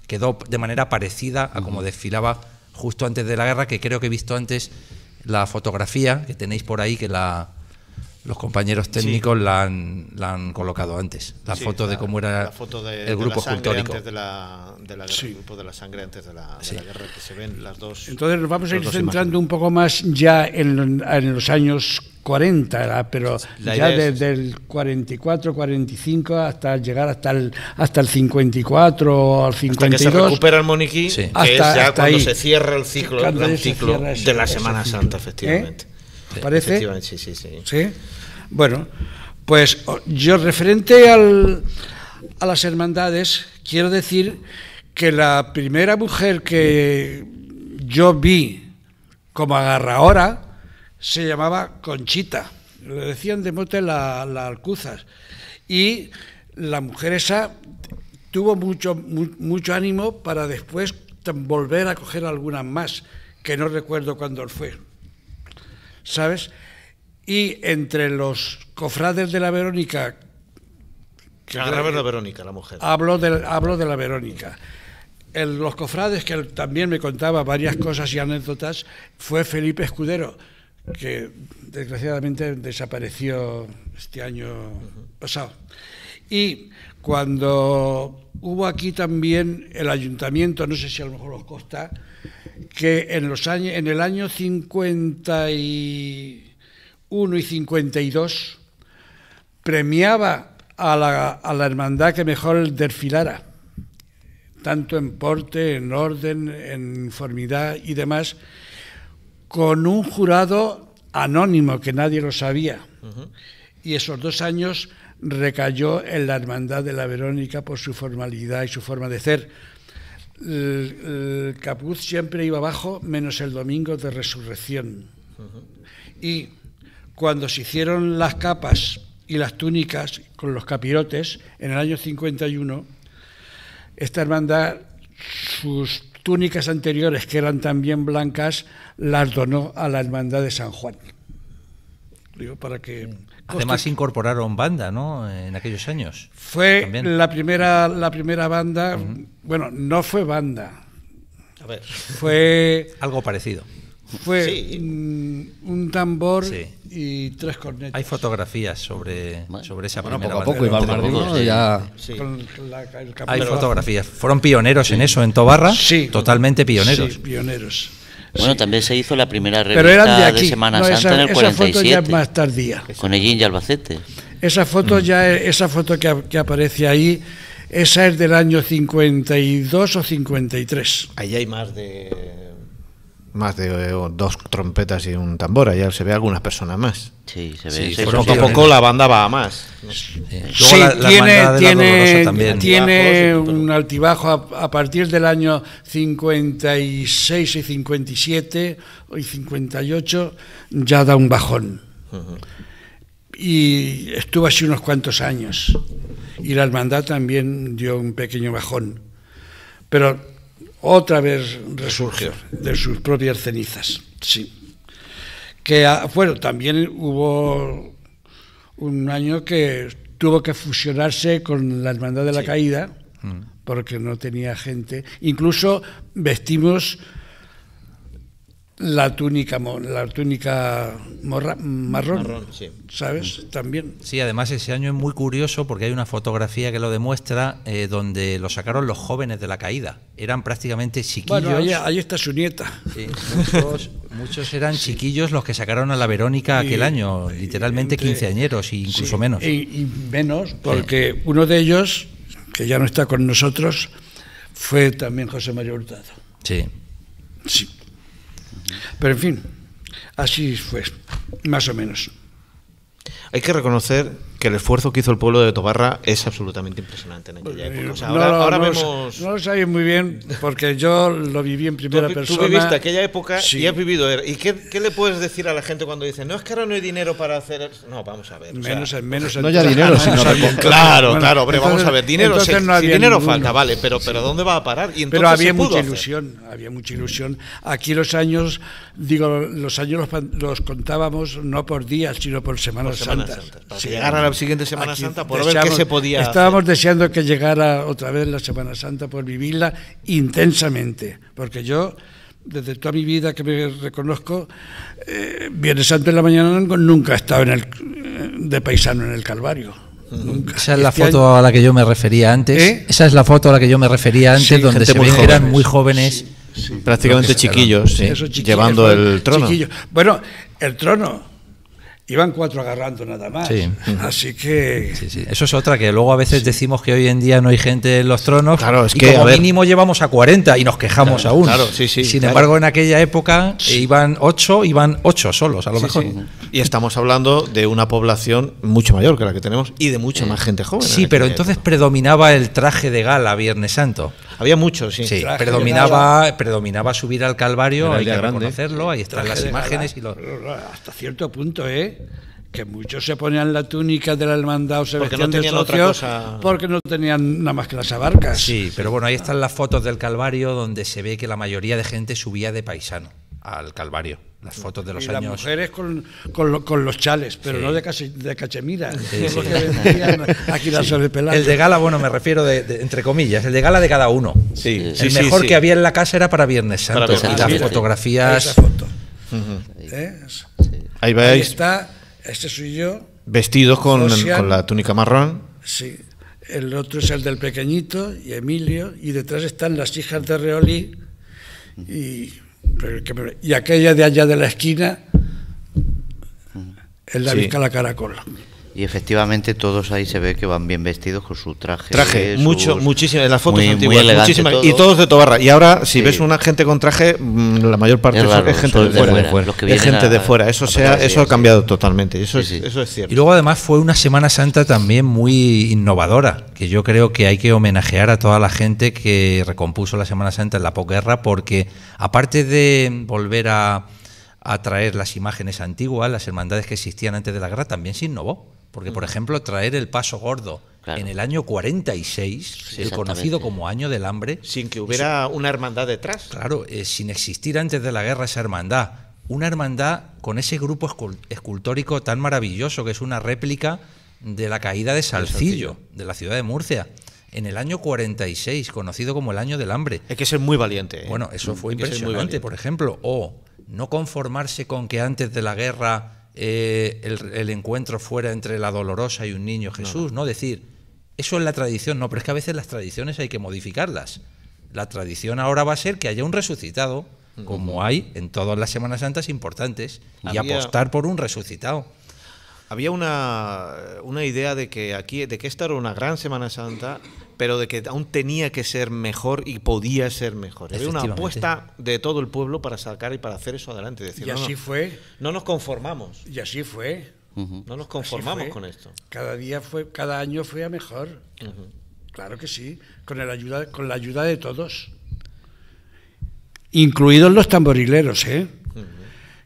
[SPEAKER 8] quedó de manera parecida a como desfilaba justo antes de la guerra, que creo que he visto antes la fotografía que tenéis por ahí, que la, los compañeros técnicos la, han, colocado antes. La foto de cómo
[SPEAKER 1] era foto el grupo escultórico. de la, de grupo de la sangre antes de la, guerra, que se
[SPEAKER 9] ven las dos. Entonces nos vamos a ir centrando un poco más ya en, en los años 40 pero ya desde el 44, 45 hasta llegar hasta el hasta el 54 o al 52. Hasta que se recupera el moniquí, que es ya cuando se
[SPEAKER 1] cierra el ciclo, ciclo de la Semana Santa, efectivamente. ¿Eh? ¿Parece? sí, sí, sí.
[SPEAKER 9] ¿Sí? Bueno, pues oh, yo referente al, a las hermandades, quiero decir que la primera mujer que yo vi como agarradora se llamaba Conchita, le decían de mote la, Alcuzas, y la mujer esa tuvo mucho, mucho ánimo para después volver a coger algunas más, que no recuerdo cuándo fue, ¿sabes? Y entre los cofrades de la Verónica...
[SPEAKER 1] Que ah, la Verónica, la mujer. Hablo
[SPEAKER 9] de, de la Verónica. los cofrades, que también me contaba varias cosas y anécdotas, fue Felipe Escudero, que desgraciadamente desapareció este año pasado. Y cuando hubo aquí también el ayuntamiento, no sé si a lo mejor os consta, que en, los años, en el año 51 y 52 premiaba a la, a la hermandad que mejor desfilara, tanto en porte, en orden, en formidad y demás con un jurado anónimo que nadie lo sabía. Y esos dos años recayó en la Hermandad de la Verónica por su formalidad y su forma de ser. El, capuz siempre iba abajo, menos el domingo de resurrección. Y cuando se hicieron las capas y las túnicas con los capirotes en el año 51, esta hermandad, sus túnicas anteriores, que eran también blancas, las donó a la Hermandad de San Juan.
[SPEAKER 8] para que Además incorporaron banda, ¿no? En aquellos años. Fue la
[SPEAKER 9] primera la primera banda, bueno, no fue banda.
[SPEAKER 8] Fue algo parecido.
[SPEAKER 9] Fue un, tambor y tres cornetas.
[SPEAKER 8] Hay fotografías sobre, sobre esa bueno, poco a poco iba ya...
[SPEAKER 9] Hay fotografías.
[SPEAKER 8] Fueron pioneros en eso, en Tobarra. Sí. Totalmente pioneros.
[SPEAKER 9] pioneros.
[SPEAKER 10] Bueno, también se hizo la primera revista de, Semana Santa en el 47. ya más tardía. Con Egin y Albacete.
[SPEAKER 9] Esa foto, mm. ya, esa foto que, que aparece ahí... Esa es del año 52 o 53. Ahí hay más de
[SPEAKER 1] más de eh, dos trompetas y un tambor. Allá se ve algunas personas más. Sí, se ve. poco a poco la banda va a más. Sí, tiene, tiene,
[SPEAKER 9] un altibajo a, partir del año 56 y 57 y 58 ya da un bajón. Y estuvo así unos cuantos años. Y la hermandad también dio un pequeño bajón. Pero otra vez resurgió de sus propias cenizas. Sí. Que ah, bueno, también hubo un año que tuvo que fusionarse con la Hermandad de la Caída, mm. porque no tenía gente. Incluso vestimos la túnica la túnica marrón, sabes mm. también
[SPEAKER 8] sí además ese año es muy curioso porque hay una fotografía que lo demuestra eh, donde lo sacaron los jóvenes de la caída eran prácticamente chiquillos ahí,
[SPEAKER 9] está su nieta
[SPEAKER 8] muchos, eran chiquillos los que sacaron a la Verónica aquel año literalmente quinceañeros e incluso menos y,
[SPEAKER 9] menos porque uno de ellos que ya no está con nosotros fue también José María Hurtado
[SPEAKER 8] sí sí
[SPEAKER 9] Pero en fin, así fue, más o menos.
[SPEAKER 1] Hay que reconocer que el esfuerzo que hizo el pueblo de Tobarra es absolutamente impresionante en aquella eh, época.
[SPEAKER 9] ahora, no, vemos... no, lo sabéis muy bien porque yo lo viví en primera persona. Tú viviste aquella época
[SPEAKER 1] y has vivido. ¿Y qué, le puedes decir a la gente cuando dice, no es que ahora no hay dinero para
[SPEAKER 9] hacer. No, vamos a ver. Menos, o sea, menos no ya dinero, sino. Claro, claro, pero vamos a ver. Dinero, si dinero falta, vale, pero, pero ¿dónde va a parar? Y pero había mucha ilusión, había mucha ilusión. Aquí los años, digo, los años los, contábamos no por días, sino por semanas, santas. a la siguiente Semana Santa por ver qué se podía. Estábamos deseando que llegara otra vez la Semana Santa por vivirla intensamente, porque yo desde toda mi vida que me reconozco, eh, Viernes Santo en la mañana nunca he estado en el, eh, de paisano en el Calvario. Esa es la foto
[SPEAKER 8] a la que yo me refería antes. Esa es la foto a la que yo me refería antes, donde se muy eran
[SPEAKER 9] muy jóvenes, prácticamente
[SPEAKER 1] chiquillos, llevando el trono.
[SPEAKER 9] Bueno, el trono iban cuatro agarrando nada más. Así que.
[SPEAKER 8] Eso es otra, que luego a veces decimos que hoy en día no hay gente en los tronos. Claro, es que. como mínimo llevamos a 40 y nos quejamos aún. Claro, sí, sí. Sin embargo, en aquella época eh, iban ocho, iban ocho solos, a lo mejor. Y estamos hablando de una población mucho mayor que la que tenemos y de mucha más gente joven. Sí, pero entonces predominaba el traje de gala Viernes Santo. Había muchos, sí. sí predominaba, predominaba subir al Calvario, hay que reconocerlo, ahí están las imágenes y
[SPEAKER 9] Hasta cierto punto, ¿eh? que muchos se ponían la túnica de la hermandad o se vestían de socios porque no tenían nada más que las abarcas. Sí, pero
[SPEAKER 8] bueno, ahí están las fotos del Calvario donde se ve que la mayoría de gente subía de paisano al Calvario las fotos de los años. Las mujeres
[SPEAKER 9] con, los chales, pero no de, de cachemira. aquí El de gala, bueno, me refiero
[SPEAKER 8] de, entre comillas, el de gala de cada uno. el mejor que había en la casa era para Viernes Santo. Y
[SPEAKER 1] las fotografías. ¿Eh? Ahí vais Ahí
[SPEAKER 9] está, este soy yo. Vestidos con, la túnica marrón. Sí. El otro es el del pequeñito y Emilio. Y detrás están las hijas de Reoli. Y y aquella de allá de la esquina es la sí. Vizca la Caracola.
[SPEAKER 10] Y efectivamente todos ahí se ve que van bien vestidos con su traje. Traje, sus... mucho, muchísimas, las fotos antiguas, Y
[SPEAKER 1] todos de Tobarra. Y ahora, si ves una gente con traje,
[SPEAKER 3] mm,
[SPEAKER 8] la mayor parte es, gente de, fuera. gente de fuera. Eso, eso ha cambiado totalmente. Eso, es, cierto. Y luego además fue una Semana Santa también muy innovadora, que yo creo que hay que homenajear a toda la gente que recompuso la Semana Santa en la posguerra, porque aparte de volver a, a traer las imágenes antiguas, las hermandades que existían antes de la guerra, también se innovó porque, por mm. ejemplo, traer el paso gordo en el año 46, el conocido como año del hambre. Sin que hubiera una hermandad detrás. Claro, eh, sin existir antes de la guerra esa hermandad. Una hermandad con ese grupo escultórico tan maravilloso que es una réplica de la caída de Salcillo, de la ciudad de Murcia en el año 46, conocido como el año del hambre. ¿eh? Hay que ser muy valiente. Bueno, eso fue impresionante, por ejemplo. O no conformarse con que antes de la guerra eh, el, encuentro fuera entre la dolorosa y un niño Jesús, no. Decir, eso es la tradición, no, pero es que a veces las tradiciones hay que modificarlas. La tradición ahora va a ser que haya un resucitado, como hay en todas las Semanas Santas importantes, y apostar por un resucitado había una, idea de que aquí, de que esta era una gran Semana Santa,
[SPEAKER 1] pero de que aún tenía que ser mejor y podía ser mejor. Había una apuesta de todo el pueblo
[SPEAKER 9] para sacar y para hacer eso adelante. y así fue. No nos conformamos. Y así fue. No nos conformamos con esto. Cada día fue, cada año fue a mejor. Claro que sí, con, ayuda, con la ayuda de todos. Incluidos los tamborileros, ¿eh?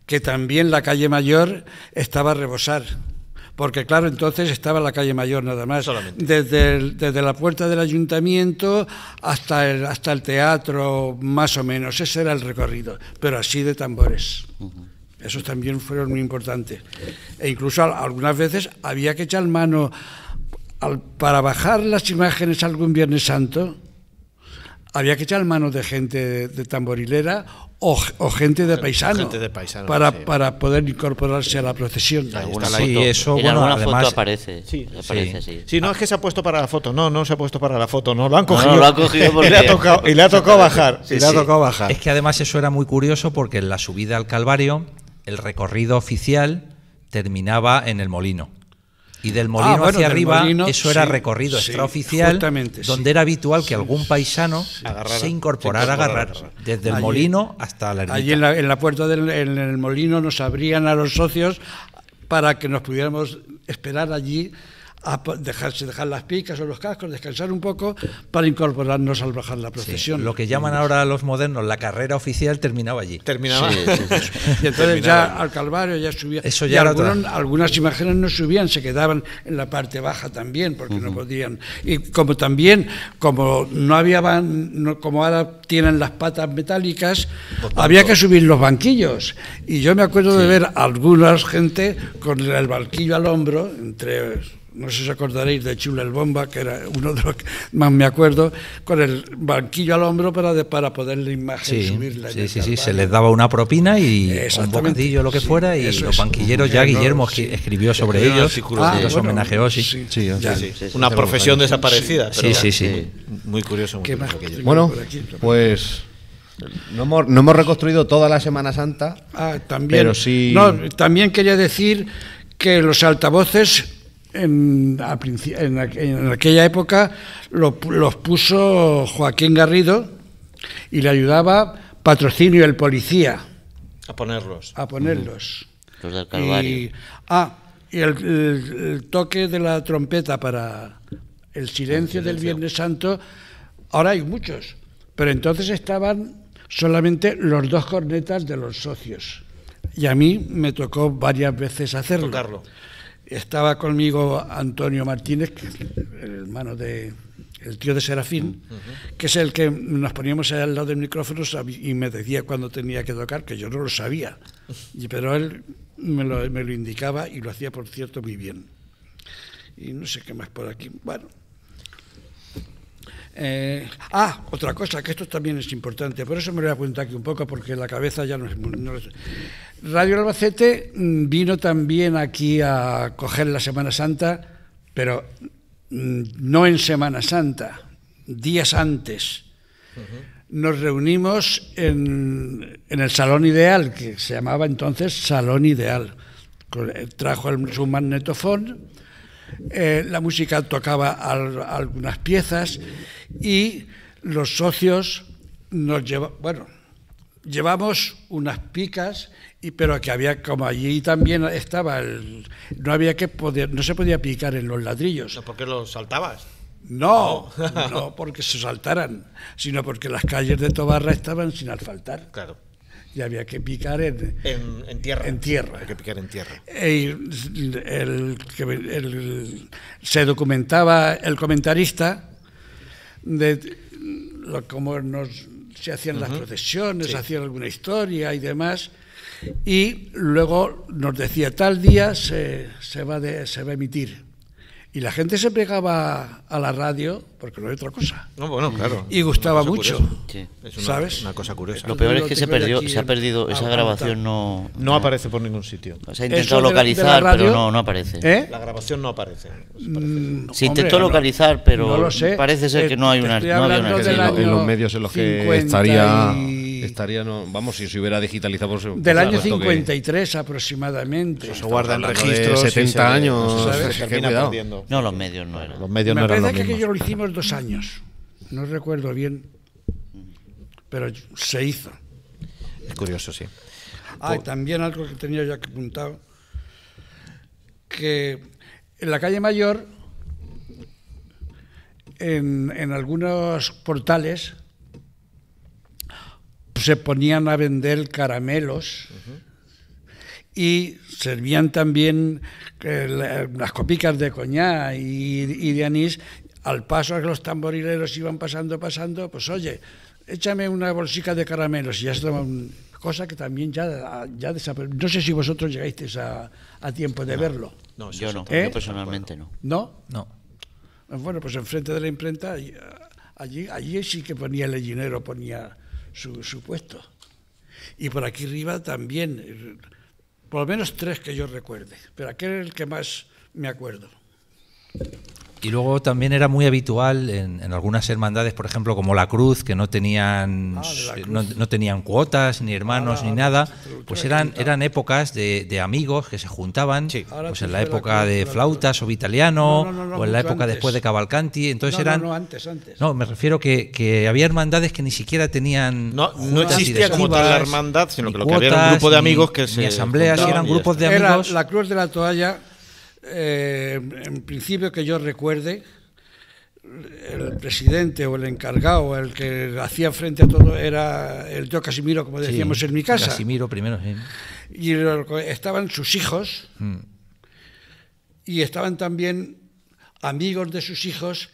[SPEAKER 9] Que también la calle mayor estaba a rebosar porque claro, entonces estaba la calle Mayor nada más, desde, desde la puerta del ayuntamiento hasta el, hasta el teatro, más o menos, ese era el recorrido, pero así de tambores. Esos también fueron muy importantes. E incluso algunas veces había que echar mano al, para bajar las imágenes algún Viernes Santo, había que echar mano de gente de tamborilera o, gente de paisano, de paisano para, para poder incorporarse a la procesión. y sí, eso, en bueno, además,
[SPEAKER 10] aparece. Sí,
[SPEAKER 9] sí. no es que se ha puesto para la foto, no, no se ha puesto para
[SPEAKER 12] la
[SPEAKER 1] foto, no, lo han cogido. ha bajar, y le ha tocado bajar. Es
[SPEAKER 8] que además eso era muy curioso porque en la subida al Calvario, el recorrido oficial terminaba en el molino. Y del ah, molino hacia arriba, eso era recorrido extraoficial, donde era
[SPEAKER 9] habitual que algún paisano se incorporara a agarrar, desde el molino hasta la ermita. Allí en la, en la puerta del en el molino nos abrían a los socios para que nos pudiéramos esperar allí a dejarse dejar las picas o los cascos, descansar un poco para incorporarnos al bajar la procesión. lo que llaman ahora
[SPEAKER 8] los modernos la carrera oficial terminaba allí. Terminaba. allí y entonces ya al Calvario ya subía. Eso ya algunas
[SPEAKER 9] imágenes no subían, se quedaban en la parte baja también porque no podían. Y como también como no había como ahora tienen las patas metálicas, había que subir los banquillos. Y yo me acuerdo de ver a algunas gente con el banquillo al hombro entre no sé si os acordaréis de Chula el Bomba, que era uno de los que más me acuerdo, con el banquillo al hombro para, para poder la imagen sí, Sí, sí, sí,
[SPEAKER 8] se les daba una propina y un bocadillo, lo que fuera, y los banquilleros, ya Guillermo escribió sobre ellos, los ah, homenajeó, sí.
[SPEAKER 2] Una profesión desaparecida. sí, sí, sí.
[SPEAKER 1] Muy curioso. bueno,
[SPEAKER 2] pues... No hemos, no hemos, reconstruido toda la Semana Santa. Ah, también. Pero sí. No,
[SPEAKER 9] también quería decir que los altavoces en, en aquella época los puso Joaquín Garrido y le ayudaba Patrocinio el Policía. A ponerlos. A ponerlos. Los del Calvario. Y, ah, el, toque de la trompeta para el silencio, del Viernes Santo, ahora hay muchos, pero entonces estaban solamente los dos cornetas de los socios. Y a mí me tocó varias veces hacerlo. Estaba conmigo Antonio Martínez, el hermano de el tío de Serafín, que es el que nos poníamos al lado del micrófono y me decía cuándo tenía que tocar, que yo no lo sabía, pero él me lo, indicaba y lo hacía, por cierto, muy bien. Y no sé qué más por aquí. Bueno, eh, ah, otra cosa, que esto también es importante, por eso me lo voy a apuntar aquí un poco, porque la cabeza ya no es... No es Radio Albacete mm, vino también aquí a coger la Semana Santa, pero mm, no en Semana Santa, días antes. Nos reunimos en, el Salón Ideal, que se llamaba entonces Salón Ideal. Eh, trajo su magnetofón, eh, la música tocaba algunas piezas y los socios nos llevaban, bueno, llevamos unas picas pero que había como allí también estaba no había que no se podía picar en los ladrillos ¿por qué los saltabas? No, no, porque se saltaran, sino porque las calles de Tobarra estaban sin asfaltar. Claro y había que picar en, tierra. En tierra. Hay que picar en tierra. El, se documentaba el comentarista de cómo nos, se hacían las procesiones, se hacían alguna historia y demás y luego nos decía, tal día se, se, va, de, se va a emitir. Y la gente se pegaba a la radio porque no hay otra cosa. bueno,
[SPEAKER 1] claro. Y gustaba mucho. Es una, Una cosa curiosa. Lo peor es que se perdió, se ha perdido, esa grabación
[SPEAKER 10] no. No
[SPEAKER 1] aparece por ningún sitio. Se ha intentado localizar, pero no, no aparece. ¿Eh?
[SPEAKER 2] La grabación no aparece. Mm,
[SPEAKER 10] se intentó localizar, pero no sé. parece ser
[SPEAKER 5] que no eh, hay una.
[SPEAKER 2] No había en los medios en los que estaría. Estaría, no, vamos, si se hubiera digitalizado... Pues, del pues, año
[SPEAKER 9] 53 aproximadamente. Eso se guardan registros. 70 años. No,
[SPEAKER 10] los medios no eran. Los medios Me parece que yo lo
[SPEAKER 9] hicimos dos años. No recuerdo bien, pero se hizo. Es curioso, sí. Ah, también algo que tenía ya que apuntado, que en la calle Mayor, en, en algunos portales, se ponían a vender caramelos y servían también eh, las copicas de coñá y, de anís. Al paso a que los tamborileros iban pasando, pasando, pues oye, échame una bolsica de caramelos y ya se cosa que también ya, ya desapareció. No sé si vosotros llegáis a, a tiempo de verlo.
[SPEAKER 10] No, yo no, ¿Eh? personalmente no. ¿No? No.
[SPEAKER 9] Bueno, pues enfrente de la imprenta, allí, allí sí que ponía el dinero ponía su, su puesto. Y por aquí arriba también, por lo menos tres que yo recuerde, pero aquel es el que más me acuerdo.
[SPEAKER 8] Y luego también era muy habitual en, algunas hermandades, por ejemplo, como la Cruz, que no tenían, ah, no, tenían cuotas, ni hermanos, ni ah, nada. Pues eran, eran épocas de, amigos que se juntaban, pues en la época de flautas o vitaliano, o en la época después de Cavalcanti. Entonces eran. No,
[SPEAKER 9] antes, antes.
[SPEAKER 8] No, me refiero que, que había hermandades que ni siquiera tenían. No, no existía como tal la hermandad,
[SPEAKER 9] sino que lo que había era un grupo de amigos que se. Ni asambleas, eran grupos de amigos. Era la Cruz de la Toalla eh, en principio que yo recuerde, el presidente o el encargado, el que hacía frente a todo, era el tío Casimiro, como decíamos en mi casa. Casimiro primero, sí. Y estaban sus hijos, mm. y estaban también amigos de sus hijos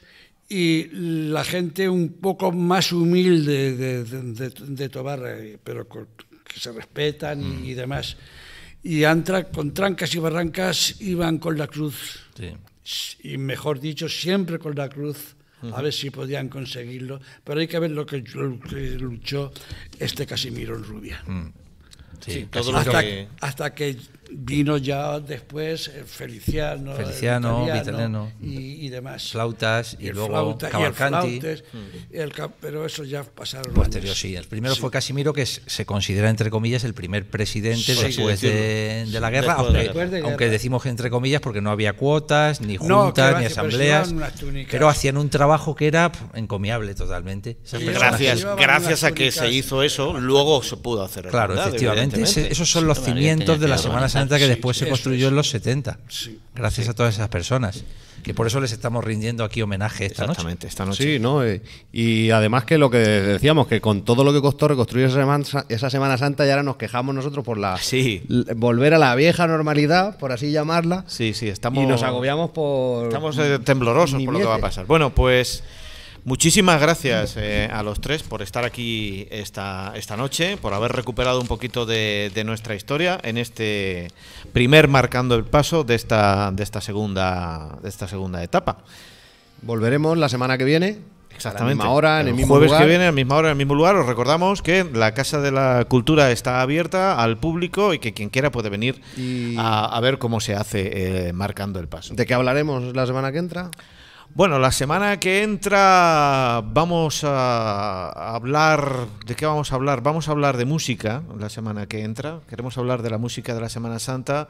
[SPEAKER 9] y la gente un poco más humilde de, de, Tobar, pero que se respetan y mm. demás y Antra con trancas y barrancas iban con la cruz. Y mejor dicho, siempre con la cruz, a ver si podían conseguirlo. Pero hay que ver lo que, luchó este Casimiro en Rubia. Mm. Sí, hasta, que... hasta, que vino ya después eh, Feliciano, y, demás. Flautas y, luego pero eso ya pasaron. Posterior, sí. El primero fue
[SPEAKER 8] Casimiro, que se considera, entre comillas, el primer presidente después de, la guerra, aunque, decimos que entre comillas porque no había cuotas, ni juntas, ni asambleas. Pero hacían un trabajo que era encomiable totalmente. Gracias, gracias a que se
[SPEAKER 1] hizo eso, luego se pudo hacer. Claro, efectivamente. Esos son los cimientos de la Semana Santa que después se
[SPEAKER 8] construyó en los 70, gracias a todas esas personas que por eso les estamos rindiendo aquí homenaje esta Exactamente, Sí,
[SPEAKER 2] eh, Y además que lo que decíamos, que con todo lo que costó reconstruir esa Semana, esa semana Santa, y ahora nos quejamos nosotros por la... Volver a la vieja normalidad, por así llamarla. Sí, sí, estamos... Y nos agobiamos por... Estamos eh, temblorosos por lo que va a pasar. Bueno, pues...
[SPEAKER 1] Muchísimas gracias eh, a los tres por estar aquí esta, esta noche, por haber recuperado un poquito de, nuestra historia en este primer marcando el paso de esta, de esta, segunda, de esta segunda etapa. Volveremos la semana que viene, Exactamente. A la misma hora, en el, jueves que viene, a la misma hora, en el mismo lugar. Os recordamos que la Casa de la Cultura está abierta al público y que quien quiera puede venir a, ver cómo se hace eh, marcando el paso. ¿De qué hablaremos la semana que entra? Bueno, la semana que entra vamos a hablar. ¿De qué vamos a hablar? Vamos a hablar de música la semana que entra. Queremos hablar de la música de la Semana Santa.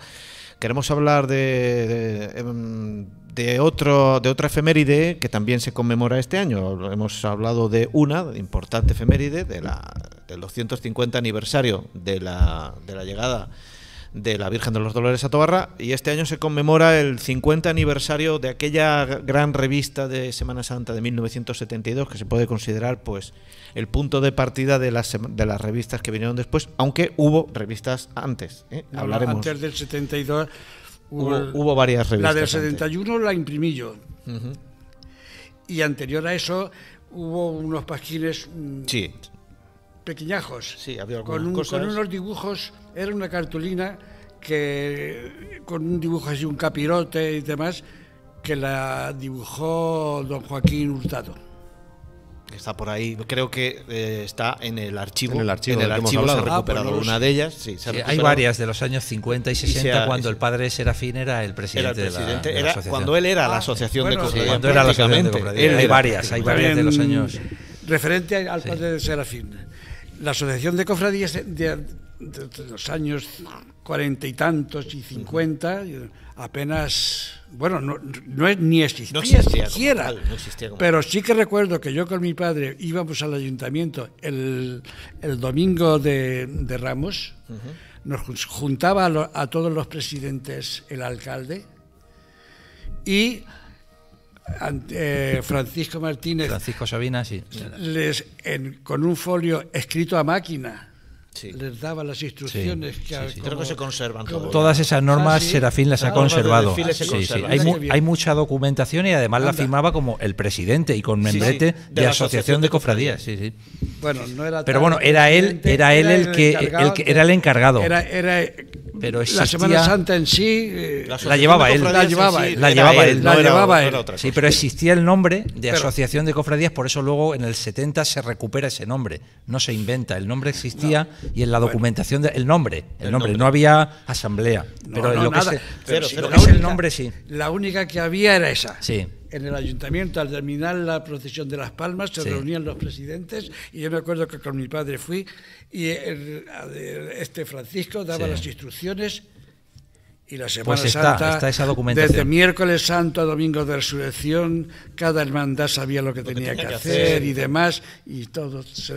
[SPEAKER 1] Queremos hablar de, de, em, otro, de otra efeméride que también se conmemora este año. Hemos hablado de una importante efeméride, del 250 aniversario de la, de la llegada de la Virgen de los Dolores a Tobarra, y este año se conmemora el 50 aniversario de aquella gran revista de Semana Santa de 1972 que se puede considerar pues el punto de partida de las, de las revistas que vinieron después, aunque hubo revistas antes. ¿eh? Hablaremos. Antes
[SPEAKER 9] del 72 hubo, varias revistas. La del 71 la imprimí yo. Y anterior a eso hubo unos pasquiles mm, Sí pequeñajos. Sí, con unos dibujos, era una cartulina que con un dibujo así, un capirote y demás, que la dibujó don Joaquín Hurtado.
[SPEAKER 1] Está por ahí, creo que eh, está en el archivo. En el archivo, se ha recuperado ah, pues una de ellas. hay varias
[SPEAKER 8] de los años 50 y 60, cuando el padre Serafín era el presidente, de,
[SPEAKER 1] la, asociación. Cuando él era la ah, asociación de bueno, era la asociación hay varias, hay varias de los años.
[SPEAKER 9] Referente al padre de Serafín la Asociación de Cofradías de, los años cuarenta y tantos y cincuenta apenas, bueno, no, es, ni existía, siquiera, pero sí que recuerdo que yo con mi padre íbamos al ayuntamiento el, domingo de, Ramos, nos juntaba a todos los presidentes el alcalde y eh, Francisco Martínez. Francisco Sabina, sí. con un folio escrito a máquina. les daba las instrucciones. que, Creo que se conservan todas. esas normas, ah, Serafín las ha conservado.
[SPEAKER 8] hay, mucha documentación y además la firmaba como el presidente y con membrete
[SPEAKER 3] de, la asociación de cofradías.
[SPEAKER 9] Bueno, Pero bueno, era él, era él el, que, era el encargado. Era, era pero la Semana Santa en sí eh, la, llevaba él, la, llevaba él, la llevaba él, sí, pero
[SPEAKER 8] existía el nombre de Asociación de Cofradías, por eso luego en el 70 se recupera ese nombre, no se inventa, el nombre existía y en la documentación el nombre, el, nombre, no había asamblea, pero lo que,
[SPEAKER 9] el nombre sí. La única que había era esa. Sí en el ayuntamiento, al terminar la procesión de Las Palmas, se reunían los presidentes y yo me acuerdo que con mi padre fui y este Francisco daba las instrucciones y la pues Semana pues está, esa documentación. Desde miércoles santo a domingo de resurrección, cada hermandad sabía lo que, tenía, que hacer, y demás, y todo se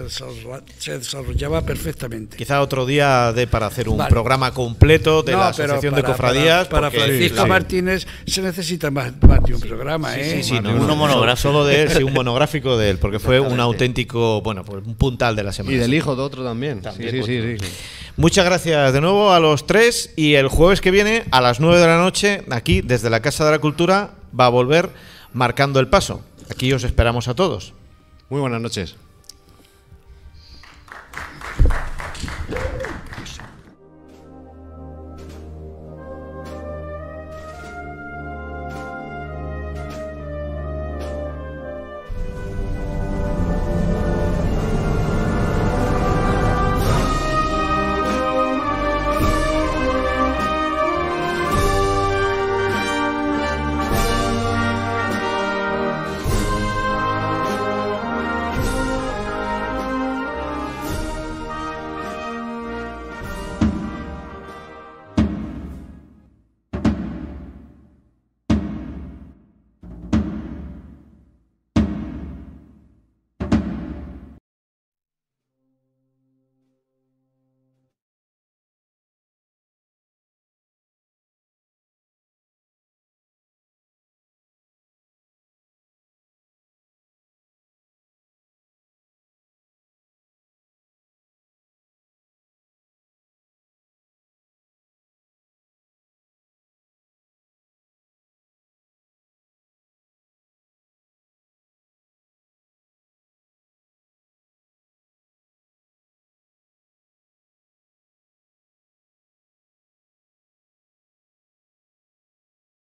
[SPEAKER 9] desarrollaba, perfectamente.
[SPEAKER 1] Quizá otro día de para hacer un programa completo de la Asociación de Cofradías. Para, Francisco Martínez
[SPEAKER 9] se necesita más, más de un programa, sí, ¿eh? Sí, no, un monográfico. Solo de él, un
[SPEAKER 1] monográfico de él, porque fue un auténtico, bueno, pues un puntal de la semana. Y del hijo
[SPEAKER 2] de otro también. también sí, sí, sí.
[SPEAKER 1] Muchas gracias de nuevo a los tres y el jueves que viene a las 9 de la noche, aquí desde la Casa de la Cultura, va a volver marcando el paso. Aquí os esperamos a todos.
[SPEAKER 2] Muy buenas noches.